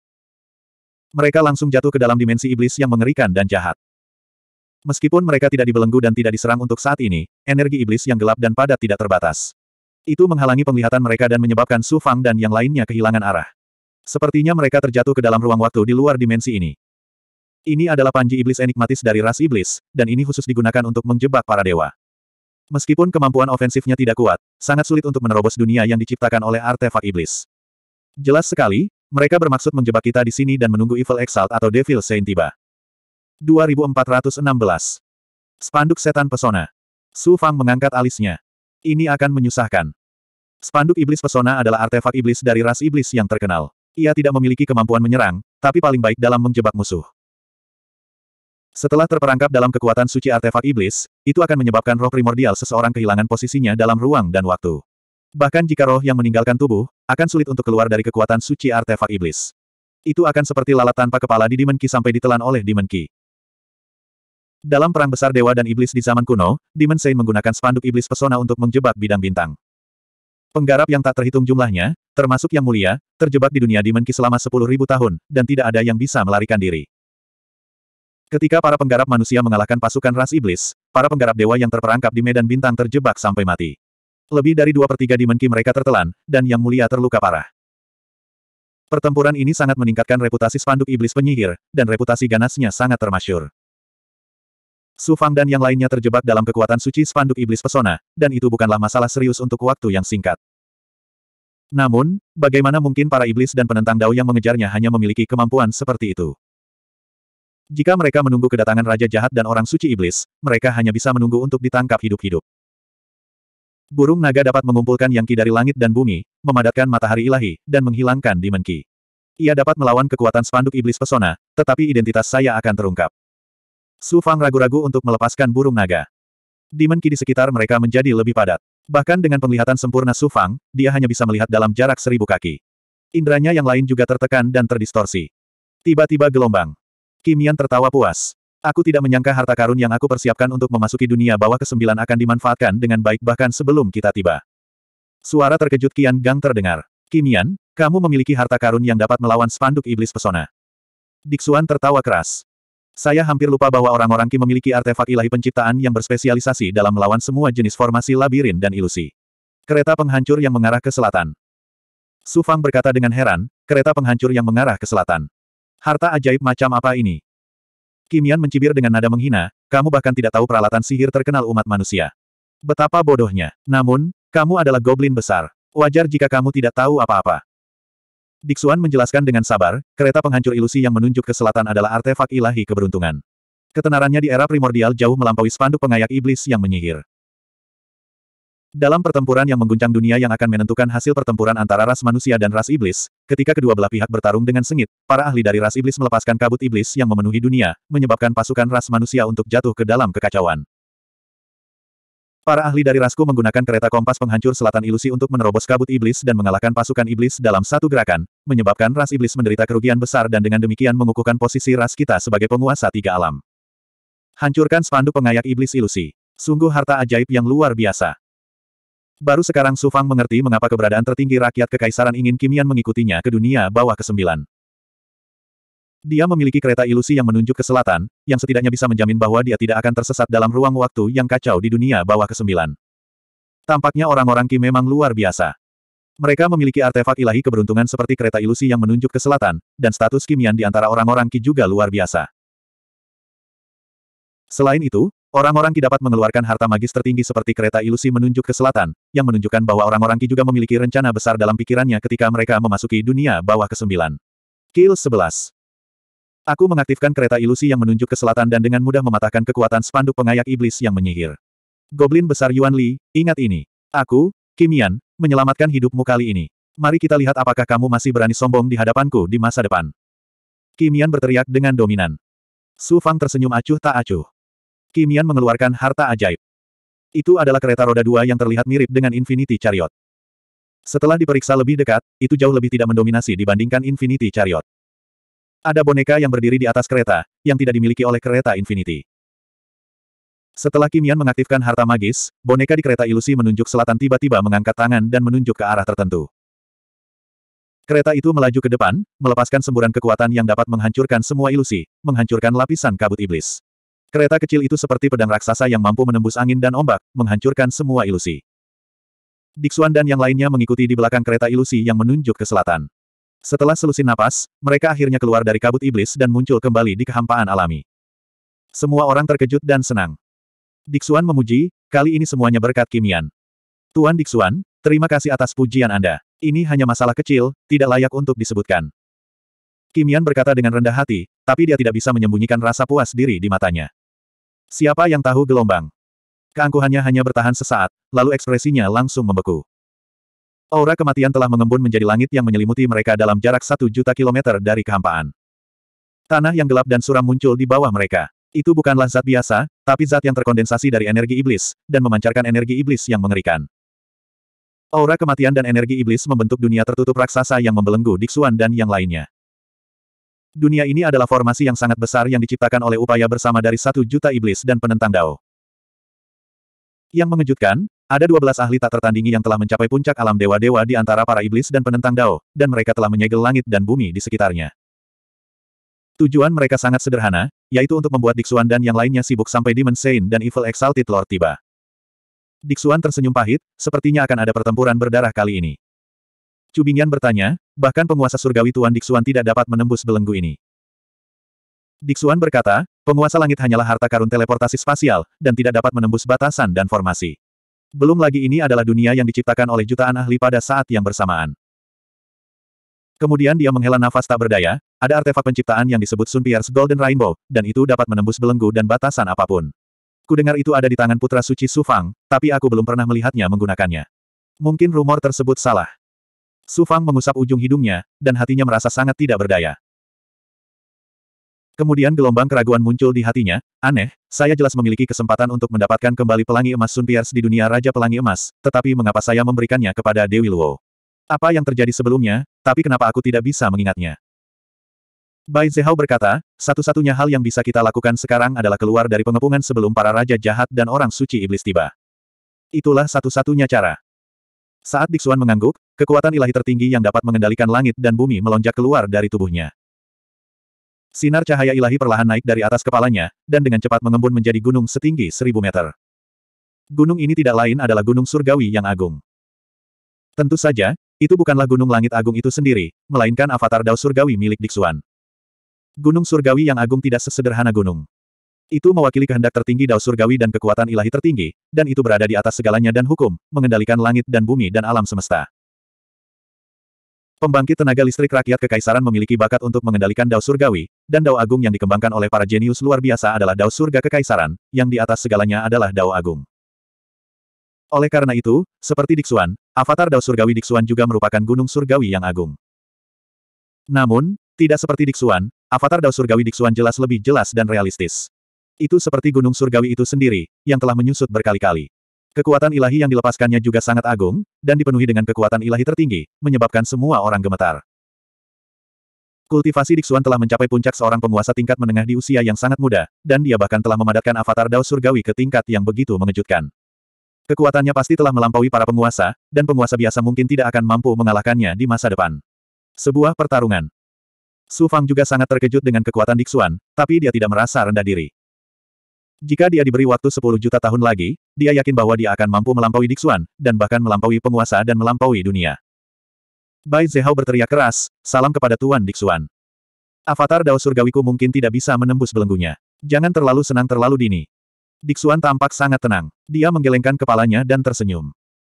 Mereka langsung jatuh ke dalam dimensi iblis yang mengerikan dan jahat. Meskipun mereka tidak dibelenggu dan tidak diserang untuk saat ini, energi iblis yang gelap dan padat tidak terbatas. Itu menghalangi penglihatan mereka dan menyebabkan Su Fang dan yang lainnya kehilangan arah. Sepertinya mereka terjatuh ke dalam ruang waktu di luar dimensi ini. Ini adalah panji iblis enigmatis dari ras iblis, dan ini khusus digunakan untuk menjebak para dewa. Meskipun kemampuan ofensifnya tidak kuat, sangat sulit untuk menerobos dunia yang diciptakan oleh artefak iblis. Jelas sekali, mereka bermaksud menjebak kita di sini dan menunggu Evil Exalt atau Devil Saint tiba. 2416 Spanduk Setan Pesona Su Fang mengangkat alisnya. Ini akan menyusahkan. Spanduk Iblis Pesona adalah artefak iblis dari ras iblis yang terkenal. Ia tidak memiliki kemampuan menyerang, tapi paling baik dalam menjebak musuh. Setelah terperangkap dalam kekuatan suci artefak iblis, itu akan menyebabkan roh primordial seseorang kehilangan posisinya dalam ruang dan waktu. Bahkan jika roh yang meninggalkan tubuh, akan sulit untuk keluar dari kekuatan suci artefak iblis. Itu akan seperti lalat tanpa kepala di Demon Ki sampai ditelan oleh Demon Ki. Dalam perang besar dewa dan iblis di zaman kuno, Demon Sein menggunakan spanduk iblis pesona untuk menjebak bidang bintang. Penggarap yang tak terhitung jumlahnya, termasuk yang mulia, terjebak di dunia Demon Ki selama 10.000 tahun, dan tidak ada yang bisa melarikan diri. Ketika para penggarap manusia mengalahkan pasukan ras iblis, para penggarap dewa yang terperangkap di medan bintang terjebak sampai mati. Lebih dari dua per tiga dimenki mereka tertelan, dan Yang Mulia terluka parah. Pertempuran ini sangat meningkatkan reputasi spanduk iblis penyihir, dan reputasi ganasnya sangat termasyur. Su Fang dan yang lainnya terjebak dalam kekuatan suci spanduk iblis pesona, dan itu bukanlah masalah serius untuk waktu yang singkat. Namun, bagaimana mungkin para iblis dan penentang Dao yang mengejarnya hanya memiliki kemampuan seperti itu? Jika mereka menunggu kedatangan Raja Jahat dan Orang Suci Iblis, mereka hanya bisa menunggu untuk ditangkap hidup-hidup. Burung naga dapat mengumpulkan yangki dari langit dan bumi, memadatkan matahari ilahi, dan menghilangkan Demon Ki. Ia dapat melawan kekuatan spanduk iblis pesona, tetapi identitas saya akan terungkap. Su Fang ragu-ragu untuk melepaskan burung naga. Demon Ki di sekitar mereka menjadi lebih padat. Bahkan dengan penglihatan sempurna Su Fang, dia hanya bisa melihat dalam jarak seribu kaki. Indranya yang lain juga tertekan dan terdistorsi. Tiba-tiba gelombang. Kimian tertawa puas. Aku tidak menyangka harta karun yang aku persiapkan untuk memasuki dunia bawah kesembilan akan dimanfaatkan dengan baik bahkan sebelum kita tiba. Suara terkejut Kian Gang terdengar. Kimian, kamu memiliki harta karun yang dapat melawan spanduk iblis pesona. Diksuan tertawa keras. Saya hampir lupa bahwa orang-orang Ki memiliki artefak ilahi penciptaan yang berspesialisasi dalam melawan semua jenis formasi labirin dan ilusi. Kereta penghancur yang mengarah ke selatan. Sufang berkata dengan heran, kereta penghancur yang mengarah ke selatan. Harta ajaib macam apa ini? Kimian mencibir dengan nada menghina, kamu bahkan tidak tahu peralatan sihir terkenal umat manusia. Betapa bodohnya. Namun, kamu adalah goblin besar. Wajar jika kamu tidak tahu apa-apa. Diksuan menjelaskan dengan sabar, kereta penghancur ilusi yang menunjuk ke selatan adalah artefak ilahi keberuntungan. Ketenarannya di era primordial jauh melampaui spanduk pengayak iblis yang menyihir. Dalam pertempuran yang mengguncang dunia yang akan menentukan hasil pertempuran antara ras manusia dan ras iblis, ketika kedua belah pihak bertarung dengan sengit, para ahli dari ras iblis melepaskan kabut iblis yang memenuhi dunia, menyebabkan pasukan ras manusia untuk jatuh ke dalam kekacauan. Para ahli dari rasku menggunakan kereta kompas penghancur selatan ilusi untuk menerobos kabut iblis dan mengalahkan pasukan iblis dalam satu gerakan, menyebabkan ras iblis menderita kerugian besar dan dengan demikian mengukuhkan posisi ras kita sebagai penguasa tiga alam. Hancurkan spanduk pengayak iblis ilusi. Sungguh harta ajaib yang luar biasa. Baru sekarang Su Fang mengerti mengapa keberadaan tertinggi rakyat kekaisaran ingin Kimian mengikutinya ke dunia bawah ke-9. Dia memiliki kereta ilusi yang menunjuk ke selatan, yang setidaknya bisa menjamin bahwa dia tidak akan tersesat dalam ruang waktu yang kacau di dunia bawah ke-9. Tampaknya orang-orang Kim memang luar biasa. Mereka memiliki artefak ilahi keberuntungan seperti kereta ilusi yang menunjuk ke selatan, dan status Kimian di antara orang-orang Ki juga luar biasa. Selain itu, Orang-orang Ki dapat mengeluarkan harta magis tertinggi seperti kereta ilusi menunjuk ke selatan, yang menunjukkan bahwa orang-orang Ki juga memiliki rencana besar dalam pikirannya ketika mereka memasuki dunia bawah ke-9. Kill 11. Aku mengaktifkan kereta ilusi yang menunjuk ke selatan dan dengan mudah mematahkan kekuatan spanduk pengayak iblis yang menyihir. Goblin besar Yuan Li, ingat ini. Aku, Kimian, menyelamatkan hidupmu kali ini. Mari kita lihat apakah kamu masih berani sombong di hadapanku di masa depan. Kimian berteriak dengan dominan. Su Fang tersenyum acuh tak acuh. Kimian mengeluarkan harta ajaib. Itu adalah kereta roda dua yang terlihat mirip dengan Infinity Chariot. Setelah diperiksa lebih dekat, itu jauh lebih tidak mendominasi dibandingkan Infinity Chariot. Ada boneka yang berdiri di atas kereta, yang tidak dimiliki oleh kereta Infinity. Setelah Kimian mengaktifkan harta magis, boneka di kereta ilusi menunjuk selatan tiba-tiba mengangkat tangan dan menunjuk ke arah tertentu. Kereta itu melaju ke depan, melepaskan semburan kekuatan yang dapat menghancurkan semua ilusi, menghancurkan lapisan kabut iblis. Kereta kecil itu seperti pedang raksasa yang mampu menembus angin dan ombak, menghancurkan semua ilusi. Diksuan dan yang lainnya mengikuti di belakang kereta ilusi yang menunjuk ke selatan. Setelah selusin napas, mereka akhirnya keluar dari kabut iblis dan muncul kembali di kehampaan alami. Semua orang terkejut dan senang. Diksuan memuji, kali ini semuanya berkat Kimian. Tuan Diksuan, terima kasih atas pujian Anda. Ini hanya masalah kecil, tidak layak untuk disebutkan. Kimian berkata dengan rendah hati, tapi dia tidak bisa menyembunyikan rasa puas diri di matanya. Siapa yang tahu gelombang? Keangkuhannya hanya bertahan sesaat, lalu ekspresinya langsung membeku. Aura kematian telah mengembun menjadi langit yang menyelimuti mereka dalam jarak satu juta kilometer dari kehampaan. Tanah yang gelap dan suram muncul di bawah mereka. Itu bukanlah zat biasa, tapi zat yang terkondensasi dari energi iblis, dan memancarkan energi iblis yang mengerikan. Aura kematian dan energi iblis membentuk dunia tertutup raksasa yang membelenggu Dixuan dan yang lainnya. Dunia ini adalah formasi yang sangat besar yang diciptakan oleh upaya bersama dari satu juta iblis dan penentang Dao. Yang mengejutkan, ada dua belas ahli tak tertandingi yang telah mencapai puncak alam dewa-dewa di antara para iblis dan penentang Dao, dan mereka telah menyegel langit dan bumi di sekitarnya. Tujuan mereka sangat sederhana, yaitu untuk membuat Dixuan dan yang lainnya sibuk sampai Demon Saint dan Evil Exalted Lord tiba. Dixuan tersenyum pahit, sepertinya akan ada pertempuran berdarah kali ini. Cubingan bertanya, Bahkan penguasa surgawi Tuan Diksuan tidak dapat menembus belenggu ini. Diksuan berkata, penguasa langit hanyalah harta karun teleportasi spasial, dan tidak dapat menembus batasan dan formasi. Belum lagi ini adalah dunia yang diciptakan oleh jutaan ahli pada saat yang bersamaan. Kemudian dia menghela nafas tak berdaya, ada artefak penciptaan yang disebut Sun Pierce Golden Rainbow, dan itu dapat menembus belenggu dan batasan apapun. Kudengar itu ada di tangan putra suci Sufang, tapi aku belum pernah melihatnya menggunakannya. Mungkin rumor tersebut salah. Sufang mengusap ujung hidungnya, dan hatinya merasa sangat tidak berdaya. Kemudian gelombang keraguan muncul di hatinya, aneh, saya jelas memiliki kesempatan untuk mendapatkan kembali pelangi emas Sun Pierce di dunia Raja Pelangi Emas, tetapi mengapa saya memberikannya kepada Dewi Luo? Apa yang terjadi sebelumnya, tapi kenapa aku tidak bisa mengingatnya? Bai Zehao berkata, satu-satunya hal yang bisa kita lakukan sekarang adalah keluar dari pengepungan sebelum para raja jahat dan orang suci iblis tiba. Itulah satu-satunya cara. Saat Dixuan mengangguk, Kekuatan ilahi tertinggi yang dapat mengendalikan langit dan bumi melonjak keluar dari tubuhnya. Sinar cahaya ilahi perlahan naik dari atas kepalanya, dan dengan cepat mengembun menjadi gunung setinggi seribu meter. Gunung ini tidak lain adalah gunung surgawi yang agung. Tentu saja, itu bukanlah gunung langit agung itu sendiri, melainkan avatar dao surgawi milik Diksuan. Gunung surgawi yang agung tidak sesederhana gunung. Itu mewakili kehendak tertinggi Dao Surgawi dan kekuatan ilahi tertinggi, dan itu berada di atas segalanya dan hukum, mengendalikan langit dan bumi dan alam semesta. Pembangkit tenaga listrik rakyat kekaisaran memiliki bakat untuk mengendalikan dao surgawi, dan dao agung yang dikembangkan oleh para jenius luar biasa adalah dao surga kekaisaran, yang di atas segalanya adalah dao agung. Oleh karena itu, seperti Diksuan, avatar dao surgawi Diksuan juga merupakan gunung surgawi yang agung. Namun, tidak seperti Diksuan, avatar dao surgawi Diksuan jelas lebih jelas dan realistis. Itu seperti gunung surgawi itu sendiri, yang telah menyusut berkali-kali. Kekuatan ilahi yang dilepaskannya juga sangat agung, dan dipenuhi dengan kekuatan ilahi tertinggi, menyebabkan semua orang gemetar. Kultivasi Diksuan telah mencapai puncak seorang penguasa tingkat menengah di usia yang sangat muda, dan dia bahkan telah memadatkan avatar Dao Surgawi ke tingkat yang begitu mengejutkan. Kekuatannya pasti telah melampaui para penguasa, dan penguasa biasa mungkin tidak akan mampu mengalahkannya di masa depan. Sebuah pertarungan. Su Fang juga sangat terkejut dengan kekuatan Diksuan, tapi dia tidak merasa rendah diri. Jika dia diberi waktu 10 juta tahun lagi, dia yakin bahwa dia akan mampu melampaui Dixuan, dan bahkan melampaui penguasa dan melampaui dunia. Bai Zehao berteriak keras, salam kepada Tuan Dixuan. Avatar Dao Surgawiku mungkin tidak bisa menembus belenggunya. Jangan terlalu senang terlalu dini. Dixuan tampak sangat tenang. Dia menggelengkan kepalanya dan tersenyum.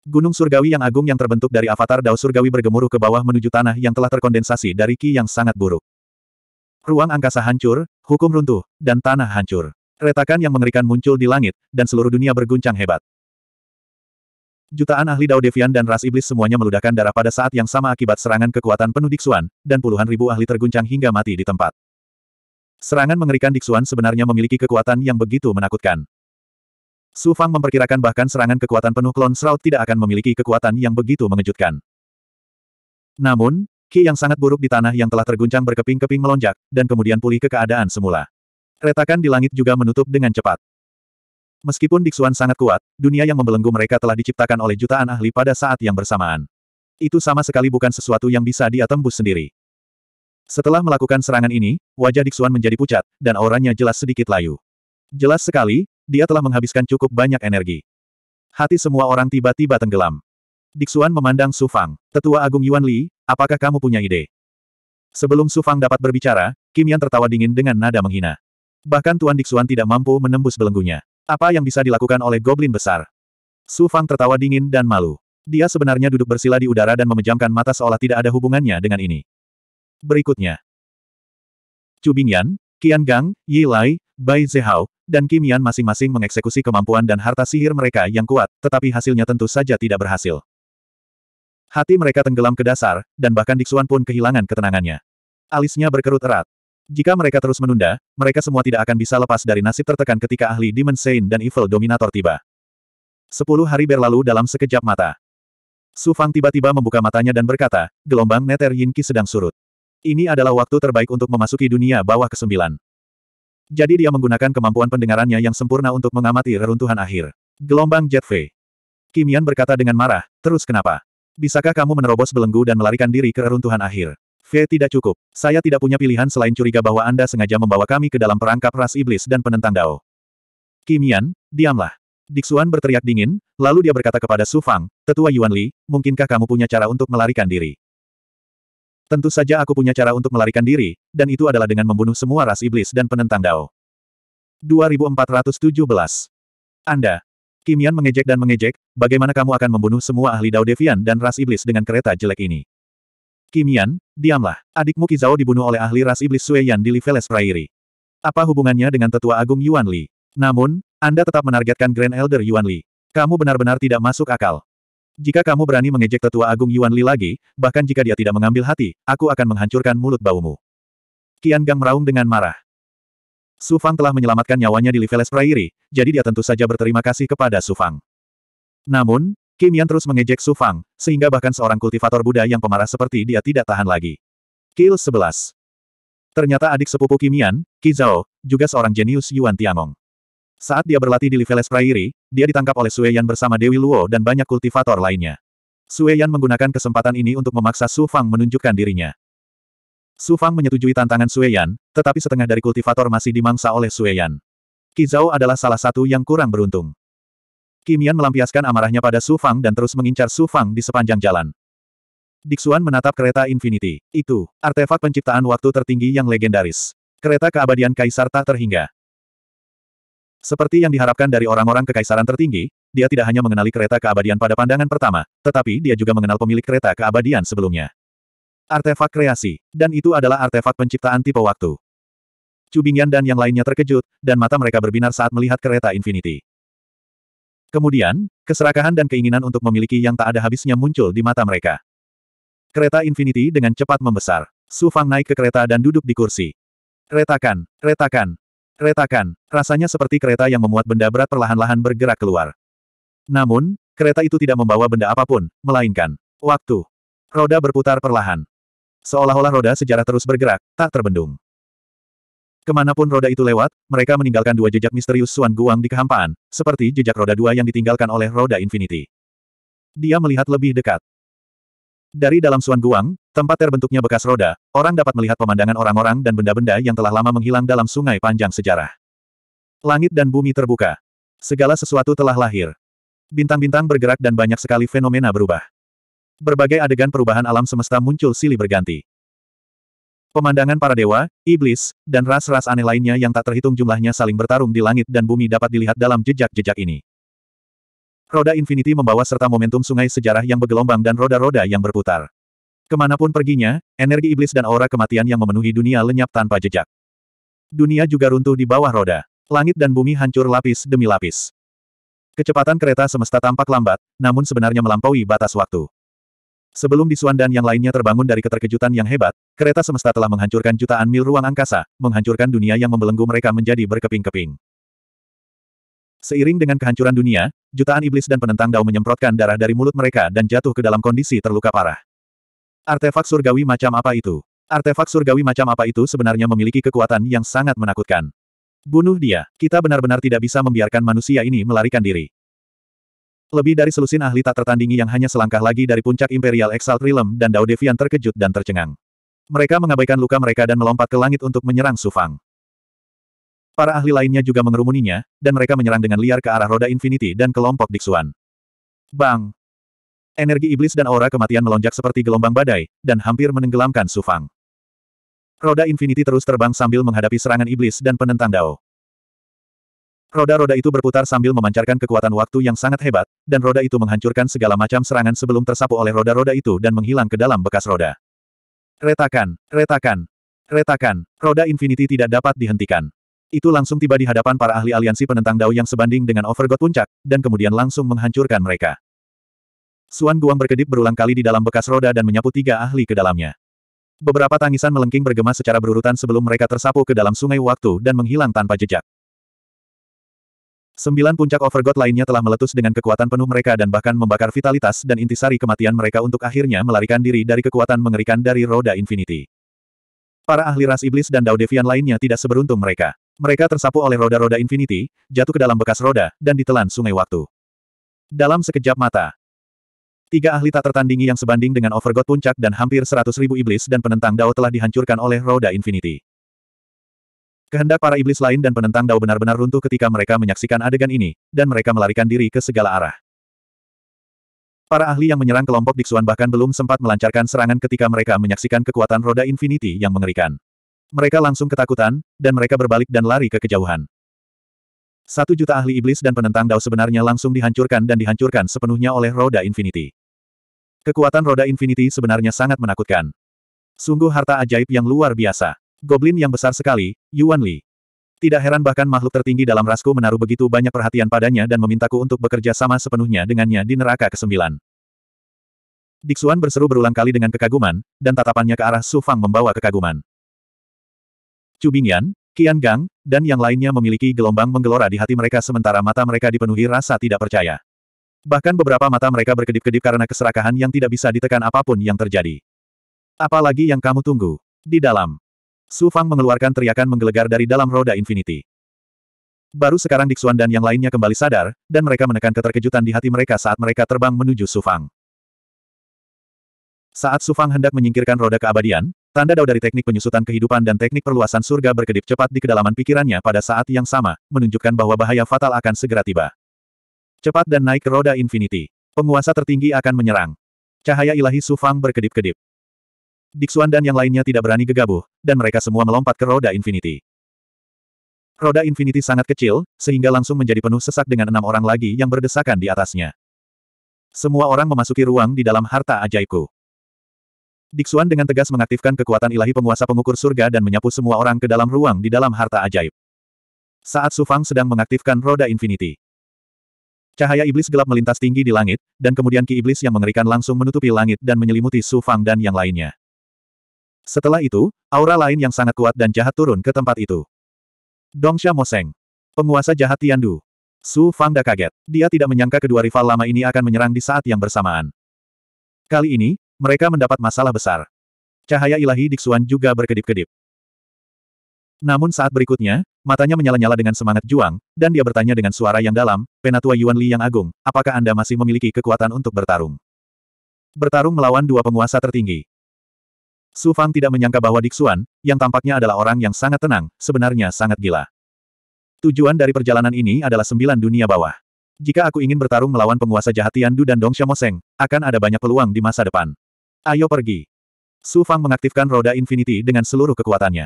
Gunung surgawi yang agung yang terbentuk dari avatar Dao Surgawi bergemuruh ke bawah menuju tanah yang telah terkondensasi dari ki yang sangat buruk. Ruang angkasa hancur, hukum runtuh, dan tanah hancur. Retakan yang mengerikan muncul di langit, dan seluruh dunia berguncang hebat. Jutaan ahli Dao Devian dan ras iblis semuanya meludahkan darah pada saat yang sama akibat serangan kekuatan penuh Diksuan, dan puluhan ribu ahli terguncang hingga mati di tempat. Serangan mengerikan Diksuan sebenarnya memiliki kekuatan yang begitu menakutkan. Su Fang memperkirakan bahkan serangan kekuatan penuh klon Shroud tidak akan memiliki kekuatan yang begitu mengejutkan. Namun, Ki yang sangat buruk di tanah yang telah terguncang berkeping-keping melonjak, dan kemudian pulih ke keadaan semula. Retakan di langit juga menutup dengan cepat. Meskipun Dixuan sangat kuat, dunia yang membelenggu mereka telah diciptakan oleh jutaan ahli pada saat yang bersamaan. Itu sama sekali bukan sesuatu yang bisa dia tembus sendiri. Setelah melakukan serangan ini, wajah Dixuan menjadi pucat, dan auranya jelas sedikit layu. Jelas sekali, dia telah menghabiskan cukup banyak energi. Hati semua orang tiba-tiba tenggelam. Dixuan memandang Su Fang, tetua agung Yuan Li, apakah kamu punya ide? Sebelum Su Fang dapat berbicara, Kim Yan tertawa dingin dengan nada menghina. Bahkan Tuan Dixuan tidak mampu menembus belenggunya. Apa yang bisa dilakukan oleh goblin besar? Su Fang tertawa dingin dan malu. Dia sebenarnya duduk bersila di udara dan memejamkan mata seolah tidak ada hubungannya dengan ini. Berikutnya. Chu Bingyan, Qian Gang, Yi Lai, Bai Zehao, dan Kim Yan masing-masing mengeksekusi kemampuan dan harta sihir mereka yang kuat, tetapi hasilnya tentu saja tidak berhasil. Hati mereka tenggelam ke dasar, dan bahkan Dixuan pun kehilangan ketenangannya. Alisnya berkerut erat. Jika mereka terus menunda, mereka semua tidak akan bisa lepas dari nasib tertekan ketika ahli Demon Saint dan Evil Dominator tiba. Sepuluh hari berlalu dalam sekejap mata. Su Fang tiba-tiba membuka matanya dan berkata, gelombang neter Yin Qi sedang surut. Ini adalah waktu terbaik untuk memasuki dunia bawah kesembilan. Jadi dia menggunakan kemampuan pendengarannya yang sempurna untuk mengamati reruntuhan akhir. Gelombang Jet V. Kimian berkata dengan marah, terus kenapa? Bisakah kamu menerobos belenggu dan melarikan diri ke reruntuhan akhir? V tidak cukup. Saya tidak punya pilihan selain curiga bahwa Anda sengaja membawa kami ke dalam perangkap ras iblis dan penentang Dao. Kimian, diamlah. Diksuan berteriak dingin, lalu dia berkata kepada Su Fang, Tetua Yuan Li, mungkinkah kamu punya cara untuk melarikan diri? Tentu saja aku punya cara untuk melarikan diri, dan itu adalah dengan membunuh semua ras iblis dan penentang Dao. 2417 Anda. Kimian mengejek dan mengejek, bagaimana kamu akan membunuh semua ahli Dao Devian dan ras iblis dengan kereta jelek ini? Kimian, diamlah. Adikmu Kizao dibunuh oleh ahli ras iblis Sue Yan di Liveles Prairie. Apa hubungannya dengan tetua agung Yuan Li? Namun, Anda tetap menargetkan Grand Elder Yuan Li. Kamu benar-benar tidak masuk akal. Jika kamu berani mengejek tetua agung Yuan Li lagi, bahkan jika dia tidak mengambil hati, aku akan menghancurkan mulut baumu. Kian Gang meraung dengan marah. Su Fang telah menyelamatkan nyawanya di Liveles Prairie, jadi dia tentu saja berterima kasih kepada Su Fang. Namun, Kim Yan terus mengejek Su Fang, sehingga bahkan seorang kultivator Buddha yang pemarah seperti dia tidak tahan lagi. Kill 11. Ternyata adik sepupu Kim Yan, juga seorang jenius Yuan Tiangong. Saat dia berlatih di Liveles Prairie, dia ditangkap oleh Sue Yan bersama Dewi Luo dan banyak kultivator lainnya. Sue Yan menggunakan kesempatan ini untuk memaksa Su Fang menunjukkan dirinya. Su Fang menyetujui tantangan Sue Yan, tetapi setengah dari kultivator masih dimangsa oleh Sue Yan. Kizao adalah salah satu yang kurang beruntung. Kimian melampiaskan amarahnya pada Su Fang dan terus mengincar Su Fang di sepanjang jalan. Dixuan menatap kereta Infinity. Itu, artefak penciptaan waktu tertinggi yang legendaris. Kereta keabadian kaisar tak terhingga. Seperti yang diharapkan dari orang-orang kekaisaran tertinggi, dia tidak hanya mengenali kereta keabadian pada pandangan pertama, tetapi dia juga mengenal pemilik kereta keabadian sebelumnya. Artefak kreasi, dan itu adalah artefak penciptaan tipe waktu. Cubingyan dan yang lainnya terkejut, dan mata mereka berbinar saat melihat kereta Infinity. Kemudian, keserakahan dan keinginan untuk memiliki yang tak ada habisnya muncul di mata mereka. Kereta Infinity dengan cepat membesar. Su Fang naik ke kereta dan duduk di kursi. Retakan, retakan, retakan. Rasanya seperti kereta yang memuat benda berat perlahan-lahan bergerak keluar. Namun, kereta itu tidak membawa benda apapun, melainkan waktu. Roda berputar perlahan. Seolah-olah roda sejarah terus bergerak, tak terbendung. Kemanapun roda itu lewat, mereka meninggalkan dua jejak misterius Suan Guang di kehampaan, seperti jejak roda dua yang ditinggalkan oleh roda Infinity. Dia melihat lebih dekat. Dari dalam Suan Guang, tempat terbentuknya bekas roda, orang dapat melihat pemandangan orang-orang dan benda-benda yang telah lama menghilang dalam sungai panjang sejarah. Langit dan bumi terbuka. Segala sesuatu telah lahir. Bintang-bintang bergerak dan banyak sekali fenomena berubah. Berbagai adegan perubahan alam semesta muncul silih berganti. Pemandangan para dewa, iblis, dan ras-ras aneh lainnya yang tak terhitung jumlahnya saling bertarung di langit dan bumi dapat dilihat dalam jejak-jejak ini. Roda Infinity membawa serta momentum sungai sejarah yang bergelombang dan roda-roda yang berputar. Kemanapun perginya, energi iblis dan aura kematian yang memenuhi dunia lenyap tanpa jejak. Dunia juga runtuh di bawah roda. Langit dan bumi hancur lapis demi lapis. Kecepatan kereta semesta tampak lambat, namun sebenarnya melampaui batas waktu. Sebelum Disuan dan yang lainnya terbangun dari keterkejutan yang hebat, kereta semesta telah menghancurkan jutaan mil ruang angkasa, menghancurkan dunia yang membelenggu mereka menjadi berkeping-keping. Seiring dengan kehancuran dunia, jutaan iblis dan penentang Dao menyemprotkan darah dari mulut mereka dan jatuh ke dalam kondisi terluka parah. Artefak surgawi macam apa itu? Artefak surgawi macam apa itu sebenarnya memiliki kekuatan yang sangat menakutkan. Bunuh dia, kita benar-benar tidak bisa membiarkan manusia ini melarikan diri. Lebih dari selusin ahli tak tertandingi yang hanya selangkah lagi dari puncak Imperial Exalt Realm dan Dao Devian terkejut dan tercengang. Mereka mengabaikan luka mereka dan melompat ke langit untuk menyerang Sufang. Para ahli lainnya juga mengerumuninya, dan mereka menyerang dengan liar ke arah roda Infinity dan kelompok Dixuan. Bang! Energi iblis dan aura kematian melonjak seperti gelombang badai, dan hampir menenggelamkan Sufang. Roda Infinity terus terbang sambil menghadapi serangan iblis dan penentang Dao. Roda-roda itu berputar sambil memancarkan kekuatan waktu yang sangat hebat, dan roda itu menghancurkan segala macam serangan sebelum tersapu oleh roda-roda itu dan menghilang ke dalam bekas roda. Retakan, retakan, retakan, roda infinity tidak dapat dihentikan. Itu langsung tiba di hadapan para ahli aliansi penentang Dao yang sebanding dengan Overgod puncak, dan kemudian langsung menghancurkan mereka. Suan Guang berkedip berulang kali di dalam bekas roda dan menyapu tiga ahli ke dalamnya. Beberapa tangisan melengking bergema secara berurutan sebelum mereka tersapu ke dalam sungai waktu dan menghilang tanpa jejak. Sembilan puncak Overgod lainnya telah meletus dengan kekuatan penuh mereka dan bahkan membakar vitalitas dan intisari kematian mereka untuk akhirnya melarikan diri dari kekuatan mengerikan dari roda infinity. Para ahli ras iblis dan Daudevian lainnya tidak seberuntung mereka. Mereka tersapu oleh roda-roda infinity, jatuh ke dalam bekas roda, dan ditelan sungai waktu. Dalam sekejap mata, tiga ahli tak tertandingi yang sebanding dengan Overgod puncak dan hampir seratus ribu iblis dan penentang Dao telah dihancurkan oleh roda infinity. Kehendak para iblis lain dan penentang Dao benar-benar runtuh ketika mereka menyaksikan adegan ini, dan mereka melarikan diri ke segala arah. Para ahli yang menyerang kelompok Dixuan bahkan belum sempat melancarkan serangan ketika mereka menyaksikan kekuatan roda infinity yang mengerikan. Mereka langsung ketakutan, dan mereka berbalik dan lari ke kejauhan. Satu juta ahli iblis dan penentang Dao sebenarnya langsung dihancurkan dan dihancurkan sepenuhnya oleh roda infinity. Kekuatan roda infinity sebenarnya sangat menakutkan. Sungguh harta ajaib yang luar biasa. Goblin yang besar sekali, Yuan Li. Tidak heran bahkan makhluk tertinggi dalam rasku menaruh begitu banyak perhatian padanya dan memintaku untuk bekerja sama sepenuhnya dengannya di neraka ke-9. Diksuan berseru berulang kali dengan kekaguman, dan tatapannya ke arah Su Fang membawa kekaguman. Chu Bingyan, Qian Gang, dan yang lainnya memiliki gelombang menggelora di hati mereka sementara mata mereka dipenuhi rasa tidak percaya. Bahkan beberapa mata mereka berkedip-kedip karena keserakahan yang tidak bisa ditekan apapun yang terjadi. Apalagi yang kamu tunggu. Di dalam, Su Fang mengeluarkan teriakan menggelegar dari dalam roda Infinity. Baru sekarang Dixuan dan yang lainnya kembali sadar, dan mereka menekan keterkejutan di hati mereka saat mereka terbang menuju Su Fang. Saat Su Fang hendak menyingkirkan roda keabadian, tanda dao dari teknik penyusutan kehidupan dan teknik perluasan surga berkedip cepat di kedalaman pikirannya pada saat yang sama, menunjukkan bahwa bahaya fatal akan segera tiba. Cepat dan naik ke roda Infinity. Penguasa tertinggi akan menyerang. Cahaya ilahi Su Fang berkedip-kedip. Dixuan dan yang lainnya tidak berani gegabah, dan mereka semua melompat ke roda Infinity. Roda Infinity sangat kecil, sehingga langsung menjadi penuh sesak dengan enam orang lagi yang berdesakan di atasnya. Semua orang memasuki ruang di dalam harta Ajaiku. Dixuan dengan tegas mengaktifkan kekuatan ilahi penguasa pengukur surga dan menyapu semua orang ke dalam ruang di dalam harta ajaib. Saat Sufang sedang mengaktifkan roda Infinity. Cahaya iblis gelap melintas tinggi di langit, dan kemudian ki iblis yang mengerikan langsung menutupi langit dan menyelimuti Sufang dan yang lainnya. Setelah itu, aura lain yang sangat kuat dan jahat turun ke tempat itu. Dongsha Moseng. Penguasa jahat Tiandu. Su Fangda kaget. Dia tidak menyangka kedua rival lama ini akan menyerang di saat yang bersamaan. Kali ini, mereka mendapat masalah besar. Cahaya ilahi Diksuan juga berkedip-kedip. Namun saat berikutnya, matanya menyala-nyala dengan semangat juang, dan dia bertanya dengan suara yang dalam, Penatua Yuan Li yang agung, apakah Anda masih memiliki kekuatan untuk bertarung? Bertarung melawan dua penguasa tertinggi. Su Fang tidak menyangka bahwa Dixuan, yang tampaknya adalah orang yang sangat tenang, sebenarnya sangat gila. Tujuan dari perjalanan ini adalah sembilan dunia bawah. Jika aku ingin bertarung melawan penguasa jahat Du dan Dong Moseng, akan ada banyak peluang di masa depan. Ayo pergi. Su Fang mengaktifkan roda infinity dengan seluruh kekuatannya.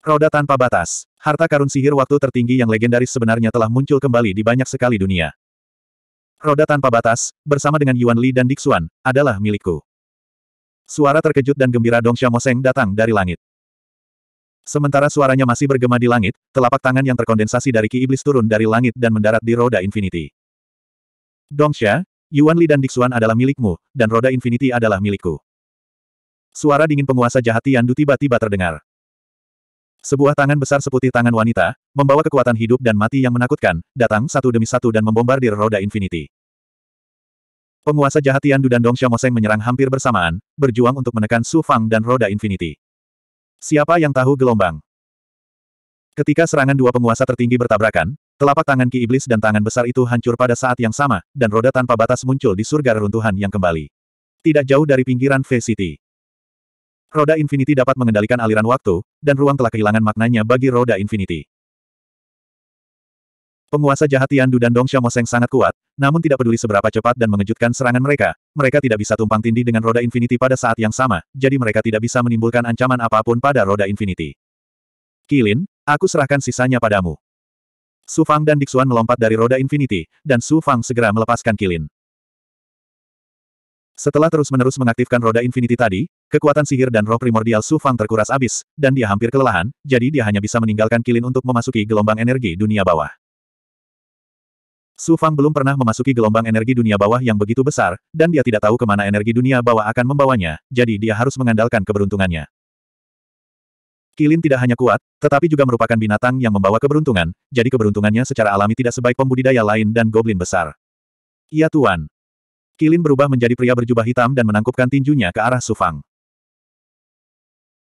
Roda tanpa batas, harta karun sihir waktu tertinggi yang legendaris sebenarnya telah muncul kembali di banyak sekali dunia. Roda tanpa batas, bersama dengan Yuan Li dan Dixuan, adalah milikku. Suara terkejut dan gembira Dong Xiaomoseng datang dari langit. Sementara suaranya masih bergema di langit, telapak tangan yang terkondensasi dari Ki Iblis turun dari langit dan mendarat di roda Infinity. Dong Xia, Yuan Li dan Dixuan adalah milikmu, dan roda Infinity adalah milikku. Suara dingin penguasa jahat Tiandu tiba-tiba terdengar. Sebuah tangan besar seputih tangan wanita, membawa kekuatan hidup dan mati yang menakutkan, datang satu demi satu dan membombardir roda Infinity. Penguasa jahat Yandu dan Dong Xiaomoseng menyerang hampir bersamaan, berjuang untuk menekan Su Fang dan Roda Infinity. Siapa yang tahu gelombang? Ketika serangan dua penguasa tertinggi bertabrakan, telapak tangan Ki Iblis dan tangan besar itu hancur pada saat yang sama, dan roda tanpa batas muncul di surga reruntuhan yang kembali. Tidak jauh dari pinggiran V-City. Roda Infinity dapat mengendalikan aliran waktu, dan ruang telah kehilangan maknanya bagi Roda Infinity. Penguasa jahat Tiandu dan Dong Xiaomoseng sangat kuat, namun tidak peduli seberapa cepat dan mengejutkan serangan mereka, mereka tidak bisa tumpang tindih dengan roda infinity pada saat yang sama, jadi mereka tidak bisa menimbulkan ancaman apapun pada roda infinity. Kilin, aku serahkan sisanya padamu. Su Fang dan Dixuan melompat dari roda infinity, dan Su Fang segera melepaskan Kilin. Setelah terus-menerus mengaktifkan roda infinity tadi, kekuatan sihir dan roh primordial Su Fang terkuras abis, dan dia hampir kelelahan, jadi dia hanya bisa meninggalkan Kilin untuk memasuki gelombang energi dunia bawah. Su Fang belum pernah memasuki gelombang energi dunia bawah yang begitu besar, dan dia tidak tahu kemana energi dunia bawah akan membawanya, jadi dia harus mengandalkan keberuntungannya. Kilin tidak hanya kuat, tetapi juga merupakan binatang yang membawa keberuntungan, jadi keberuntungannya secara alami tidak sebaik pembudidaya lain dan goblin besar. Iya Tuan. Kilin berubah menjadi pria berjubah hitam dan menangkupkan tinjunya ke arah Sufang.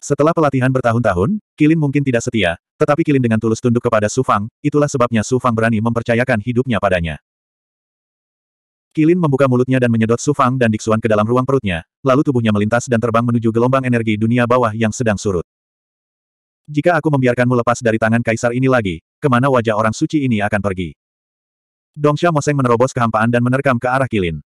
Setelah pelatihan bertahun-tahun, Kilin mungkin tidak setia, tetapi Kilin dengan tulus tunduk kepada Su Fang, itulah sebabnya Su Fang berani mempercayakan hidupnya padanya. Kilin membuka mulutnya dan menyedot Su Fang dan Diksuan ke dalam ruang perutnya, lalu tubuhnya melintas dan terbang menuju gelombang energi dunia bawah yang sedang surut. Jika aku membiarkanmu lepas dari tangan kaisar ini lagi, kemana wajah orang suci ini akan pergi? Dongsha Moseng menerobos kehampaan dan menerkam ke arah Kilin.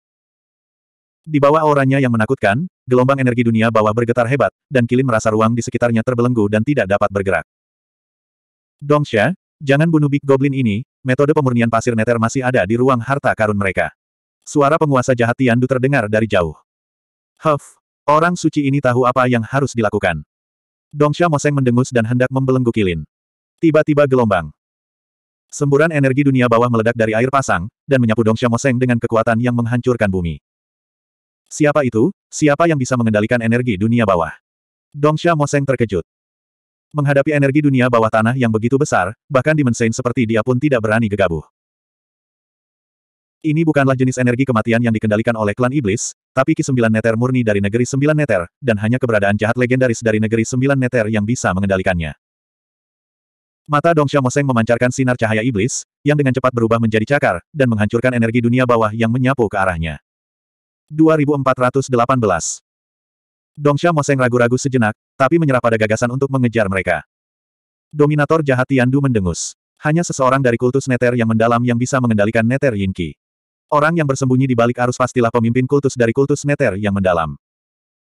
Di bawah auranya yang menakutkan, gelombang energi dunia bawah bergetar hebat, dan Kilin merasa ruang di sekitarnya terbelenggu dan tidak dapat bergerak. Dongsha, jangan bunuh Big Goblin ini, metode pemurnian pasir neter masih ada di ruang harta karun mereka. Suara penguasa jahat Tiandu terdengar dari jauh. Huff, orang suci ini tahu apa yang harus dilakukan. Dongsha Moseng mendengus dan hendak membelenggu Kilin. Tiba-tiba gelombang. Semburan energi dunia bawah meledak dari air pasang, dan menyapu Dongsha Moseng dengan kekuatan yang menghancurkan bumi. Siapa itu? Siapa yang bisa mengendalikan energi dunia bawah? Dongsha Moseng terkejut. Menghadapi energi dunia bawah tanah yang begitu besar, bahkan di mensein seperti dia pun tidak berani gegabah. Ini bukanlah jenis energi kematian yang dikendalikan oleh klan iblis, tapi Ki Sembilan Neter murni dari negeri Sembilan Neter, dan hanya keberadaan jahat legendaris dari negeri Sembilan Neter yang bisa mengendalikannya. Mata Dongsha Moseng memancarkan sinar cahaya iblis, yang dengan cepat berubah menjadi cakar, dan menghancurkan energi dunia bawah yang menyapu ke arahnya. 2418. Dongsha Moseng ragu-ragu sejenak, tapi menyerah pada gagasan untuk mengejar mereka. Dominator jahat Tiandu mendengus. Hanya seseorang dari kultus Neter yang mendalam yang bisa mengendalikan Neter Yinki. Orang yang bersembunyi di balik arus pastilah pemimpin kultus dari kultus Neter yang mendalam.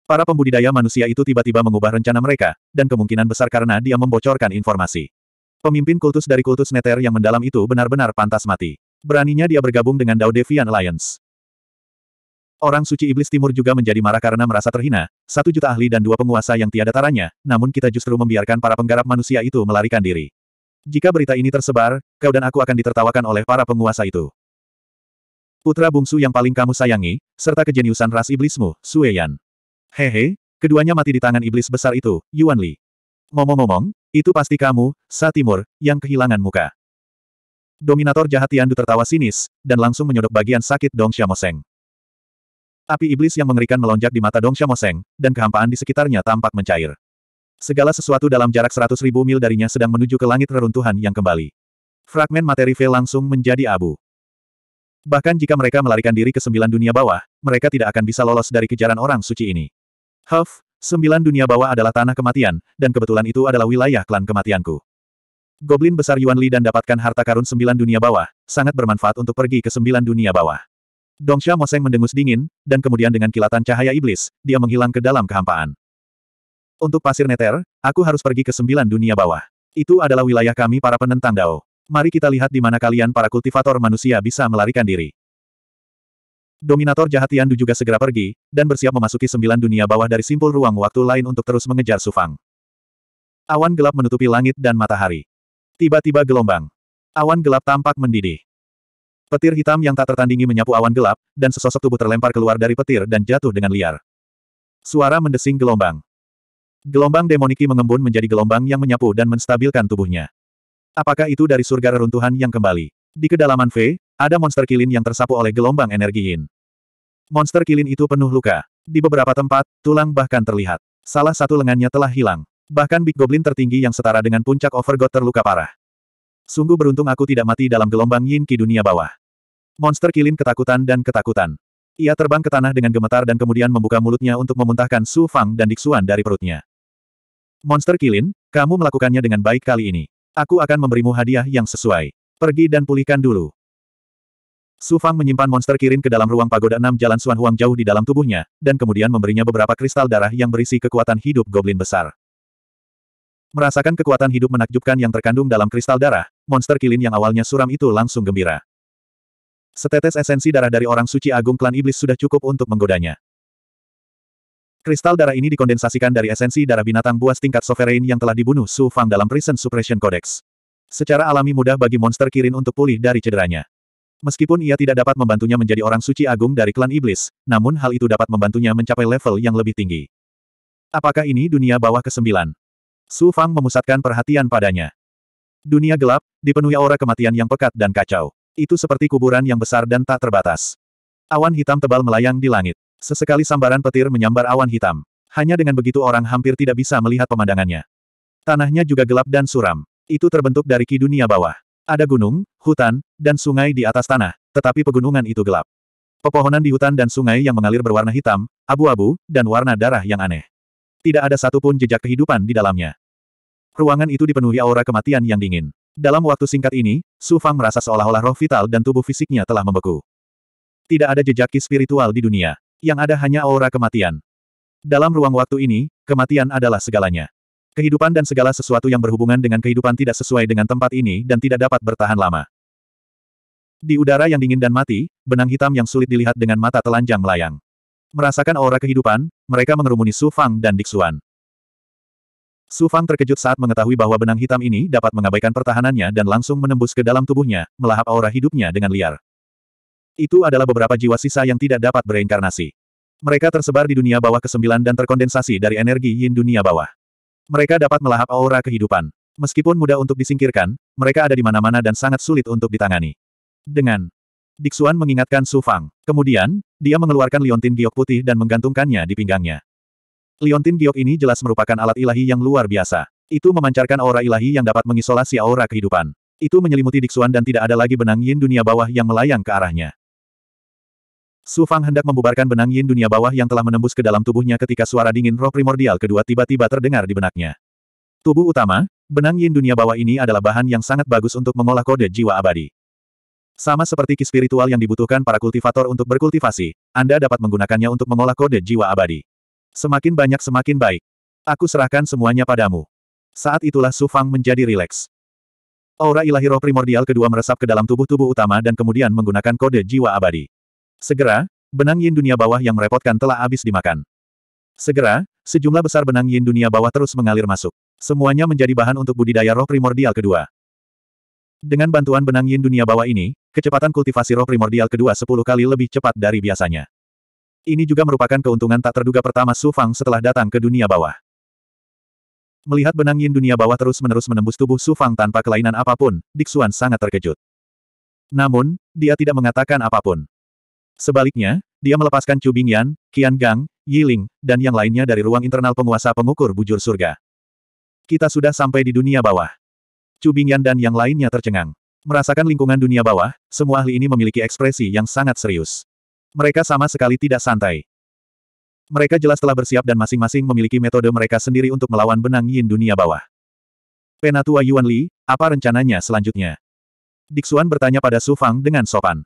Para pembudidaya manusia itu tiba-tiba mengubah rencana mereka, dan kemungkinan besar karena dia membocorkan informasi. Pemimpin kultus dari kultus Neter yang mendalam itu benar-benar pantas mati. Beraninya dia bergabung dengan Dao Devian Alliance. Orang suci iblis timur juga menjadi marah karena merasa terhina, satu juta ahli dan dua penguasa yang tiada taranya, namun kita justru membiarkan para penggarap manusia itu melarikan diri. Jika berita ini tersebar, kau dan aku akan ditertawakan oleh para penguasa itu. Putra bungsu yang paling kamu sayangi, serta kejeniusan ras iblismu, Sueyan. Hehe, keduanya mati di tangan iblis besar itu, Yuan Li. Ngomong-ngomong, itu pasti kamu, Sa Timur, yang kehilangan muka. Dominator jahat Tiandu tertawa sinis, dan langsung menyodok bagian sakit Dong Xiamoseng. Api iblis yang mengerikan melonjak di mata Dong Xiaomoseng, dan kehampaan di sekitarnya tampak mencair. Segala sesuatu dalam jarak seratus ribu mil darinya sedang menuju ke langit reruntuhan yang kembali. Fragmen materi V langsung menjadi abu. Bahkan jika mereka melarikan diri ke sembilan dunia bawah, mereka tidak akan bisa lolos dari kejaran orang suci ini. Huff, sembilan dunia bawah adalah tanah kematian, dan kebetulan itu adalah wilayah klan kematianku. Goblin besar Yuan Li dan dapatkan harta karun sembilan dunia bawah, sangat bermanfaat untuk pergi ke sembilan dunia bawah. Dongsha Moseng mendengus dingin, dan kemudian dengan kilatan cahaya iblis, dia menghilang ke dalam kehampaan. Untuk pasir neter, aku harus pergi ke sembilan dunia bawah. Itu adalah wilayah kami para penentang Dao. Mari kita lihat di mana kalian para kultivator manusia bisa melarikan diri. Dominator jahat Tiandu juga segera pergi, dan bersiap memasuki sembilan dunia bawah dari simpul ruang waktu lain untuk terus mengejar Sufang. Awan gelap menutupi langit dan matahari. Tiba-tiba gelombang. Awan gelap tampak mendidih. Petir hitam yang tak tertandingi menyapu awan gelap, dan sesosok tubuh terlempar keluar dari petir dan jatuh dengan liar. Suara mendesing gelombang. Gelombang demoniki mengembun menjadi gelombang yang menyapu dan menstabilkan tubuhnya. Apakah itu dari surga reruntuhan yang kembali? Di kedalaman V, ada monster kilin yang tersapu oleh gelombang energi Yin. Monster kilin itu penuh luka. Di beberapa tempat, tulang bahkan terlihat. Salah satu lengannya telah hilang. Bahkan Big Goblin tertinggi yang setara dengan puncak Overgod terluka parah. Sungguh beruntung aku tidak mati dalam gelombang yin ki dunia bawah. Monster kilin ketakutan dan ketakutan. Ia terbang ke tanah dengan gemetar dan kemudian membuka mulutnya untuk memuntahkan Su Fang dan Diksuan dari perutnya. Monster kilin, kamu melakukannya dengan baik kali ini. Aku akan memberimu hadiah yang sesuai. Pergi dan pulihkan dulu. Su Fang menyimpan monster Kilin ke dalam ruang pagoda enam jalan Suan Huang jauh di dalam tubuhnya, dan kemudian memberinya beberapa kristal darah yang berisi kekuatan hidup goblin besar. Merasakan kekuatan hidup menakjubkan yang terkandung dalam kristal darah, monster kilin yang awalnya suram itu langsung gembira. Setetes esensi darah dari orang suci agung klan iblis sudah cukup untuk menggodanya. Kristal darah ini dikondensasikan dari esensi darah binatang buas tingkat sovereign yang telah dibunuh Su Fang dalam Prison Suppression Codex. Secara alami mudah bagi monster kirin untuk pulih dari cederanya. Meskipun ia tidak dapat membantunya menjadi orang suci agung dari klan iblis, namun hal itu dapat membantunya mencapai level yang lebih tinggi. Apakah ini dunia bawah ke-9? Su Fang memusatkan perhatian padanya. Dunia gelap, dipenuhi aura kematian yang pekat dan kacau. Itu seperti kuburan yang besar dan tak terbatas. Awan hitam tebal melayang di langit. Sesekali sambaran petir menyambar awan hitam. Hanya dengan begitu orang hampir tidak bisa melihat pemandangannya. Tanahnya juga gelap dan suram. Itu terbentuk dari ki dunia bawah. Ada gunung, hutan, dan sungai di atas tanah, tetapi pegunungan itu gelap. Pepohonan di hutan dan sungai yang mengalir berwarna hitam, abu-abu, dan warna darah yang aneh. Tidak ada satupun jejak kehidupan di dalamnya. Ruangan itu dipenuhi aura kematian yang dingin. Dalam waktu singkat ini, Su Fang merasa seolah-olah roh vital dan tubuh fisiknya telah membeku. Tidak ada jejak spiritual di dunia. Yang ada hanya aura kematian. Dalam ruang waktu ini, kematian adalah segalanya. Kehidupan dan segala sesuatu yang berhubungan dengan kehidupan tidak sesuai dengan tempat ini dan tidak dapat bertahan lama. Di udara yang dingin dan mati, benang hitam yang sulit dilihat dengan mata telanjang melayang. Merasakan aura kehidupan, mereka mengerumuni Su Fang dan Dixuan. Su Fang terkejut saat mengetahui bahwa benang hitam ini dapat mengabaikan pertahanannya dan langsung menembus ke dalam tubuhnya, melahap aura hidupnya dengan liar. Itu adalah beberapa jiwa sisa yang tidak dapat bereinkarnasi. Mereka tersebar di dunia bawah kesembilan dan terkondensasi dari energi yin dunia bawah. Mereka dapat melahap aura kehidupan. Meskipun mudah untuk disingkirkan, mereka ada di mana-mana dan sangat sulit untuk ditangani. Dengan Diksuan mengingatkan Su Fang. Kemudian, dia mengeluarkan liontin giok putih dan menggantungkannya di pinggangnya. Liontin giok ini jelas merupakan alat ilahi yang luar biasa. Itu memancarkan aura ilahi yang dapat mengisolasi aura kehidupan. Itu menyelimuti Diksuan dan tidak ada lagi benang yin dunia bawah yang melayang ke arahnya. Su Fang hendak membubarkan benang yin dunia bawah yang telah menembus ke dalam tubuhnya ketika suara dingin roh primordial kedua tiba-tiba terdengar di benaknya. Tubuh utama, benang yin dunia bawah ini adalah bahan yang sangat bagus untuk mengolah kode jiwa abadi. Sama seperti ki spiritual yang dibutuhkan para kultivator untuk berkultivasi, Anda dapat menggunakannya untuk mengolah kode jiwa abadi. Semakin banyak semakin baik. Aku serahkan semuanya padamu. Saat itulah Su Fang menjadi rileks. Aura ilahi roh primordial kedua meresap ke dalam tubuh tubuh utama dan kemudian menggunakan kode jiwa abadi. Segera, benang yin dunia bawah yang merepotkan telah habis dimakan. Segera, sejumlah besar benang yin dunia bawah terus mengalir masuk. Semuanya menjadi bahan untuk budidaya roh primordial kedua. Dengan bantuan benang yin dunia bawah ini, kecepatan kultivasi roh primordial kedua sepuluh kali lebih cepat dari biasanya. Ini juga merupakan keuntungan tak terduga pertama Su Fang setelah datang ke dunia bawah. Melihat benang yin dunia bawah terus-menerus menembus tubuh Su Fang tanpa kelainan apapun, Dixuan sangat terkejut. Namun, dia tidak mengatakan apapun. Sebaliknya, dia melepaskan Chu Bingyan, Qian Gang, Yiling, dan yang lainnya dari ruang internal penguasa pengukur bujur surga. Kita sudah sampai di dunia bawah. Chu Bingyan dan yang lainnya tercengang. Merasakan lingkungan dunia bawah, semua ahli ini memiliki ekspresi yang sangat serius. Mereka sama sekali tidak santai. Mereka jelas telah bersiap dan masing-masing memiliki metode mereka sendiri untuk melawan benang yin dunia bawah. Penatua Yuan Li, apa rencananya selanjutnya? Dixuan bertanya pada Su Fang dengan sopan.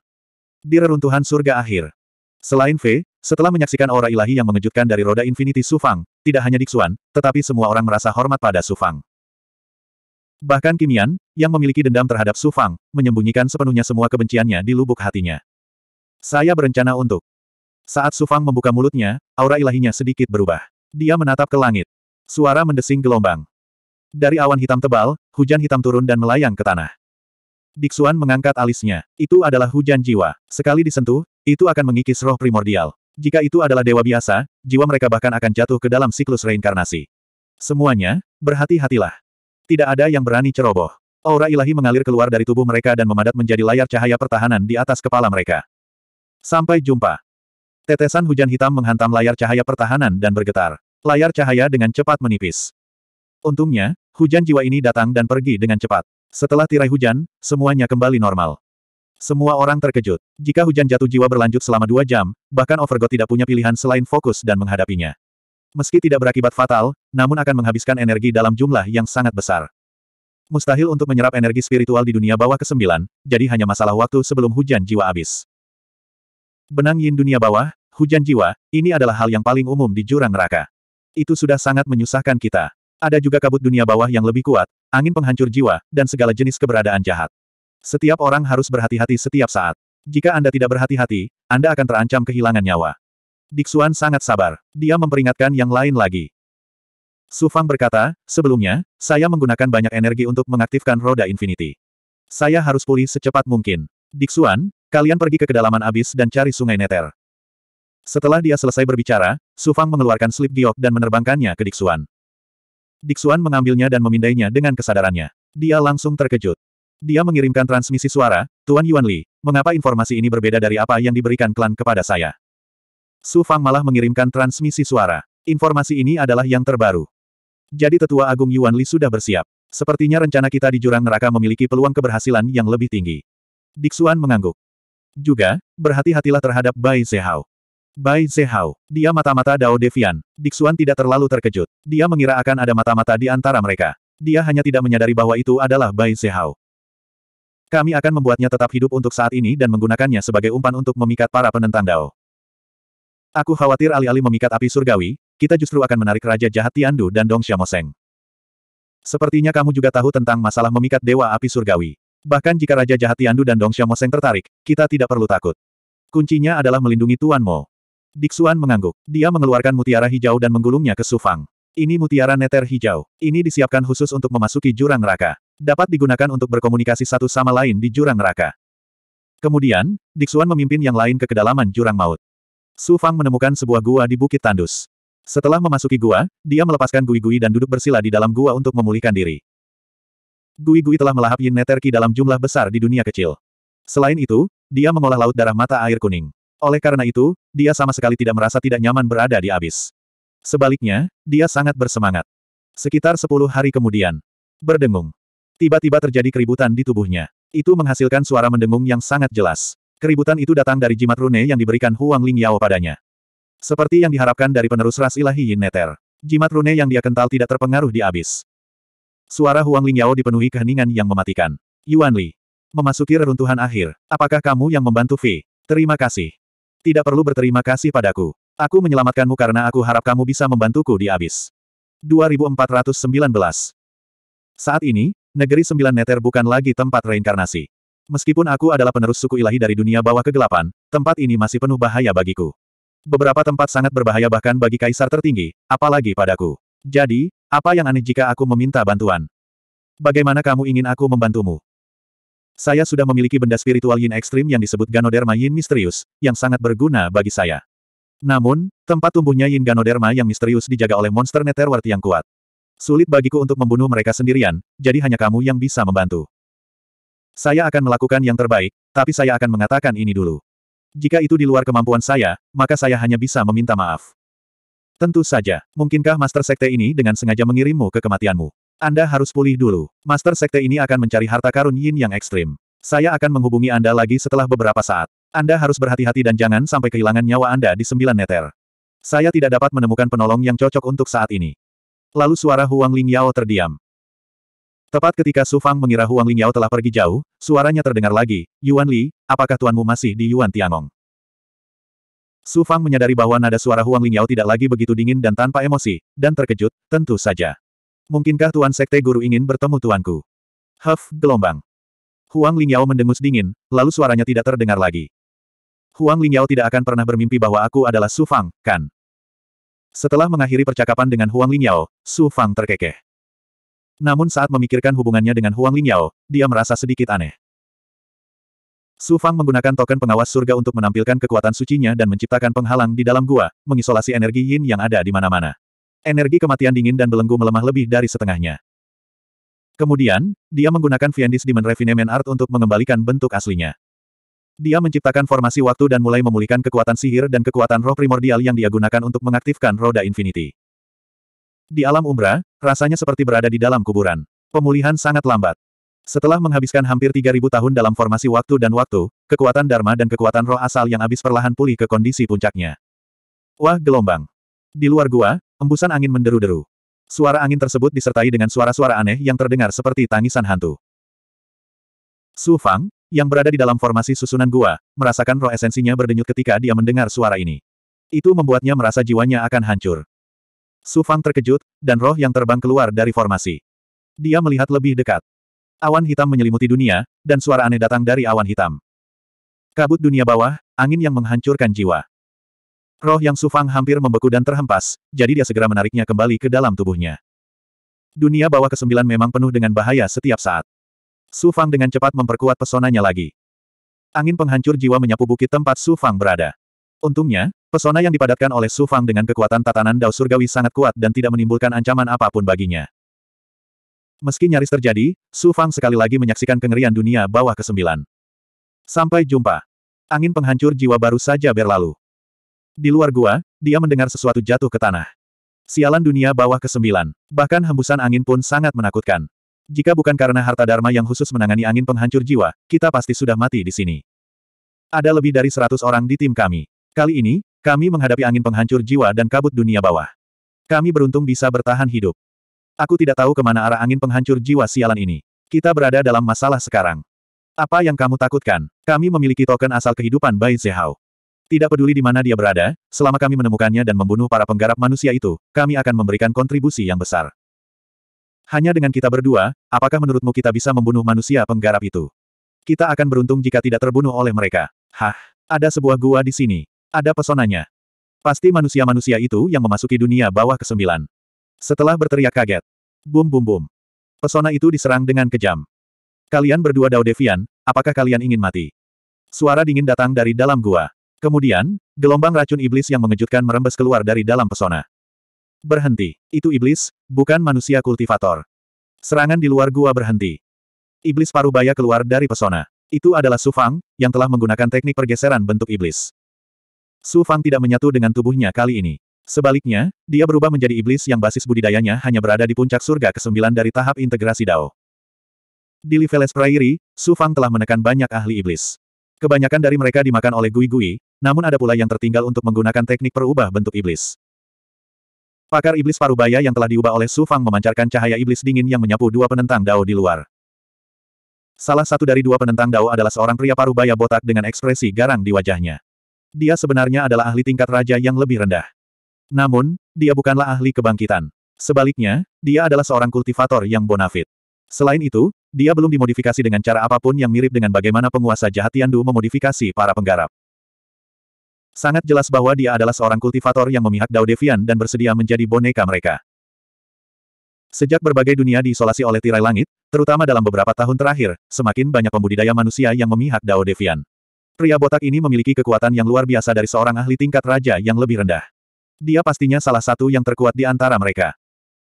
Di reruntuhan surga akhir. Selain V, setelah menyaksikan aura ilahi yang mengejutkan dari roda Infinity Su Fang, tidak hanya Dixuan, tetapi semua orang merasa hormat pada Su Fang. Bahkan Kimian, yang memiliki dendam terhadap Su Fang, menyembunyikan sepenuhnya semua kebenciannya di lubuk hatinya. Saya berencana untuk. Saat Su Fang membuka mulutnya, aura ilahinya sedikit berubah. Dia menatap ke langit. Suara mendesing gelombang. Dari awan hitam tebal, hujan hitam turun dan melayang ke tanah. Diksuan mengangkat alisnya. Itu adalah hujan jiwa. Sekali disentuh, itu akan mengikis roh primordial. Jika itu adalah dewa biasa, jiwa mereka bahkan akan jatuh ke dalam siklus reinkarnasi. Semuanya, berhati-hatilah. Tidak ada yang berani ceroboh. Aura ilahi mengalir keluar dari tubuh mereka dan memadat menjadi layar cahaya pertahanan di atas kepala mereka. Sampai jumpa. Tetesan hujan hitam menghantam layar cahaya pertahanan dan bergetar. Layar cahaya dengan cepat menipis. Untungnya, hujan jiwa ini datang dan pergi dengan cepat. Setelah tirai hujan, semuanya kembali normal. Semua orang terkejut. Jika hujan jatuh jiwa berlanjut selama dua jam, bahkan Overgod tidak punya pilihan selain fokus dan menghadapinya. Meski tidak berakibat fatal, namun akan menghabiskan energi dalam jumlah yang sangat besar. Mustahil untuk menyerap energi spiritual di dunia bawah ke-9, jadi hanya masalah waktu sebelum hujan jiwa habis. Benang yin dunia bawah, hujan jiwa, ini adalah hal yang paling umum di jurang neraka. Itu sudah sangat menyusahkan kita. Ada juga kabut dunia bawah yang lebih kuat, angin penghancur jiwa, dan segala jenis keberadaan jahat. Setiap orang harus berhati-hati setiap saat. Jika Anda tidak berhati-hati, Anda akan terancam kehilangan nyawa. Diksuan sangat sabar. Dia memperingatkan yang lain lagi. Sufang berkata, sebelumnya, saya menggunakan banyak energi untuk mengaktifkan roda infinity. Saya harus pulih secepat mungkin. Diksuan, kalian pergi ke kedalaman abis dan cari sungai Neter. Setelah dia selesai berbicara, Sufang mengeluarkan slip giok dan menerbangkannya ke Dixuan. Dixuan mengambilnya dan memindainya dengan kesadarannya. Dia langsung terkejut. Dia mengirimkan transmisi suara, Tuan Yuan Li, mengapa informasi ini berbeda dari apa yang diberikan klan kepada saya? Su Fang malah mengirimkan transmisi suara. Informasi ini adalah yang terbaru. Jadi tetua agung Yuan Li sudah bersiap. Sepertinya rencana kita di jurang neraka memiliki peluang keberhasilan yang lebih tinggi. Diksuan mengangguk. Juga, berhati-hatilah terhadap Bai Zehao. Bai Zehao, dia mata-mata Dao Devian. Diksuan tidak terlalu terkejut. Dia mengira akan ada mata-mata di antara mereka. Dia hanya tidak menyadari bahwa itu adalah Bai Zehao. Kami akan membuatnya tetap hidup untuk saat ini dan menggunakannya sebagai umpan untuk memikat para penentang Dao. Aku khawatir alih-alih memikat api surgawi, kita justru akan menarik Raja Jahat Tiandu dan Dong Xiamoseng. Sepertinya kamu juga tahu tentang masalah memikat Dewa Api Surgawi. Bahkan jika Raja Jahat Tiandu dan Dong Xiamoseng tertarik, kita tidak perlu takut. Kuncinya adalah melindungi Tuan Mo. Diksuan mengangguk. Dia mengeluarkan mutiara hijau dan menggulungnya ke Sufang. Ini mutiara neter hijau. Ini disiapkan khusus untuk memasuki jurang neraka. Dapat digunakan untuk berkomunikasi satu sama lain di jurang neraka. Kemudian, Diksuan memimpin yang lain ke kedalaman jurang maut. Su Fang menemukan sebuah gua di Bukit Tandus. Setelah memasuki gua, dia melepaskan gui-gui dan duduk bersila di dalam gua untuk memulihkan diri. Gui-gui telah melahap yin neterki dalam jumlah besar di dunia kecil. Selain itu, dia mengolah laut darah mata air kuning. Oleh karena itu, dia sama sekali tidak merasa tidak nyaman berada di abis. Sebaliknya, dia sangat bersemangat. Sekitar sepuluh hari kemudian, berdengung. Tiba-tiba terjadi keributan di tubuhnya. Itu menghasilkan suara mendengung yang sangat jelas. Keributan itu datang dari jimat rune yang diberikan Huang Lingyao padanya. Seperti yang diharapkan dari penerus ras ilahi Yin Neter. Jimat rune yang dia kental tidak terpengaruh di abis. Suara Huang Lingyao dipenuhi keheningan yang mematikan. Yuan Li. Memasuki reruntuhan akhir. Apakah kamu yang membantu Fi? Terima kasih. Tidak perlu berterima kasih padaku. Aku menyelamatkanmu karena aku harap kamu bisa membantuku di abis. 2419 Saat ini, negeri sembilan neter bukan lagi tempat reinkarnasi. Meskipun aku adalah penerus suku ilahi dari dunia bawah kegelapan, tempat ini masih penuh bahaya bagiku. Beberapa tempat sangat berbahaya bahkan bagi kaisar tertinggi, apalagi padaku. Jadi, apa yang aneh jika aku meminta bantuan? Bagaimana kamu ingin aku membantumu? Saya sudah memiliki benda spiritual yin ekstrim yang disebut Ganoderma Yin Misterius, yang sangat berguna bagi saya. Namun, tempat tumbuhnya Yin Ganoderma yang misterius dijaga oleh monster Netherworld yang kuat. Sulit bagiku untuk membunuh mereka sendirian, jadi hanya kamu yang bisa membantu. Saya akan melakukan yang terbaik, tapi saya akan mengatakan ini dulu. Jika itu di luar kemampuan saya, maka saya hanya bisa meminta maaf. Tentu saja, mungkinkah Master Sekte ini dengan sengaja mengirimmu ke kematianmu? Anda harus pulih dulu. Master Sekte ini akan mencari harta karun yin yang ekstrim. Saya akan menghubungi Anda lagi setelah beberapa saat. Anda harus berhati-hati dan jangan sampai kehilangan nyawa Anda di sembilan neter. Saya tidak dapat menemukan penolong yang cocok untuk saat ini. Lalu suara Huang Ling Yao terdiam. Tepat ketika Su Fang mengira Huang Lingyao telah pergi jauh, suaranya terdengar lagi, Yuan Li, apakah tuanmu masih di Yuan Tianong? Su Fang menyadari bahwa nada suara Huang Lingyao tidak lagi begitu dingin dan tanpa emosi, dan terkejut, tentu saja. Mungkinkah Tuan Sekte Guru ingin bertemu Tuanku? Huff, gelombang. Huang Lingyao mendengus dingin, lalu suaranya tidak terdengar lagi. Huang Lingyao tidak akan pernah bermimpi bahwa aku adalah Su Fang, kan? Setelah mengakhiri percakapan dengan Huang Lingyao, Su Fang terkekeh. Namun saat memikirkan hubungannya dengan Huang Lingyao, dia merasa sedikit aneh. Su Fang menggunakan token pengawas surga untuk menampilkan kekuatan sucinya dan menciptakan penghalang di dalam gua, mengisolasi energi yin yang ada di mana-mana. Energi kematian dingin dan belenggu melemah lebih dari setengahnya. Kemudian, dia menggunakan Fiendish Demon Refinement Art untuk mengembalikan bentuk aslinya. Dia menciptakan formasi waktu dan mulai memulihkan kekuatan sihir dan kekuatan roh primordial yang dia gunakan untuk mengaktifkan roda infinity. Di alam umbra, rasanya seperti berada di dalam kuburan. Pemulihan sangat lambat. Setelah menghabiskan hampir 3.000 tahun dalam formasi waktu dan waktu, kekuatan Dharma dan kekuatan roh asal yang habis perlahan pulih ke kondisi puncaknya. Wah gelombang. Di luar gua, embusan angin menderu-deru. Suara angin tersebut disertai dengan suara-suara aneh yang terdengar seperti tangisan hantu. Su Fang, yang berada di dalam formasi susunan gua, merasakan roh esensinya berdenyut ketika dia mendengar suara ini. Itu membuatnya merasa jiwanya akan hancur. Su Fang terkejut, dan roh yang terbang keluar dari formasi. Dia melihat lebih dekat. Awan hitam menyelimuti dunia, dan suara aneh datang dari awan hitam. Kabut dunia bawah, angin yang menghancurkan jiwa. Roh yang Su Fang hampir membeku dan terhempas, jadi dia segera menariknya kembali ke dalam tubuhnya. Dunia bawah kesembilan memang penuh dengan bahaya setiap saat. Su Fang dengan cepat memperkuat pesonanya lagi. Angin penghancur jiwa menyapu bukit tempat Su Fang berada. Untungnya, pesona yang dipadatkan oleh Su Fang dengan kekuatan tatanan dao surgawi sangat kuat dan tidak menimbulkan ancaman apapun baginya. Meski nyaris terjadi, Su Fang sekali lagi menyaksikan kengerian dunia bawah ke-9. Sampai jumpa. Angin penghancur jiwa baru saja berlalu. Di luar gua, dia mendengar sesuatu jatuh ke tanah. Sialan dunia bawah ke-9. Bahkan hembusan angin pun sangat menakutkan. Jika bukan karena harta dharma yang khusus menangani angin penghancur jiwa, kita pasti sudah mati di sini. Ada lebih dari seratus orang di tim kami. Kali ini, kami menghadapi angin penghancur jiwa dan kabut dunia bawah. Kami beruntung bisa bertahan hidup. Aku tidak tahu kemana arah angin penghancur jiwa sialan ini. Kita berada dalam masalah sekarang. Apa yang kamu takutkan? Kami memiliki token asal kehidupan Bai Zehao. Tidak peduli di mana dia berada, selama kami menemukannya dan membunuh para penggarap manusia itu, kami akan memberikan kontribusi yang besar. Hanya dengan kita berdua, apakah menurutmu kita bisa membunuh manusia penggarap itu? Kita akan beruntung jika tidak terbunuh oleh mereka. Hah, ada sebuah gua di sini. Ada pesonanya. Pasti manusia-manusia itu yang memasuki dunia bawah kesembilan. Setelah berteriak kaget. Bum bum bum. Pesona itu diserang dengan kejam. Kalian berdua Dao Devian, apakah kalian ingin mati? Suara dingin datang dari dalam gua. Kemudian, gelombang racun iblis yang mengejutkan merembes keluar dari dalam pesona. Berhenti. Itu iblis, bukan manusia kultivator. Serangan di luar gua berhenti. Iblis parubaya keluar dari pesona. Itu adalah Sufang, yang telah menggunakan teknik pergeseran bentuk iblis. Su Fang tidak menyatu dengan tubuhnya kali ini. Sebaliknya, dia berubah menjadi iblis yang basis budidayanya hanya berada di puncak surga ke-9 dari tahap integrasi Dao. Di Liveles Prairie, Su Fang telah menekan banyak ahli iblis. Kebanyakan dari mereka dimakan oleh gui-gui, namun ada pula yang tertinggal untuk menggunakan teknik perubah bentuk iblis. Pakar iblis parubaya yang telah diubah oleh Su Fang memancarkan cahaya iblis dingin yang menyapu dua penentang Dao di luar. Salah satu dari dua penentang Dao adalah seorang pria parubaya botak dengan ekspresi garang di wajahnya dia sebenarnya adalah ahli tingkat raja yang lebih rendah. Namun, dia bukanlah ahli kebangkitan. Sebaliknya, dia adalah seorang kultivator yang bonafit. Selain itu, dia belum dimodifikasi dengan cara apapun yang mirip dengan bagaimana penguasa jahat Tiandu memodifikasi para penggarap. Sangat jelas bahwa dia adalah seorang kultivator yang memihak Dao Devian dan bersedia menjadi boneka mereka. Sejak berbagai dunia diisolasi oleh tirai langit, terutama dalam beberapa tahun terakhir, semakin banyak pembudidaya manusia yang memihak Dao Devian. Pria botak ini memiliki kekuatan yang luar biasa dari seorang ahli tingkat raja yang lebih rendah. Dia pastinya salah satu yang terkuat di antara mereka.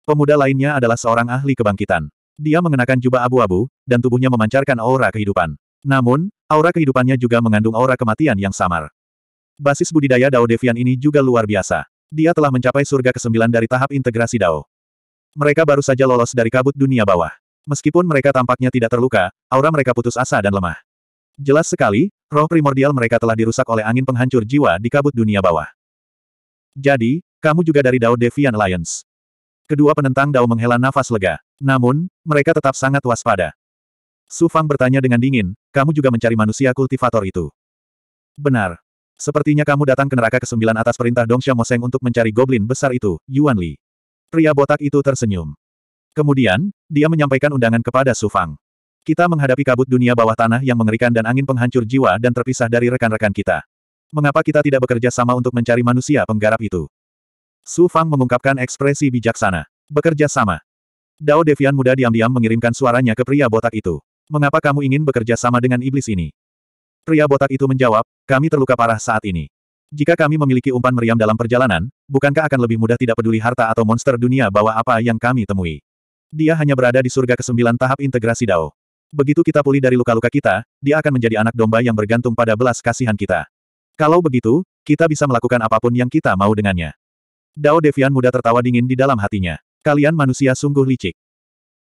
Pemuda lainnya adalah seorang ahli kebangkitan. Dia mengenakan jubah abu-abu, dan tubuhnya memancarkan aura kehidupan. Namun, aura kehidupannya juga mengandung aura kematian yang samar. Basis budidaya Dao Devian ini juga luar biasa. Dia telah mencapai surga ke-9 dari tahap integrasi Dao. Mereka baru saja lolos dari kabut dunia bawah. Meskipun mereka tampaknya tidak terluka, aura mereka putus asa dan lemah. Jelas sekali, Roh primordial mereka telah dirusak oleh angin penghancur jiwa di kabut dunia bawah. Jadi, kamu juga dari Dao Devian Alliance. Kedua penentang Dao menghela nafas lega. Namun, mereka tetap sangat waspada. Su Fang bertanya dengan dingin, kamu juga mencari manusia kultivator itu. Benar. Sepertinya kamu datang ke neraka ke-9 atas perintah Dong Moseng untuk mencari goblin besar itu, Yuan Li. Pria botak itu tersenyum. Kemudian, dia menyampaikan undangan kepada Su Fang. Kita menghadapi kabut dunia bawah tanah yang mengerikan dan angin penghancur jiwa dan terpisah dari rekan-rekan kita. Mengapa kita tidak bekerja sama untuk mencari manusia penggarap itu? Su Fang mengungkapkan ekspresi bijaksana. Bekerja sama. Dao Devian muda diam-diam mengirimkan suaranya ke pria botak itu. Mengapa kamu ingin bekerja sama dengan iblis ini? Pria botak itu menjawab, kami terluka parah saat ini. Jika kami memiliki umpan meriam dalam perjalanan, bukankah akan lebih mudah tidak peduli harta atau monster dunia bawah apa yang kami temui? Dia hanya berada di surga ke-9 tahap integrasi Dao. Begitu kita pulih dari luka-luka kita, dia akan menjadi anak domba yang bergantung pada belas kasihan kita. Kalau begitu, kita bisa melakukan apapun yang kita mau dengannya. Dao Devian muda tertawa dingin di dalam hatinya. Kalian manusia sungguh licik.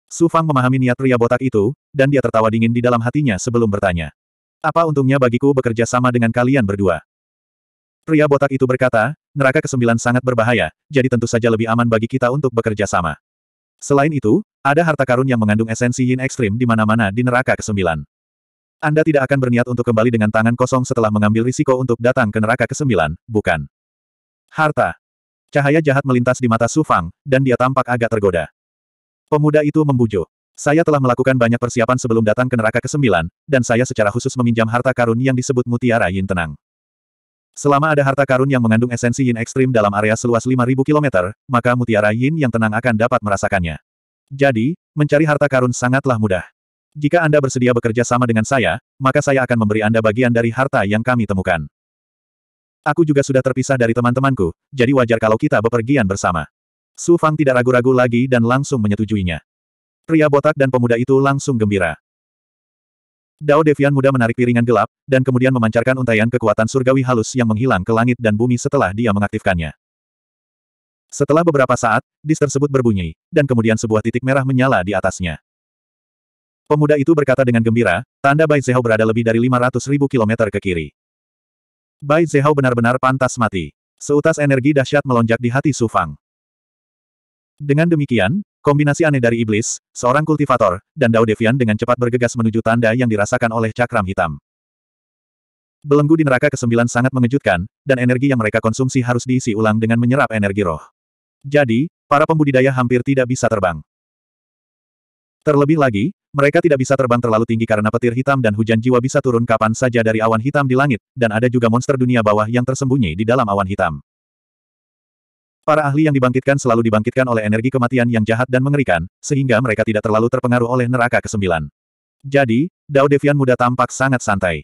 Su Fang memahami niat pria botak itu, dan dia tertawa dingin di dalam hatinya sebelum bertanya. Apa untungnya bagiku bekerja sama dengan kalian berdua? Pria botak itu berkata, neraka kesembilan sangat berbahaya, jadi tentu saja lebih aman bagi kita untuk bekerja sama. Selain itu, ada harta karun yang mengandung esensi yin ekstrim di mana-mana di neraka kesembilan. Anda tidak akan berniat untuk kembali dengan tangan kosong setelah mengambil risiko untuk datang ke neraka kesembilan, bukan? Harta. Cahaya jahat melintas di mata Su Fang, dan dia tampak agak tergoda. Pemuda itu membujuk. Saya telah melakukan banyak persiapan sebelum datang ke neraka kesembilan, dan saya secara khusus meminjam harta karun yang disebut mutiara yin tenang. Selama ada harta karun yang mengandung esensi yin ekstrim dalam area seluas 5.000 km, maka mutiara yin yang tenang akan dapat merasakannya. Jadi, mencari harta karun sangatlah mudah. Jika Anda bersedia bekerja sama dengan saya, maka saya akan memberi Anda bagian dari harta yang kami temukan. Aku juga sudah terpisah dari teman-temanku, jadi wajar kalau kita bepergian bersama. Su Fang tidak ragu-ragu lagi dan langsung menyetujuinya. Pria botak dan pemuda itu langsung gembira. Dao Devian muda menarik piringan gelap, dan kemudian memancarkan untaian kekuatan surgawi halus yang menghilang ke langit dan bumi setelah dia mengaktifkannya. Setelah beberapa saat, dis tersebut berbunyi, dan kemudian sebuah titik merah menyala di atasnya. Pemuda itu berkata dengan gembira, tanda Bai Zehao berada lebih dari 500 ribu kilometer ke kiri. Bai Zehao benar-benar pantas mati. Seutas energi dahsyat melonjak di hati Su Fang. Dengan demikian, Kombinasi aneh dari iblis, seorang kultivator, dan Dao Devian dengan cepat bergegas menuju tanda yang dirasakan oleh cakram hitam. Belenggu di neraka ke-9 sangat mengejutkan, dan energi yang mereka konsumsi harus diisi ulang dengan menyerap energi roh. Jadi, para pembudidaya hampir tidak bisa terbang. Terlebih lagi, mereka tidak bisa terbang terlalu tinggi karena petir hitam dan hujan jiwa bisa turun kapan saja dari awan hitam di langit, dan ada juga monster dunia bawah yang tersembunyi di dalam awan hitam. Para ahli yang dibangkitkan selalu dibangkitkan oleh energi kematian yang jahat dan mengerikan, sehingga mereka tidak terlalu terpengaruh oleh neraka kesembilan. Jadi, Dao Devian muda tampak sangat santai.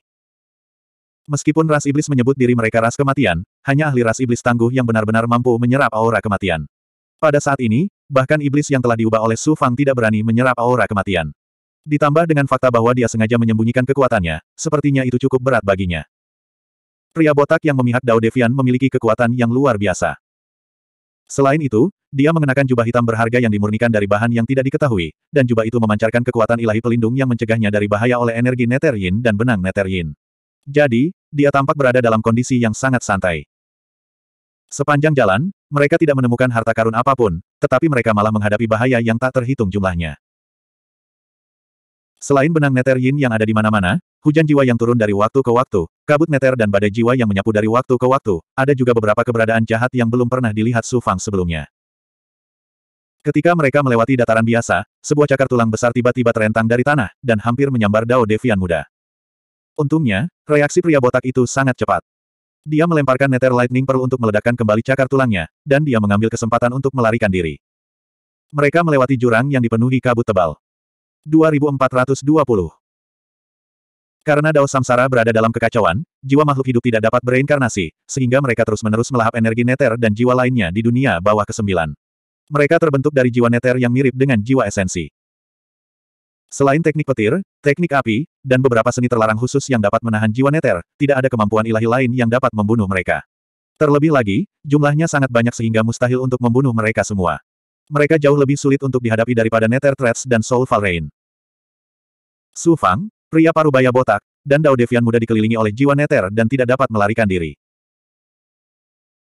Meskipun ras iblis menyebut diri mereka ras kematian, hanya ahli ras iblis tangguh yang benar-benar mampu menyerap aura kematian. Pada saat ini, bahkan iblis yang telah diubah oleh Su Fang tidak berani menyerap aura kematian. Ditambah dengan fakta bahwa dia sengaja menyembunyikan kekuatannya, sepertinya itu cukup berat baginya. Pria botak yang memihak Dao Devian memiliki kekuatan yang luar biasa. Selain itu, dia mengenakan jubah hitam berharga yang dimurnikan dari bahan yang tidak diketahui, dan jubah itu memancarkan kekuatan ilahi pelindung yang mencegahnya dari bahaya oleh energi Nether Yin dan benang Nether Yin. Jadi, dia tampak berada dalam kondisi yang sangat santai. Sepanjang jalan, mereka tidak menemukan harta karun apapun, tetapi mereka malah menghadapi bahaya yang tak terhitung jumlahnya. Selain benang neter yin yang ada di mana-mana, hujan jiwa yang turun dari waktu ke waktu, kabut neter dan badai jiwa yang menyapu dari waktu ke waktu, ada juga beberapa keberadaan jahat yang belum pernah dilihat Su Fang sebelumnya. Ketika mereka melewati dataran biasa, sebuah cakar tulang besar tiba-tiba terentang dari tanah, dan hampir menyambar Dao Devian muda. Untungnya, reaksi pria botak itu sangat cepat. Dia melemparkan neter lightning pearl untuk meledakkan kembali cakar tulangnya, dan dia mengambil kesempatan untuk melarikan diri. Mereka melewati jurang yang dipenuhi kabut tebal. 2420. Karena Dao Samsara berada dalam kekacauan, jiwa makhluk hidup tidak dapat bereinkarnasi, sehingga mereka terus-menerus melahap energi neter dan jiwa lainnya di dunia bawah kesembilan. Mereka terbentuk dari jiwa neter yang mirip dengan jiwa esensi. Selain teknik petir, teknik api, dan beberapa seni terlarang khusus yang dapat menahan jiwa neter, tidak ada kemampuan ilahi lain yang dapat membunuh mereka. Terlebih lagi, jumlahnya sangat banyak sehingga mustahil untuk membunuh mereka semua mereka jauh lebih sulit untuk dihadapi daripada Nether Threats dan Soul Valrein. Su Fang, pria parubaya botak, dan Dao Devian muda dikelilingi oleh jiwa Nether dan tidak dapat melarikan diri.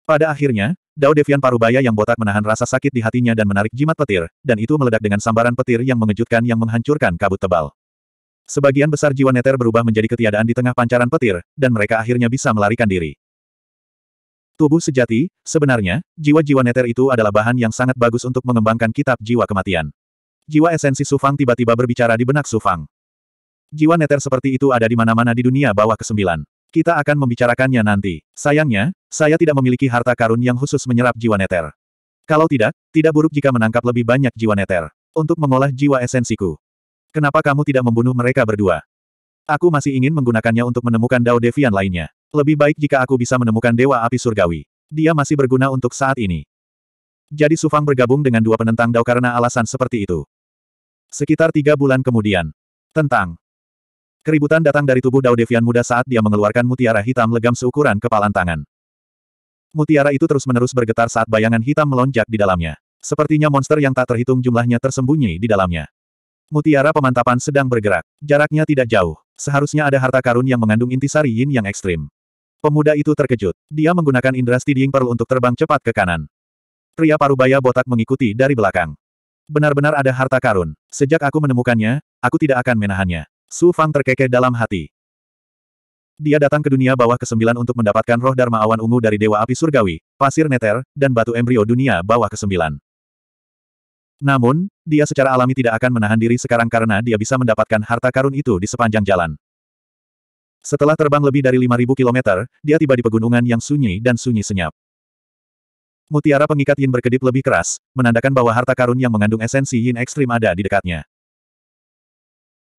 Pada akhirnya, Dao Devian parubaya yang botak menahan rasa sakit di hatinya dan menarik jimat petir, dan itu meledak dengan sambaran petir yang mengejutkan yang menghancurkan kabut tebal. Sebagian besar jiwa Nether berubah menjadi ketiadaan di tengah pancaran petir, dan mereka akhirnya bisa melarikan diri. Tubuh sejati, sebenarnya, jiwa-jiwa neter itu adalah bahan yang sangat bagus untuk mengembangkan kitab jiwa kematian. Jiwa esensi Sufang tiba-tiba berbicara di benak Sufang. Jiwa neter seperti itu ada di mana-mana di dunia bawah kesembilan. Kita akan membicarakannya nanti. Sayangnya, saya tidak memiliki harta karun yang khusus menyerap jiwa neter. Kalau tidak, tidak buruk jika menangkap lebih banyak jiwa neter. Untuk mengolah jiwa esensiku. Kenapa kamu tidak membunuh mereka berdua? Aku masih ingin menggunakannya untuk menemukan Dao Devian lainnya. Lebih baik jika aku bisa menemukan Dewa Api Surgawi. Dia masih berguna untuk saat ini. Jadi Sufang bergabung dengan dua penentang Dao karena alasan seperti itu. Sekitar tiga bulan kemudian. Tentang. Keributan datang dari tubuh Dao Devian muda saat dia mengeluarkan mutiara hitam legam seukuran kepalan tangan. Mutiara itu terus-menerus bergetar saat bayangan hitam melonjak di dalamnya. Sepertinya monster yang tak terhitung jumlahnya tersembunyi di dalamnya. Mutiara pemantapan sedang bergerak. Jaraknya tidak jauh. Seharusnya ada harta karun yang mengandung intisari yin yang ekstrim. Pemuda itu terkejut. Dia menggunakan indera Steadying Pearl untuk terbang cepat ke kanan. Pria parubaya botak mengikuti dari belakang. Benar-benar ada harta karun. Sejak aku menemukannya, aku tidak akan menahannya. Su Fang terkekeh dalam hati. Dia datang ke dunia bawah ke-9 untuk mendapatkan roh Dharma Awan Ungu dari Dewa Api Surgawi, Pasir Neter, dan Batu Embrio dunia bawah ke-9. Namun, dia secara alami tidak akan menahan diri sekarang karena dia bisa mendapatkan harta karun itu di sepanjang jalan. Setelah terbang lebih dari 5.000 km, dia tiba di pegunungan yang sunyi dan sunyi senyap. Mutiara pengikat yin berkedip lebih keras, menandakan bahwa harta karun yang mengandung esensi yin ekstrim ada di dekatnya.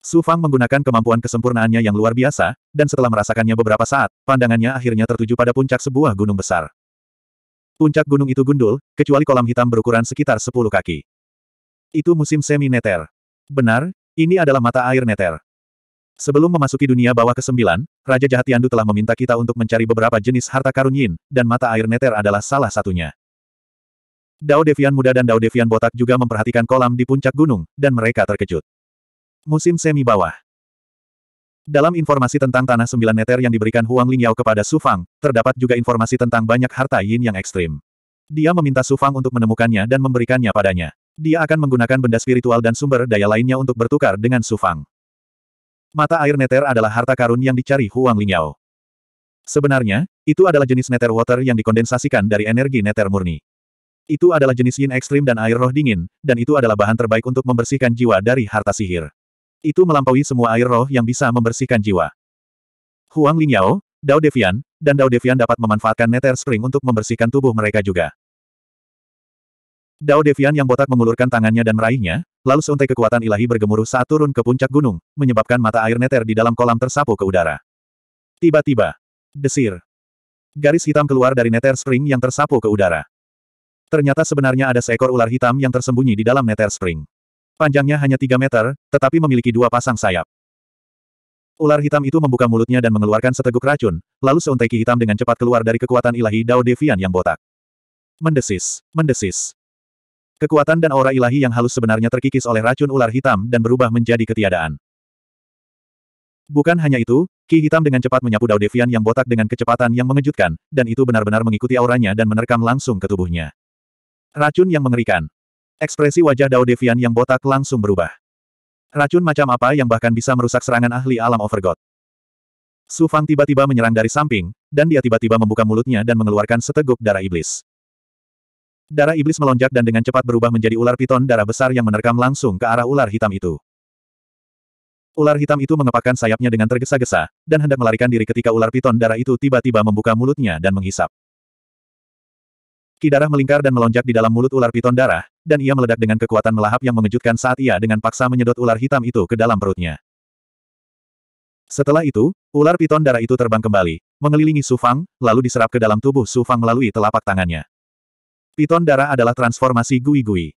Su Fang menggunakan kemampuan kesempurnaannya yang luar biasa, dan setelah merasakannya beberapa saat, pandangannya akhirnya tertuju pada puncak sebuah gunung besar. Puncak gunung itu gundul, kecuali kolam hitam berukuran sekitar 10 kaki. Itu musim semi-neter. Benar, ini adalah mata air neter. Sebelum memasuki dunia bawah ke-9, Raja Jahat Yandu telah meminta kita untuk mencari beberapa jenis harta karun Yin, dan mata air neter adalah salah satunya. Dao Devian muda dan Dao Devian botak juga memperhatikan kolam di puncak gunung, dan mereka terkejut. Musim semi bawah Dalam informasi tentang Tanah Sembilan Neter yang diberikan Huang Lingyao kepada Su Fang, terdapat juga informasi tentang banyak harta Yin yang ekstrim. Dia meminta Su Fang untuk menemukannya dan memberikannya padanya. Dia akan menggunakan benda spiritual dan sumber daya lainnya untuk bertukar dengan Su Fang. Mata air neter adalah harta karun yang dicari Huang Lingyao. Sebenarnya, itu adalah jenis neter water yang dikondensasikan dari energi neter murni. Itu adalah jenis yin ekstrim dan air roh dingin, dan itu adalah bahan terbaik untuk membersihkan jiwa dari harta sihir. Itu melampaui semua air roh yang bisa membersihkan jiwa. Huang Lingyao, Dao Devian, dan Dao Devian dapat memanfaatkan neter spring untuk membersihkan tubuh mereka juga. Dao Devian yang botak mengulurkan tangannya dan meraihnya, lalu seuntai kekuatan ilahi bergemuruh saat turun ke puncak gunung, menyebabkan mata air neter di dalam kolam tersapu ke udara. Tiba-tiba, desir. Garis hitam keluar dari neter spring yang tersapu ke udara. Ternyata sebenarnya ada seekor ular hitam yang tersembunyi di dalam neter spring. Panjangnya hanya 3 meter, tetapi memiliki dua pasang sayap. Ular hitam itu membuka mulutnya dan mengeluarkan seteguk racun, lalu seuntai ki hitam dengan cepat keluar dari kekuatan ilahi Dao Devian yang botak. Mendesis, mendesis. Kekuatan dan aura ilahi yang halus sebenarnya terkikis oleh racun ular hitam dan berubah menjadi ketiadaan. Bukan hanya itu, Ki hitam dengan cepat menyapu Dao Devian yang botak dengan kecepatan yang mengejutkan, dan itu benar-benar mengikuti auranya dan menerkam langsung ke tubuhnya. Racun yang mengerikan. Ekspresi wajah Dao Devian yang botak langsung berubah. Racun macam apa yang bahkan bisa merusak serangan ahli alam Overgod. Su Fang tiba-tiba menyerang dari samping, dan dia tiba-tiba membuka mulutnya dan mengeluarkan seteguk darah iblis. Darah iblis melonjak dan dengan cepat berubah menjadi ular piton darah besar yang menerkam langsung ke arah ular hitam itu. Ular hitam itu mengepakkan sayapnya dengan tergesa-gesa, dan hendak melarikan diri ketika ular piton darah itu tiba-tiba membuka mulutnya dan menghisap. Ki darah melingkar dan melonjak di dalam mulut ular piton darah, dan ia meledak dengan kekuatan melahap yang mengejutkan saat ia dengan paksa menyedot ular hitam itu ke dalam perutnya. Setelah itu, ular piton darah itu terbang kembali, mengelilingi Sufang, lalu diserap ke dalam tubuh Sufang melalui telapak tangannya. Piton darah adalah transformasi gui-gui.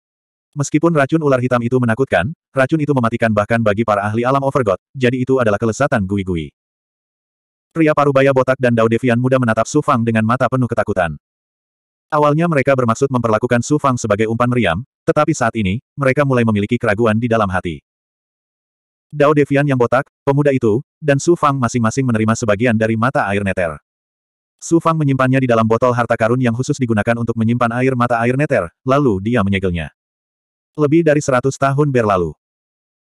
Meskipun racun ular hitam itu menakutkan, racun itu mematikan bahkan bagi para ahli alam overgod, jadi itu adalah kelesatan gui-gui. Pria parubaya botak dan Dao Devian muda menatap Su Fang dengan mata penuh ketakutan. Awalnya mereka bermaksud memperlakukan Su Fang sebagai umpan meriam, tetapi saat ini, mereka mulai memiliki keraguan di dalam hati. Dao Devian yang botak, pemuda itu, dan Su Fang masing-masing menerima sebagian dari mata air neter. Su Fang menyimpannya di dalam botol harta karun yang khusus digunakan untuk menyimpan air mata air neter, lalu dia menyegelnya. Lebih dari seratus tahun berlalu.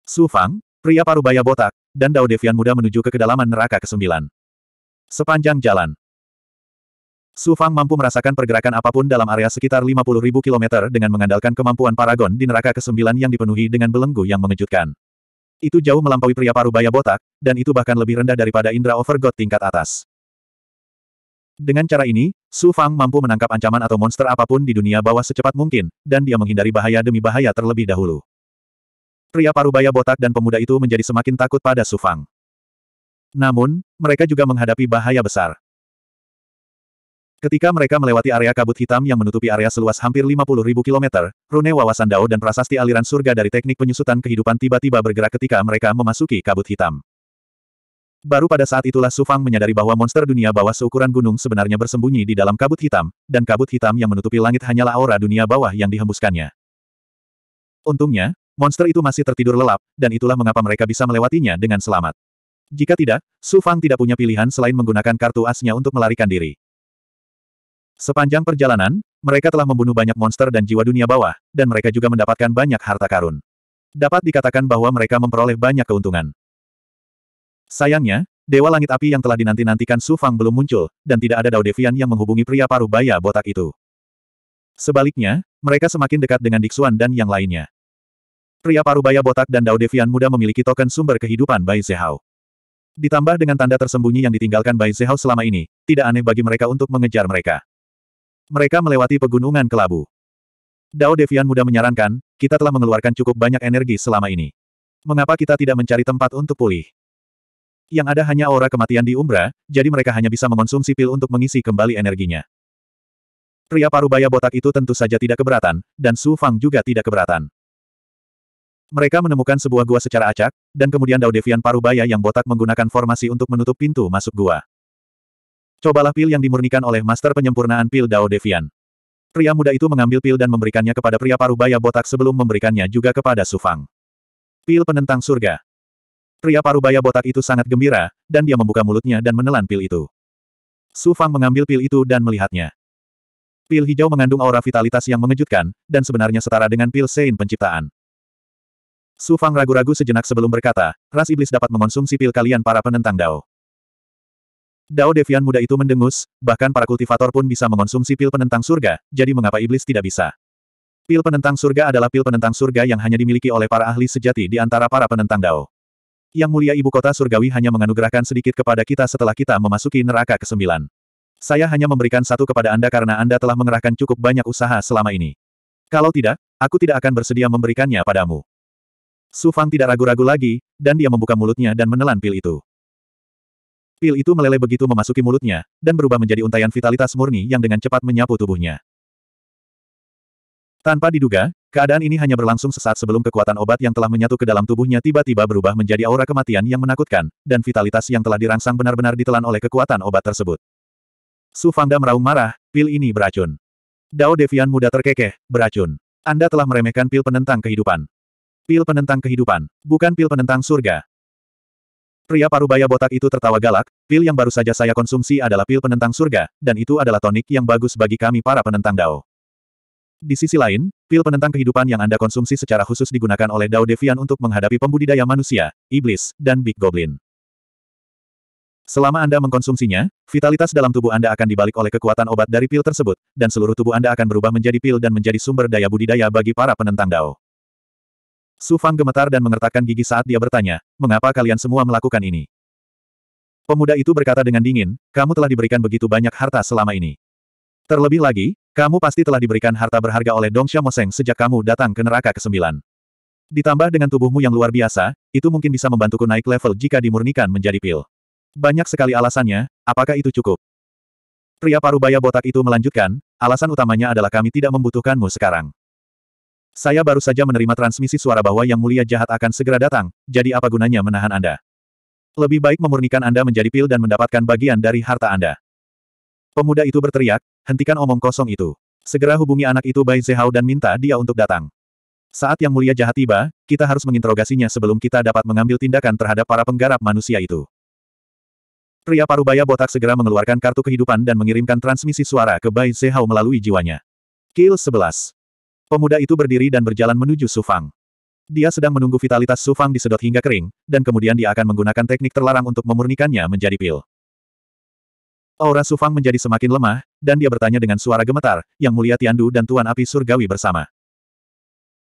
Su Fang, pria parubaya botak, dan Dao Devian muda menuju ke kedalaman neraka ke-9. Sepanjang jalan. Su Fang mampu merasakan pergerakan apapun dalam area sekitar 50.000 km dengan mengandalkan kemampuan paragon di neraka ke-9 yang dipenuhi dengan belenggu yang mengejutkan. Itu jauh melampaui pria parubaya botak, dan itu bahkan lebih rendah daripada indra overgod tingkat atas. Dengan cara ini, Su Fang mampu menangkap ancaman atau monster apapun di dunia bawah secepat mungkin, dan dia menghindari bahaya demi bahaya terlebih dahulu. Pria parubaya botak dan pemuda itu menjadi semakin takut pada Su Fang. Namun, mereka juga menghadapi bahaya besar. Ketika mereka melewati area kabut hitam yang menutupi area seluas hampir 50.000 km, rune wawasan Dao dan prasasti aliran surga dari teknik penyusutan kehidupan tiba-tiba bergerak ketika mereka memasuki kabut hitam. Baru pada saat itulah Su Fang menyadari bahwa monster dunia bawah seukuran gunung sebenarnya bersembunyi di dalam kabut hitam, dan kabut hitam yang menutupi langit hanyalah aura dunia bawah yang dihembuskannya. Untungnya, monster itu masih tertidur lelap, dan itulah mengapa mereka bisa melewatinya dengan selamat. Jika tidak, Su Fang tidak punya pilihan selain menggunakan kartu asnya untuk melarikan diri. Sepanjang perjalanan, mereka telah membunuh banyak monster dan jiwa dunia bawah, dan mereka juga mendapatkan banyak harta karun. Dapat dikatakan bahwa mereka memperoleh banyak keuntungan. Sayangnya, Dewa Langit Api yang telah dinanti-nantikan Su Fang belum muncul, dan tidak ada Dao Devian yang menghubungi pria paruh baya botak itu. Sebaliknya, mereka semakin dekat dengan Dixuan dan yang lainnya. Pria paruh baya botak dan Dao Devian muda memiliki token sumber kehidupan Bai Zehao. Ditambah dengan tanda tersembunyi yang ditinggalkan Bai Zehao selama ini, tidak aneh bagi mereka untuk mengejar mereka. Mereka melewati pegunungan kelabu. Dao Devian muda menyarankan, kita telah mengeluarkan cukup banyak energi selama ini. Mengapa kita tidak mencari tempat untuk pulih? yang ada hanya aura kematian di Umbra, jadi mereka hanya bisa mengonsumsi pil untuk mengisi kembali energinya. Pria parubaya botak itu tentu saja tidak keberatan, dan Su Fang juga tidak keberatan. Mereka menemukan sebuah gua secara acak, dan kemudian Dao Devian parubaya yang botak menggunakan formasi untuk menutup pintu masuk gua. Cobalah pil yang dimurnikan oleh master penyempurnaan pil Dao Devian. Pria muda itu mengambil pil dan memberikannya kepada pria parubaya botak sebelum memberikannya juga kepada Su Fang. Pil penentang surga. Pria parubaya botak itu sangat gembira, dan dia membuka mulutnya dan menelan pil itu. Su Fang mengambil pil itu dan melihatnya. Pil hijau mengandung aura vitalitas yang mengejutkan, dan sebenarnya setara dengan pil Sein penciptaan. Su Fang ragu-ragu sejenak sebelum berkata, ras iblis dapat mengonsumsi pil kalian para penentang Dao. Dao Devian muda itu mendengus, bahkan para kultivator pun bisa mengonsumsi pil penentang surga, jadi mengapa iblis tidak bisa? Pil penentang surga adalah pil penentang surga yang hanya dimiliki oleh para ahli sejati di antara para penentang Dao. Yang mulia ibu kota surgawi hanya menganugerahkan sedikit kepada kita setelah kita memasuki neraka ke-9. Saya hanya memberikan satu kepada Anda karena Anda telah mengerahkan cukup banyak usaha selama ini. Kalau tidak, aku tidak akan bersedia memberikannya padamu. Su Fang tidak ragu-ragu lagi, dan dia membuka mulutnya dan menelan pil itu. Pil itu meleleh begitu memasuki mulutnya, dan berubah menjadi untayan vitalitas murni yang dengan cepat menyapu tubuhnya. Tanpa diduga, Keadaan ini hanya berlangsung sesaat sebelum kekuatan obat yang telah menyatu ke dalam tubuhnya tiba-tiba berubah menjadi aura kematian yang menakutkan, dan vitalitas yang telah dirangsang benar-benar ditelan oleh kekuatan obat tersebut. Su Fangda meraung marah, pil ini beracun. Dao Devian muda terkekeh, beracun. Anda telah meremehkan pil penentang kehidupan. Pil penentang kehidupan, bukan pil penentang surga. Pria parubaya botak itu tertawa galak, pil yang baru saja saya konsumsi adalah pil penentang surga, dan itu adalah tonik yang bagus bagi kami para penentang Dao. Di sisi lain, pil penentang kehidupan yang Anda konsumsi secara khusus digunakan oleh Dao Devian untuk menghadapi pembudidaya manusia, iblis, dan Big Goblin. Selama Anda mengkonsumsinya, vitalitas dalam tubuh Anda akan dibalik oleh kekuatan obat dari pil tersebut, dan seluruh tubuh Anda akan berubah menjadi pil dan menjadi sumber daya budidaya bagi para penentang Dao. Su Fang gemetar dan mengertakkan gigi saat dia bertanya, mengapa kalian semua melakukan ini? Pemuda itu berkata dengan dingin, kamu telah diberikan begitu banyak harta selama ini. Terlebih lagi, kamu pasti telah diberikan harta berharga oleh Dong Moseng sejak kamu datang ke neraka ke-9. Ditambah dengan tubuhmu yang luar biasa, itu mungkin bisa membantuku naik level jika dimurnikan menjadi pil. Banyak sekali alasannya, apakah itu cukup? Pria parubaya botak itu melanjutkan, alasan utamanya adalah kami tidak membutuhkanmu sekarang. Saya baru saja menerima transmisi suara bahwa yang mulia jahat akan segera datang, jadi apa gunanya menahan Anda? Lebih baik memurnikan Anda menjadi pil dan mendapatkan bagian dari harta Anda. Pemuda itu berteriak, Hentikan omong kosong itu. Segera hubungi anak itu Bai Zehao dan minta dia untuk datang. Saat Yang Mulia Jahat tiba, kita harus menginterogasinya sebelum kita dapat mengambil tindakan terhadap para penggarap manusia itu. Pria parubaya botak segera mengeluarkan kartu kehidupan dan mengirimkan transmisi suara ke Bai Zehao melalui jiwanya. Kill 11. Pemuda itu berdiri dan berjalan menuju Sufang. Dia sedang menunggu vitalitas Sufang disedot hingga kering, dan kemudian dia akan menggunakan teknik terlarang untuk memurnikannya menjadi pil. Aura Sufang menjadi semakin lemah, dan dia bertanya dengan suara gemetar, Yang Mulia Tiandu dan Tuan Api Surgawi bersama.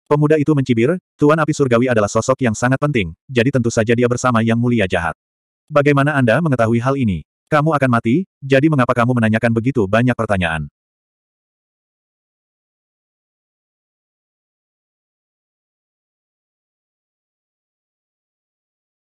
Pemuda itu mencibir, Tuan Api Surgawi adalah sosok yang sangat penting, jadi tentu saja dia bersama Yang Mulia Jahat. Bagaimana Anda mengetahui hal ini? Kamu akan mati, jadi mengapa kamu menanyakan begitu banyak pertanyaan?